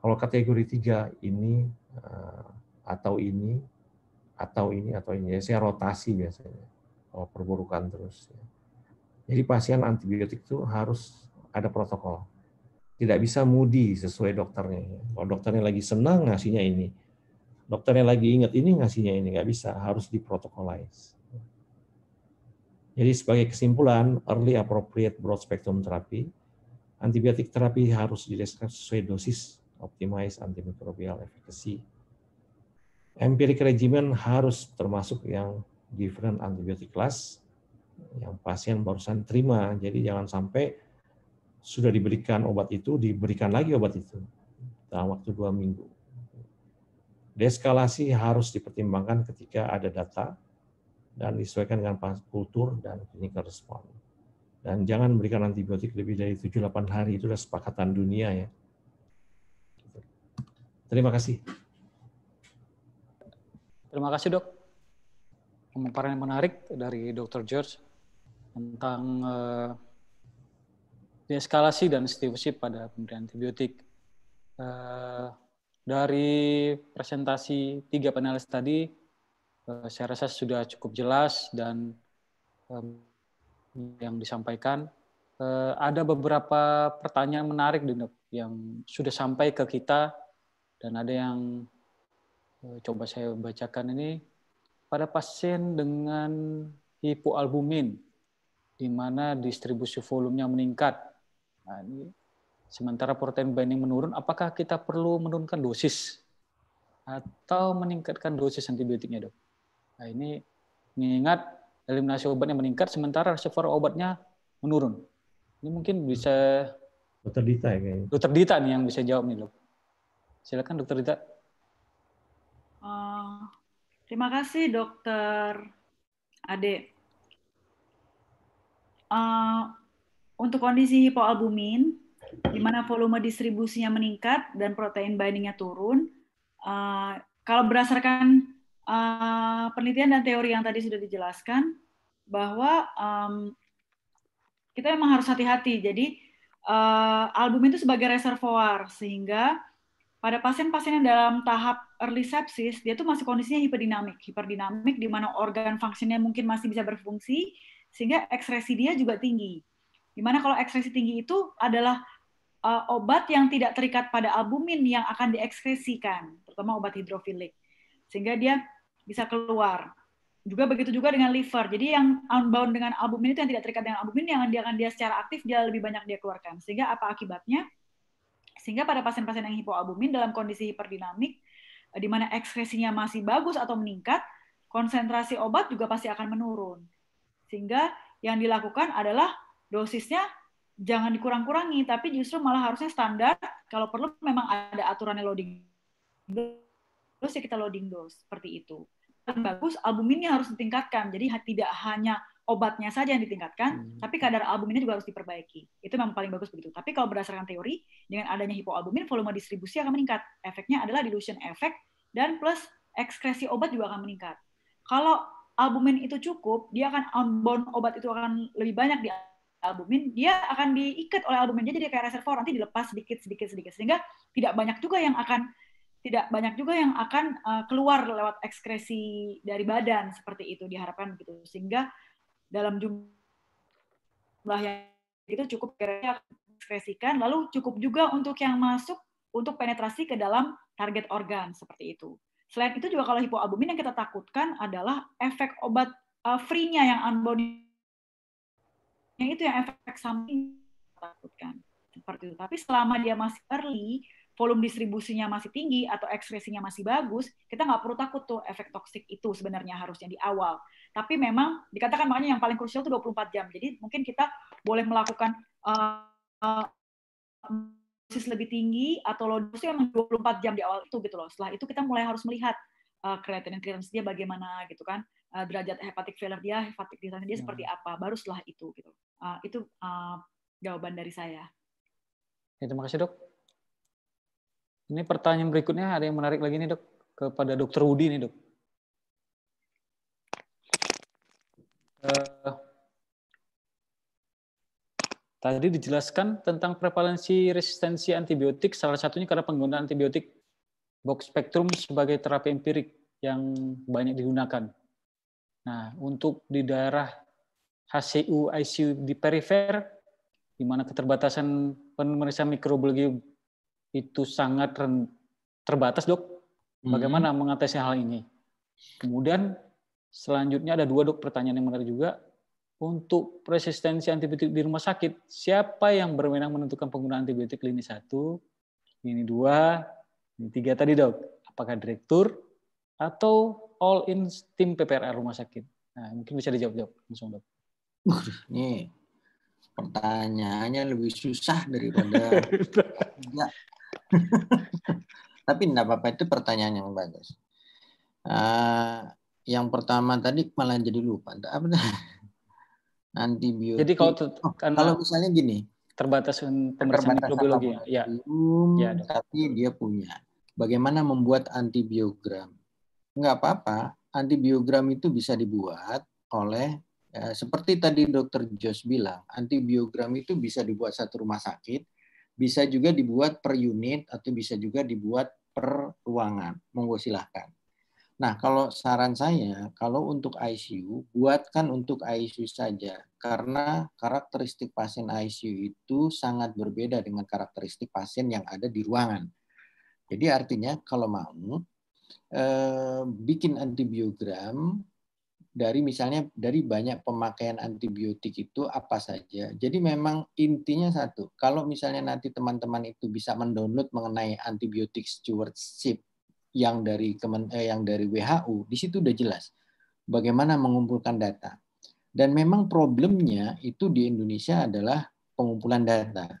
Kalau kategori tiga ini uh, atau ini atau ini atau ini. Jadi saya rotasi biasanya, kalau oh, perburukan terus. Ya. Jadi pasien antibiotik itu harus ada protokol. Tidak bisa mudi sesuai dokternya. Kalau dokternya lagi senang ngasihnya ini, dokternya lagi ingat ini ngasihnya ini nggak bisa, harus diprotokolize. Jadi sebagai kesimpulan, early appropriate broad spectrum therapy, antibiotik terapi harus dideskripsikan sesuai dosis optimize antimikrobial efficacy Empirik regimen harus termasuk yang different antibiotik class yang pasien barusan terima. Jadi jangan sampai sudah diberikan obat itu, diberikan lagi obat itu dalam waktu dua minggu. Deskalasi harus dipertimbangkan ketika ada data dan disesuaikan dengan kultur dan clinical response. Dan jangan berikan antibiotik lebih dari 7-8 hari, itu sudah sepakatan dunia ya. Terima kasih. Terima kasih dok. Pemaparan yang menarik dari Dr. George tentang uh, eh, deeskalasi dan stewardship pada pemberian antibiotik. Uh, dari presentasi tiga panelis tadi, uh, saya rasa sudah cukup jelas dan um, yang disampaikan. Uh, ada beberapa pertanyaan menarik yang sudah sampai ke kita dan ada yang Eh, coba saya bacakan ini pada pasien dengan hipoalbumin di mana distribusi volumenya meningkat. Nah, ini sementara protein binding menurun, apakah kita perlu menurunkan dosis atau meningkatkan dosis antibiotiknya, Dok? Nah, ini mengingat eliminasi obatnya meningkat sementara reservoir obatnya menurun. Ini mungkin bisa Dokter Dita ya kayaknya. Dokter Dita nih yang bisa jawab nih, Dok. Silakan Dokter Dita. Eh, terima kasih dokter Ade. Uh, untuk kondisi hipoalbumin, di mana volume distribusinya meningkat dan protein bindingnya turun, uh, kalau berdasarkan uh, penelitian dan teori yang tadi sudah dijelaskan, bahwa um, kita memang harus hati-hati. Jadi uh, albumin itu sebagai reservoir sehingga pada pasien-pasien yang dalam tahap early sepsis dia tuh masih kondisinya hiperdinamik hiperdinamik di mana organ fungsinya mungkin masih bisa berfungsi sehingga ekspresi dia juga tinggi dimana kalau ekspresi tinggi itu adalah uh, obat yang tidak terikat pada albumin yang akan diekspresikan, terutama obat hidrofilik sehingga dia bisa keluar juga begitu juga dengan liver jadi yang unbound dengan albumin itu yang tidak terikat dengan albumin yang dia akan dia secara aktif dia lebih banyak dia keluarkan sehingga apa akibatnya sehingga pada pasien-pasien yang hipoalbumin dalam kondisi hiperdinamik di mana ekskresinya masih bagus atau meningkat, konsentrasi obat juga pasti akan menurun. Sehingga yang dilakukan adalah dosisnya jangan dikurang-kurangi, tapi justru malah harusnya standar. Kalau perlu memang ada aturannya loading dose, ya kita loading dose seperti itu. Dan bagus, albuminnya harus ditingkatkan. Jadi tidak hanya obatnya saja yang ditingkatkan, hmm. tapi kadar albuminnya juga harus diperbaiki. Itu memang paling bagus begitu. Tapi kalau berdasarkan teori, dengan adanya hipoalbumin, volume distribusi akan meningkat. Efeknya adalah dilution efek dan plus ekskresi obat juga akan meningkat. Kalau albumin itu cukup, dia akan unbound obat itu akan lebih banyak di albumin, dia akan diikat oleh albumin. Jadi dia kayak reservoir nanti dilepas sedikit sedikit sedikit sehingga tidak banyak juga yang akan tidak banyak juga yang akan eh, keluar lewat ekskresi dari badan seperti itu diharapkan begitu sehingga dalam jumlah yang itu cukup kira-kira ekspresikan lalu cukup juga untuk yang masuk untuk penetrasi ke dalam target organ seperti itu. Selain itu juga kalau hipoalbumin yang kita takutkan adalah efek obat uh, free-nya yang unbody yang itu yang efek samping takutkan seperti itu. Tapi selama dia masih early, volume distribusinya masih tinggi atau ekspresinya masih bagus, kita nggak perlu takut tuh efek toksik itu sebenarnya harusnya di awal. Tapi memang dikatakan makanya yang paling krusial itu 24 jam. Jadi mungkin kita boleh melakukan uh, dosis lebih tinggi atau low dosis yang 24 jam di awal itu gitu loh. Setelah itu kita mulai harus melihat uh, eh, kreatinin clearance dia bagaimana gitu kan. Uh, derajat hepatic failure dia, hepatic disease dia hmm. seperti apa. Baru setelah itu gitu. Uh, itu uh, jawaban dari saya. Ya, terima kasih dok. Ini pertanyaan berikutnya ada yang menarik lagi nih dok kepada Dokter Wudi nih dok. Eh, tadi dijelaskan tentang prevalensi resistensi antibiotik salah satunya karena penggunaan antibiotik box spectrum sebagai terapi empirik yang banyak digunakan. Nah, untuk di daerah HCU ICU di perifer di mana keterbatasan pemeriksaan mikrobiologi itu sangat terbatas, dok. Hmm. Bagaimana hmm. mengatasi hal ini? Kemudian selanjutnya ada dua dok pertanyaan yang menarik juga. Untuk resistensi antibiotik di rumah sakit, siapa yang berwenang menentukan penggunaan antibiotik lini satu, lini dua, lini tiga tadi dok? Apakah direktur atau all in tim PPRR rumah sakit? Nah, mungkin bisa dijawab dok langsung dok. Ini pertanyaannya lebih susah daripada ya, Tapi tidak apa-apa itu pertanyaan yang bagus. Uh, yang pertama tadi malah jadi lupa. Apa Antibiotik. Jadi kalau oh, kalau misalnya gini, terbatas pemeriksaan mikrobiologi ya. ya. Tapi dia punya. Bagaimana membuat antibiogram? Enggak apa-apa, antibiogram itu bisa dibuat oleh ya, seperti tadi dokter Jos bilang, antibiogram itu bisa dibuat satu rumah sakit bisa juga dibuat per unit atau bisa juga dibuat per ruangan. Monggo silahkan. Nah, kalau saran saya, kalau untuk ICU, buatkan untuk ICU saja. Karena karakteristik pasien ICU itu sangat berbeda dengan karakteristik pasien yang ada di ruangan. Jadi artinya kalau mau, eh, bikin antibiogram dari misalnya dari banyak pemakaian antibiotik itu apa saja. Jadi memang intinya satu, kalau misalnya nanti teman-teman itu bisa mendownload mengenai antibiotik stewardship yang dari kemen, eh, yang dari WHO, di situ udah jelas bagaimana mengumpulkan data. Dan memang problemnya itu di Indonesia adalah pengumpulan data.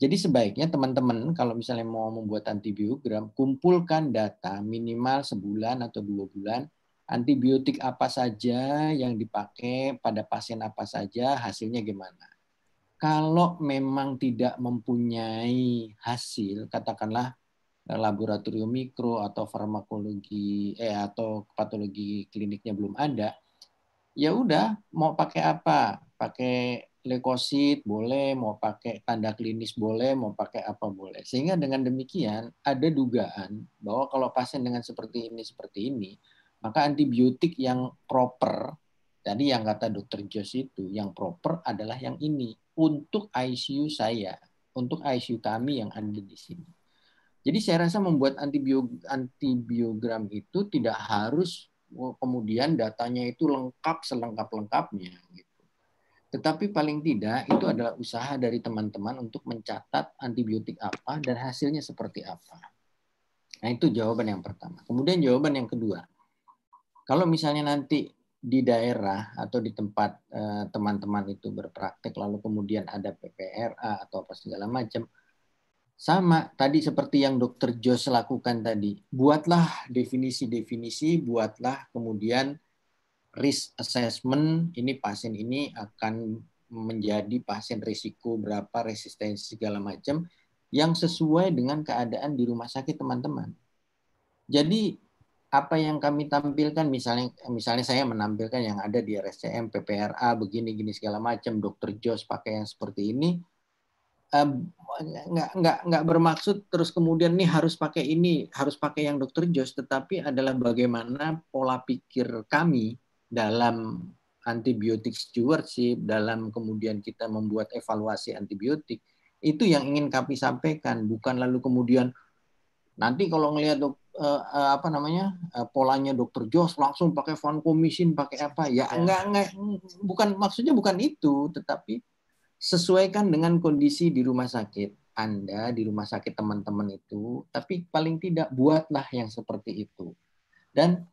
Jadi sebaiknya teman-teman kalau misalnya mau membuat antibiogram, kumpulkan data minimal sebulan atau dua bulan antibiotik apa saja yang dipakai pada pasien apa saja, hasilnya gimana. Kalau memang tidak mempunyai hasil, katakanlah eh, laboratorium mikro atau farmakologi eh atau patologi kliniknya belum ada, ya udah mau pakai apa? Pakai leukosit boleh, mau pakai tanda klinis boleh, mau pakai apa boleh. Sehingga dengan demikian ada dugaan bahwa kalau pasien dengan seperti ini seperti ini, maka antibiotik yang proper, tadi yang kata dokter Jos itu, yang proper adalah yang ini. Untuk ICU saya, untuk ICU kami yang ada di sini. Jadi saya rasa membuat antibiogram itu tidak harus oh, kemudian datanya itu lengkap selengkap-lengkapnya. Gitu. Tetapi paling tidak itu adalah usaha dari teman-teman untuk mencatat antibiotik apa dan hasilnya seperti apa. Nah itu jawaban yang pertama. Kemudian jawaban yang kedua. Kalau misalnya nanti di daerah atau di tempat eh, teman-teman itu berpraktek lalu kemudian ada PPRA atau apa segala macam sama tadi seperti yang dokter Jos lakukan tadi buatlah definisi-definisi buatlah kemudian risk assessment ini pasien ini akan menjadi pasien risiko berapa resistensi segala macam yang sesuai dengan keadaan di rumah sakit teman-teman jadi apa yang kami tampilkan misalnya misalnya saya menampilkan yang ada di RSCM, PPRA begini gini segala macam, Dokter Jos pakai yang seperti ini nggak nggak nggak bermaksud terus kemudian nih harus pakai ini harus pakai yang Dokter Jos, tetapi adalah bagaimana pola pikir kami dalam antibiotik stewardship dalam kemudian kita membuat evaluasi antibiotik itu yang ingin kami sampaikan bukan lalu kemudian Nanti kalau ngelihat dok, uh, uh, apa namanya uh, polanya dokter Jos langsung pakai fund komisin pakai apa ya enggak ya. enggak bukan maksudnya bukan itu tetapi sesuaikan dengan kondisi di rumah sakit Anda di rumah sakit teman-teman itu tapi paling tidak buatlah yang seperti itu dan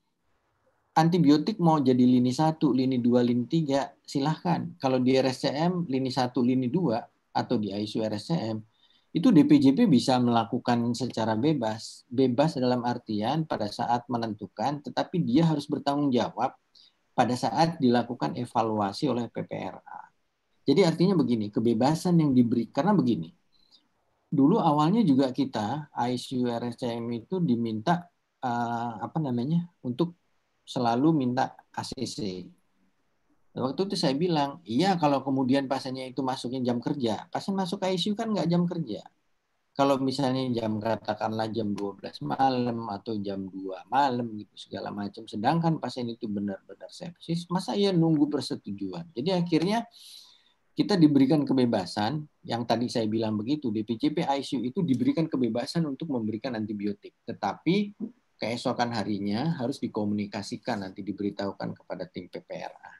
antibiotik mau jadi lini satu lini dua lini tiga silahkan kalau di RSCM lini satu lini dua atau di ICU RSCM itu DPJP bisa melakukan secara bebas. Bebas dalam artian pada saat menentukan, tetapi dia harus bertanggung jawab pada saat dilakukan evaluasi oleh PPRA. Jadi artinya begini, kebebasan yang diberi karena begini. Dulu awalnya juga kita ICU RSCM itu diminta eh, apa namanya untuk selalu minta ACC Waktu itu saya bilang, iya kalau kemudian pasiennya itu masuknya jam kerja. Pasien masuk ICU kan nggak jam kerja. Kalau misalnya jam katakanlah jam 12 malam atau jam 2 malam gitu segala macam. Sedangkan pasien itu benar-benar sepsis, masa ia nunggu persetujuan? Jadi akhirnya kita diberikan kebebasan yang tadi saya bilang begitu DPCP ICU itu diberikan kebebasan untuk memberikan antibiotik tetapi keesokan harinya harus dikomunikasikan nanti diberitahukan kepada tim PPRA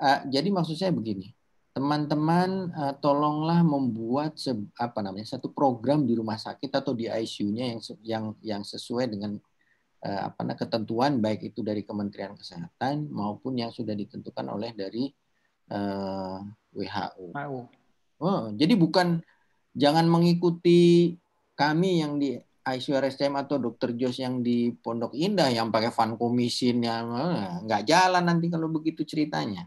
uh, jadi maksud saya begini, teman-teman uh, tolonglah membuat se, apa namanya satu program di rumah sakit atau di ICU-nya yang yang yang sesuai dengan uh, apa namanya ketentuan baik itu dari Kementerian Kesehatan maupun yang sudah ditentukan oleh dari uh, e, WHO. Oh, jadi bukan jangan mengikuti kami yang di ICU RSCM atau dokter Jos yang di Pondok Indah yang pakai van komisin yang nggak jalan nanti kalau begitu ceritanya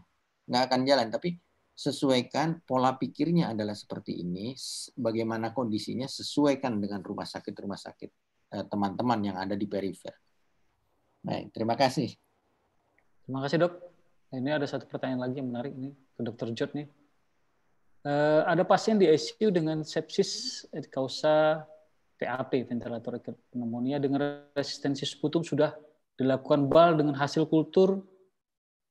nggak akan jalan. Tapi sesuaikan pola pikirnya adalah seperti ini, bagaimana kondisinya sesuaikan dengan rumah sakit rumah sakit eh, teman-teman yang ada di perifer. Baik, terima kasih. Terima kasih dok. Ini ada satu pertanyaan lagi yang menarik ini ke dokter Jod nih. Uh, ada pasien di ICU dengan sepsis et causa PAP, ventilator pneumonia dengan resistensi sputum sudah dilakukan bal dengan hasil kultur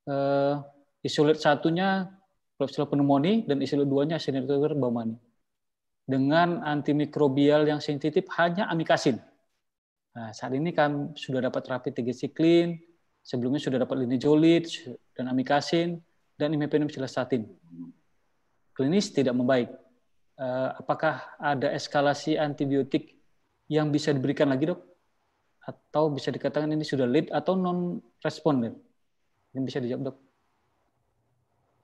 uh, Isolat satunya klebsiella pneumoniae dan isolat duanya Acinetobacter baumani. Dengan antimikrobial yang sensitif hanya amikasin. Nah, saat ini kami sudah dapat terapi tigecyclin sebelumnya sudah dapat linezolid dan amikasin dan imipenem-cilastatin. Klinis tidak membaik. Eh, apakah ada eskalasi antibiotik yang bisa diberikan lagi dok? Atau bisa dikatakan ini sudah lead atau non responden? Ini bisa dijawab dok.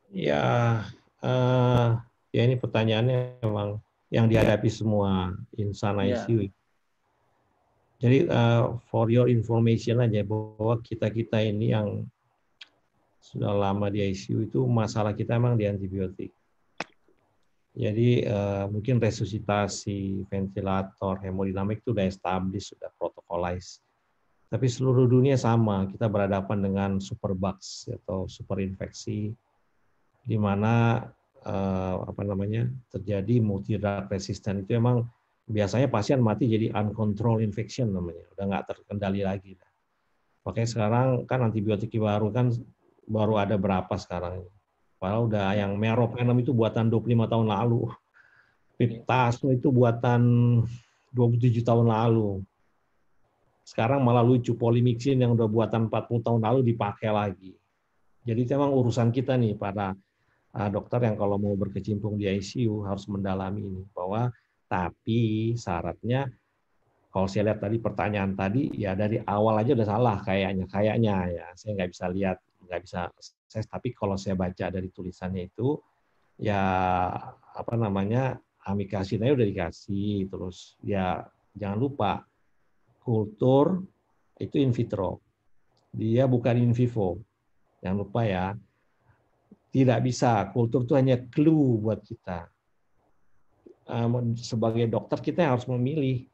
Ya, uh, ya ini pertanyaannya memang yang dihadapi ya. semua insan ya. ICU. Yeah. Jadi uh, for your information aja bahwa kita kita ini yang sudah lama di ICU itu masalah kita emang di antibiotik. Jadi uh, mungkin resusitasi, ventilator, hemodinamik itu sudah established, sudah protokolis. Tapi seluruh dunia sama, kita berhadapan dengan superbugs atau superinfeksi, di mana eh, apa namanya terjadi multi drug resistant itu emang biasanya pasien mati jadi uncontrolled infection namanya udah nggak terkendali lagi Oke sekarang kan antibiotik baru kan baru ada berapa sekarang Padahal udah yang meropenem itu buatan 25 tahun lalu. Piptasno itu buatan 27 tahun lalu. Sekarang malah lucu polimixin yang udah buatan 40 tahun lalu dipakai lagi. Jadi memang urusan kita nih para Ah, dokter yang kalau mau berkecimpung di ICU harus mendalami ini bahwa tapi syaratnya kalau saya lihat tadi pertanyaan tadi ya dari awal aja udah salah kayaknya kayaknya ya saya nggak bisa lihat nggak bisa saya tapi kalau saya baca dari tulisannya itu ya apa namanya amikasinnya udah dikasih terus ya jangan lupa kultur itu in vitro dia bukan in vivo jangan lupa ya tidak bisa. Kultur itu hanya clue buat kita. Eh, sebagai dokter kita harus memilih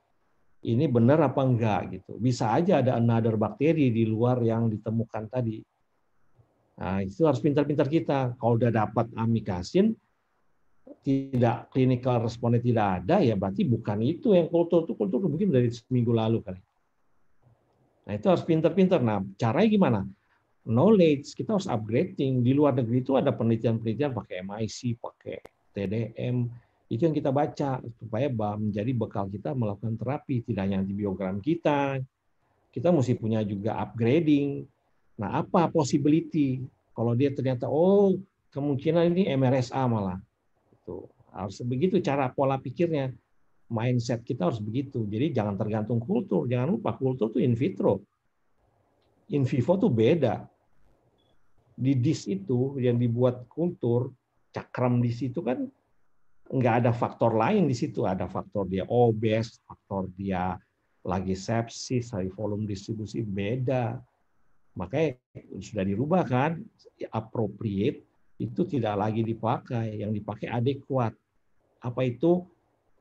ini benar apa enggak gitu. Bisa aja ada another bakteri di luar yang ditemukan tadi. Nah, itu harus pintar-pintar kita. Kalau udah dapat amikasin, tidak klinikal responnya tidak ada, ya berarti bukan itu yang kultur itu kultur mungkin dari seminggu lalu kali. Nah itu harus pintar-pintar. Nah caranya gimana? knowledge, kita harus upgrading. Di luar negeri itu ada penelitian-penelitian pakai MIC, pakai TDM, itu yang kita baca supaya menjadi bekal kita melakukan terapi tidak hanya di biogram kita kita mesti punya juga upgrading nah apa possibility kalau dia ternyata oh kemungkinan ini MRSA malah itu harus begitu cara pola pikirnya mindset kita harus begitu jadi jangan tergantung kultur jangan lupa kultur itu in vitro in vivo tuh beda di dis itu yang dibuat kultur cakram di situ kan nggak ada faktor lain di situ ada faktor dia obes faktor dia lagi sepsis dari volume distribusi beda makanya sudah dirubah kan appropriate itu tidak lagi dipakai yang dipakai adekuat apa itu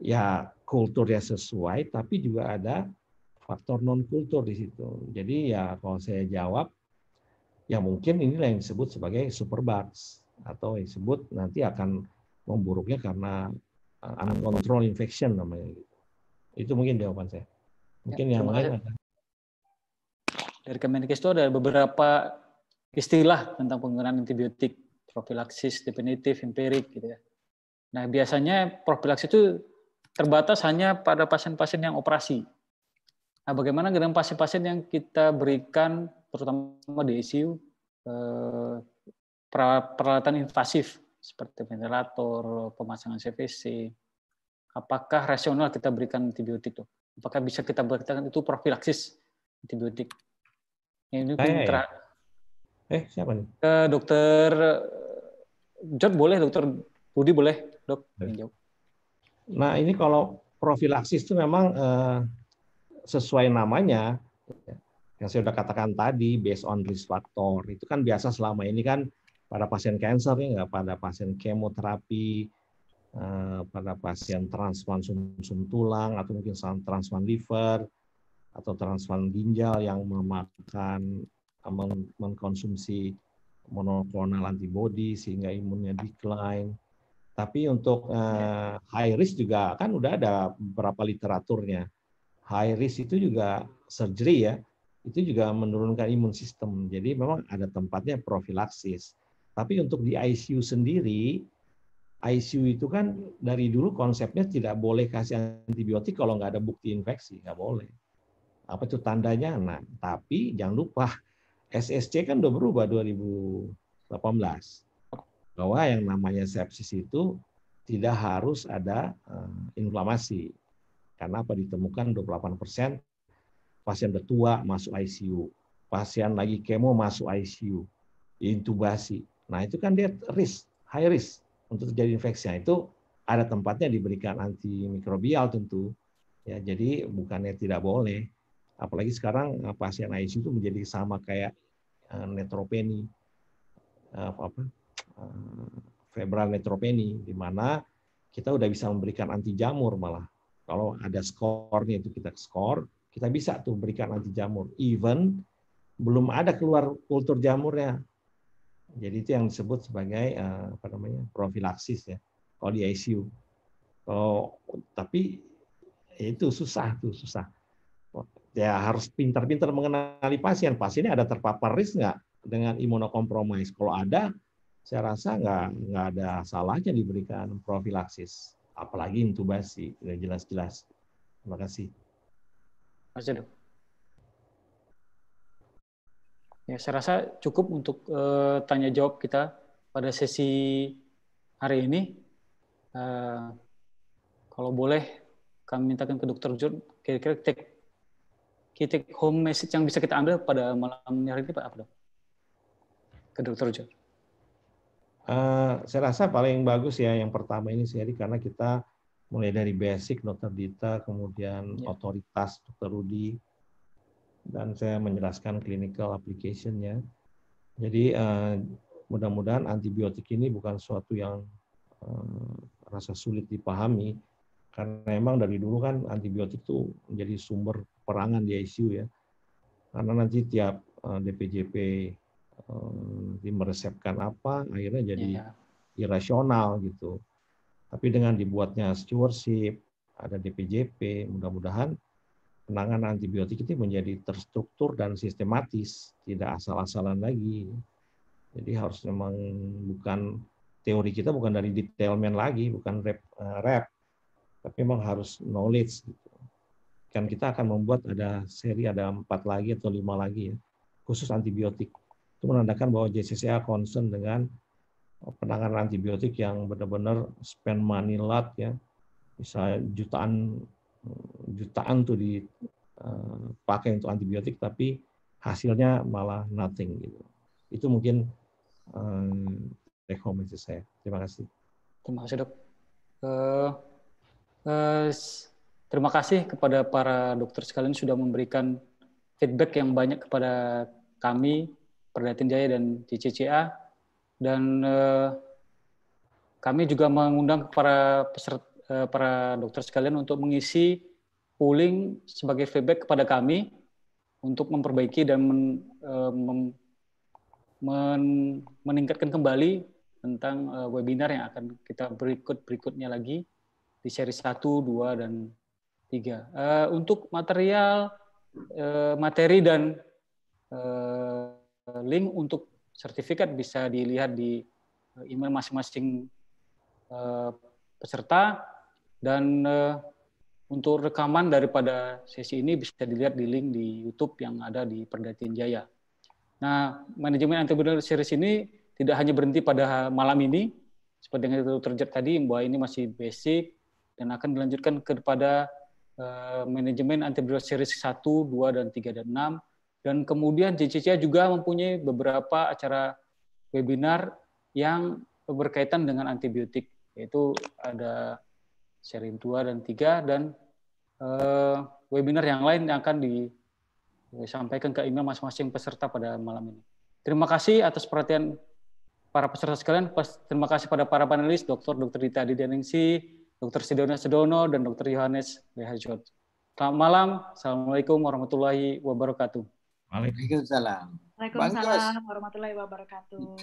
ya kultur yang sesuai tapi juga ada faktor non kultur di situ jadi ya kalau saya jawab Ya mungkin inilah yang disebut sebagai superbugs atau yang disebut nanti akan memburuknya karena kontrol eh, infection namanya gitu. Itu mungkin jawaban saya. Mungkin ya, yang lain ada. Dari Kemenkes itu ada beberapa istilah tentang penggunaan antibiotik, profilaksis, definitif, empirik gitu ya. Nah, biasanya profilaksis itu terbatas hanya pada pasien-pasien yang operasi. Nah, bagaimana dengan pasien-pasien yang kita berikan terutama di ICU eh, peralatan invasif seperti ventilator, pemasangan CVC, apakah rasional kita berikan antibiotik tuh? Apakah bisa kita berikan itu profilaksis antibiotik? Ini hey. Nah, ya, Ter... Ya. Eh, siapa nih? Ke dokter John boleh, dokter Budi boleh, dok. Nah, ini kalau profilaksis itu memang eh sesuai namanya yang saya sudah katakan tadi based on risk factor itu kan biasa selama ini kan pada pasien kanker ya nggak pada pasien kemoterapi eh, pada pasien transplant sum, sum tulang atau mungkin transplant liver atau transplant ginjal yang memakan eh, men mengkonsumsi monoklonal antibody sehingga imunnya decline. Tapi untuk eh, high risk juga kan udah ada beberapa literaturnya high risk itu juga surgery ya, itu juga menurunkan imun sistem. Jadi memang ada tempatnya profilaksis. Tapi untuk di ICU sendiri, ICU itu kan dari dulu konsepnya tidak boleh kasih antibiotik kalau nggak ada bukti infeksi, nggak boleh. Apa itu tandanya? Nah, tapi jangan lupa SSC kan udah berubah 2018 bahwa yang namanya sepsis itu tidak harus ada uh, inflamasi karena apa ditemukan 28 persen pasien tertua masuk ICU, pasien lagi kemo masuk ICU, intubasi. Nah itu kan dia risk, high risk untuk terjadi infeksi. Nah, itu ada tempatnya diberikan antimikrobial tentu. Ya, jadi bukannya tidak boleh. Apalagi sekarang eh, pasien ICU itu menjadi sama kayak eh, netropeni, eh, apa, apa febral netropeni, di mana kita sudah bisa memberikan anti jamur malah kalau hmm. ada skornya itu kita skor, kita bisa tuh berikan anti jamur. Even belum ada keluar kultur jamurnya. Jadi itu yang disebut sebagai eh, apa namanya profilaksis ya. Kalau di ICU. Kalau tapi ya itu susah tuh susah. Ya harus pintar-pintar mengenali pasien. Pasiennya ada terpapar ris nggak dengan imunokompromis? Kalau ada, saya rasa nggak nggak ada salahnya diberikan profilaksis apalagi intubasi sudah jelas-jelas terima kasih Mas Jadu. Ya, saya rasa cukup untuk uh, tanya jawab kita pada sesi hari ini. Uh, kalau boleh, kami mintakan ke Dokter John kira-kira take, kita take home message yang bisa kita ambil pada malam hari ini Pak apa? Ke Dokter John. Eh, saya rasa paling bagus ya yang pertama ini sih, karena kita mulai dari basic dokter Dita, kemudian ya. otoritas dokter Rudi, dan saya menjelaskan clinical application-nya. Jadi eh, mudah-mudahan antibiotik ini bukan suatu yang eh, rasa sulit dipahami, karena memang dari dulu kan antibiotik itu menjadi sumber perangan di ICU ya. Karena nanti tiap DPJP eh, meresepkan apa akhirnya jadi yeah. irasional gitu. Tapi dengan dibuatnya stewardship, ada DPJP, mudah-mudahan penanganan antibiotik itu menjadi terstruktur dan sistematis, tidak asal-asalan lagi. Jadi harus memang bukan teori kita bukan dari detailment lagi, bukan rep eh, rep, tapi memang harus knowledge gitu. Kan kita akan membuat ada seri ada empat lagi atau lima lagi ya, khusus antibiotik itu menandakan bahwa JCCA concern dengan eh, penanganan antibiotik yang benar-benar spend money lot ya bisa jutaan eh, jutaan tuh dipakai eh, untuk antibiotik tapi hasilnya malah nothing gitu itu mungkin um, take home message saya terima kasih terima kasih dok uh, uh, terima kasih kepada para dokter sekalian sudah memberikan feedback yang banyak kepada kami Perdatin Jaya dan JCCA dan eh, kami juga mengundang para peserta eh, para dokter sekalian untuk mengisi polling sebagai feedback kepada kami untuk memperbaiki dan men, eh, mem, men, meningkatkan kembali tentang eh, webinar yang akan kita berikut berikutnya lagi di seri 1, 2 dan 3. Eh, untuk material eh, materi dan eh, Eh, link untuk sertifikat bisa dilihat di eh, email masing-masing eh, peserta dan untuk rekaman daripada sesi ini bisa dilihat di link di YouTube yang ada di Perdatin Jaya. Nah, manajemen entrepreneur series ini tidak hanya berhenti pada malam ini, seperti yang terjadi tadi, bahwa ini masih basic dan akan dilanjutkan kepada uh, manajemen entrepreneur series 1, 2, dan 3, dan 6 dan kemudian JCCA juga mempunyai beberapa acara webinar yang berkaitan dengan antibiotik, yaitu ada seri 2 dan 3 dan uh, webinar yang lain yang akan disampaikan ke email masing-masing peserta pada malam ini. Terima kasih atas perhatian para peserta sekalian. Terima kasih pada para panelis, Dr. Dr. Dita Adi Dr. Sidona Sedono, dan Dr. Yohanes B Selamat malam. Assalamualaikum warahmatullahi wabarakatuh. Waalaikumsalam. Waalaikumsalam warahmatullahi wabarakatuh.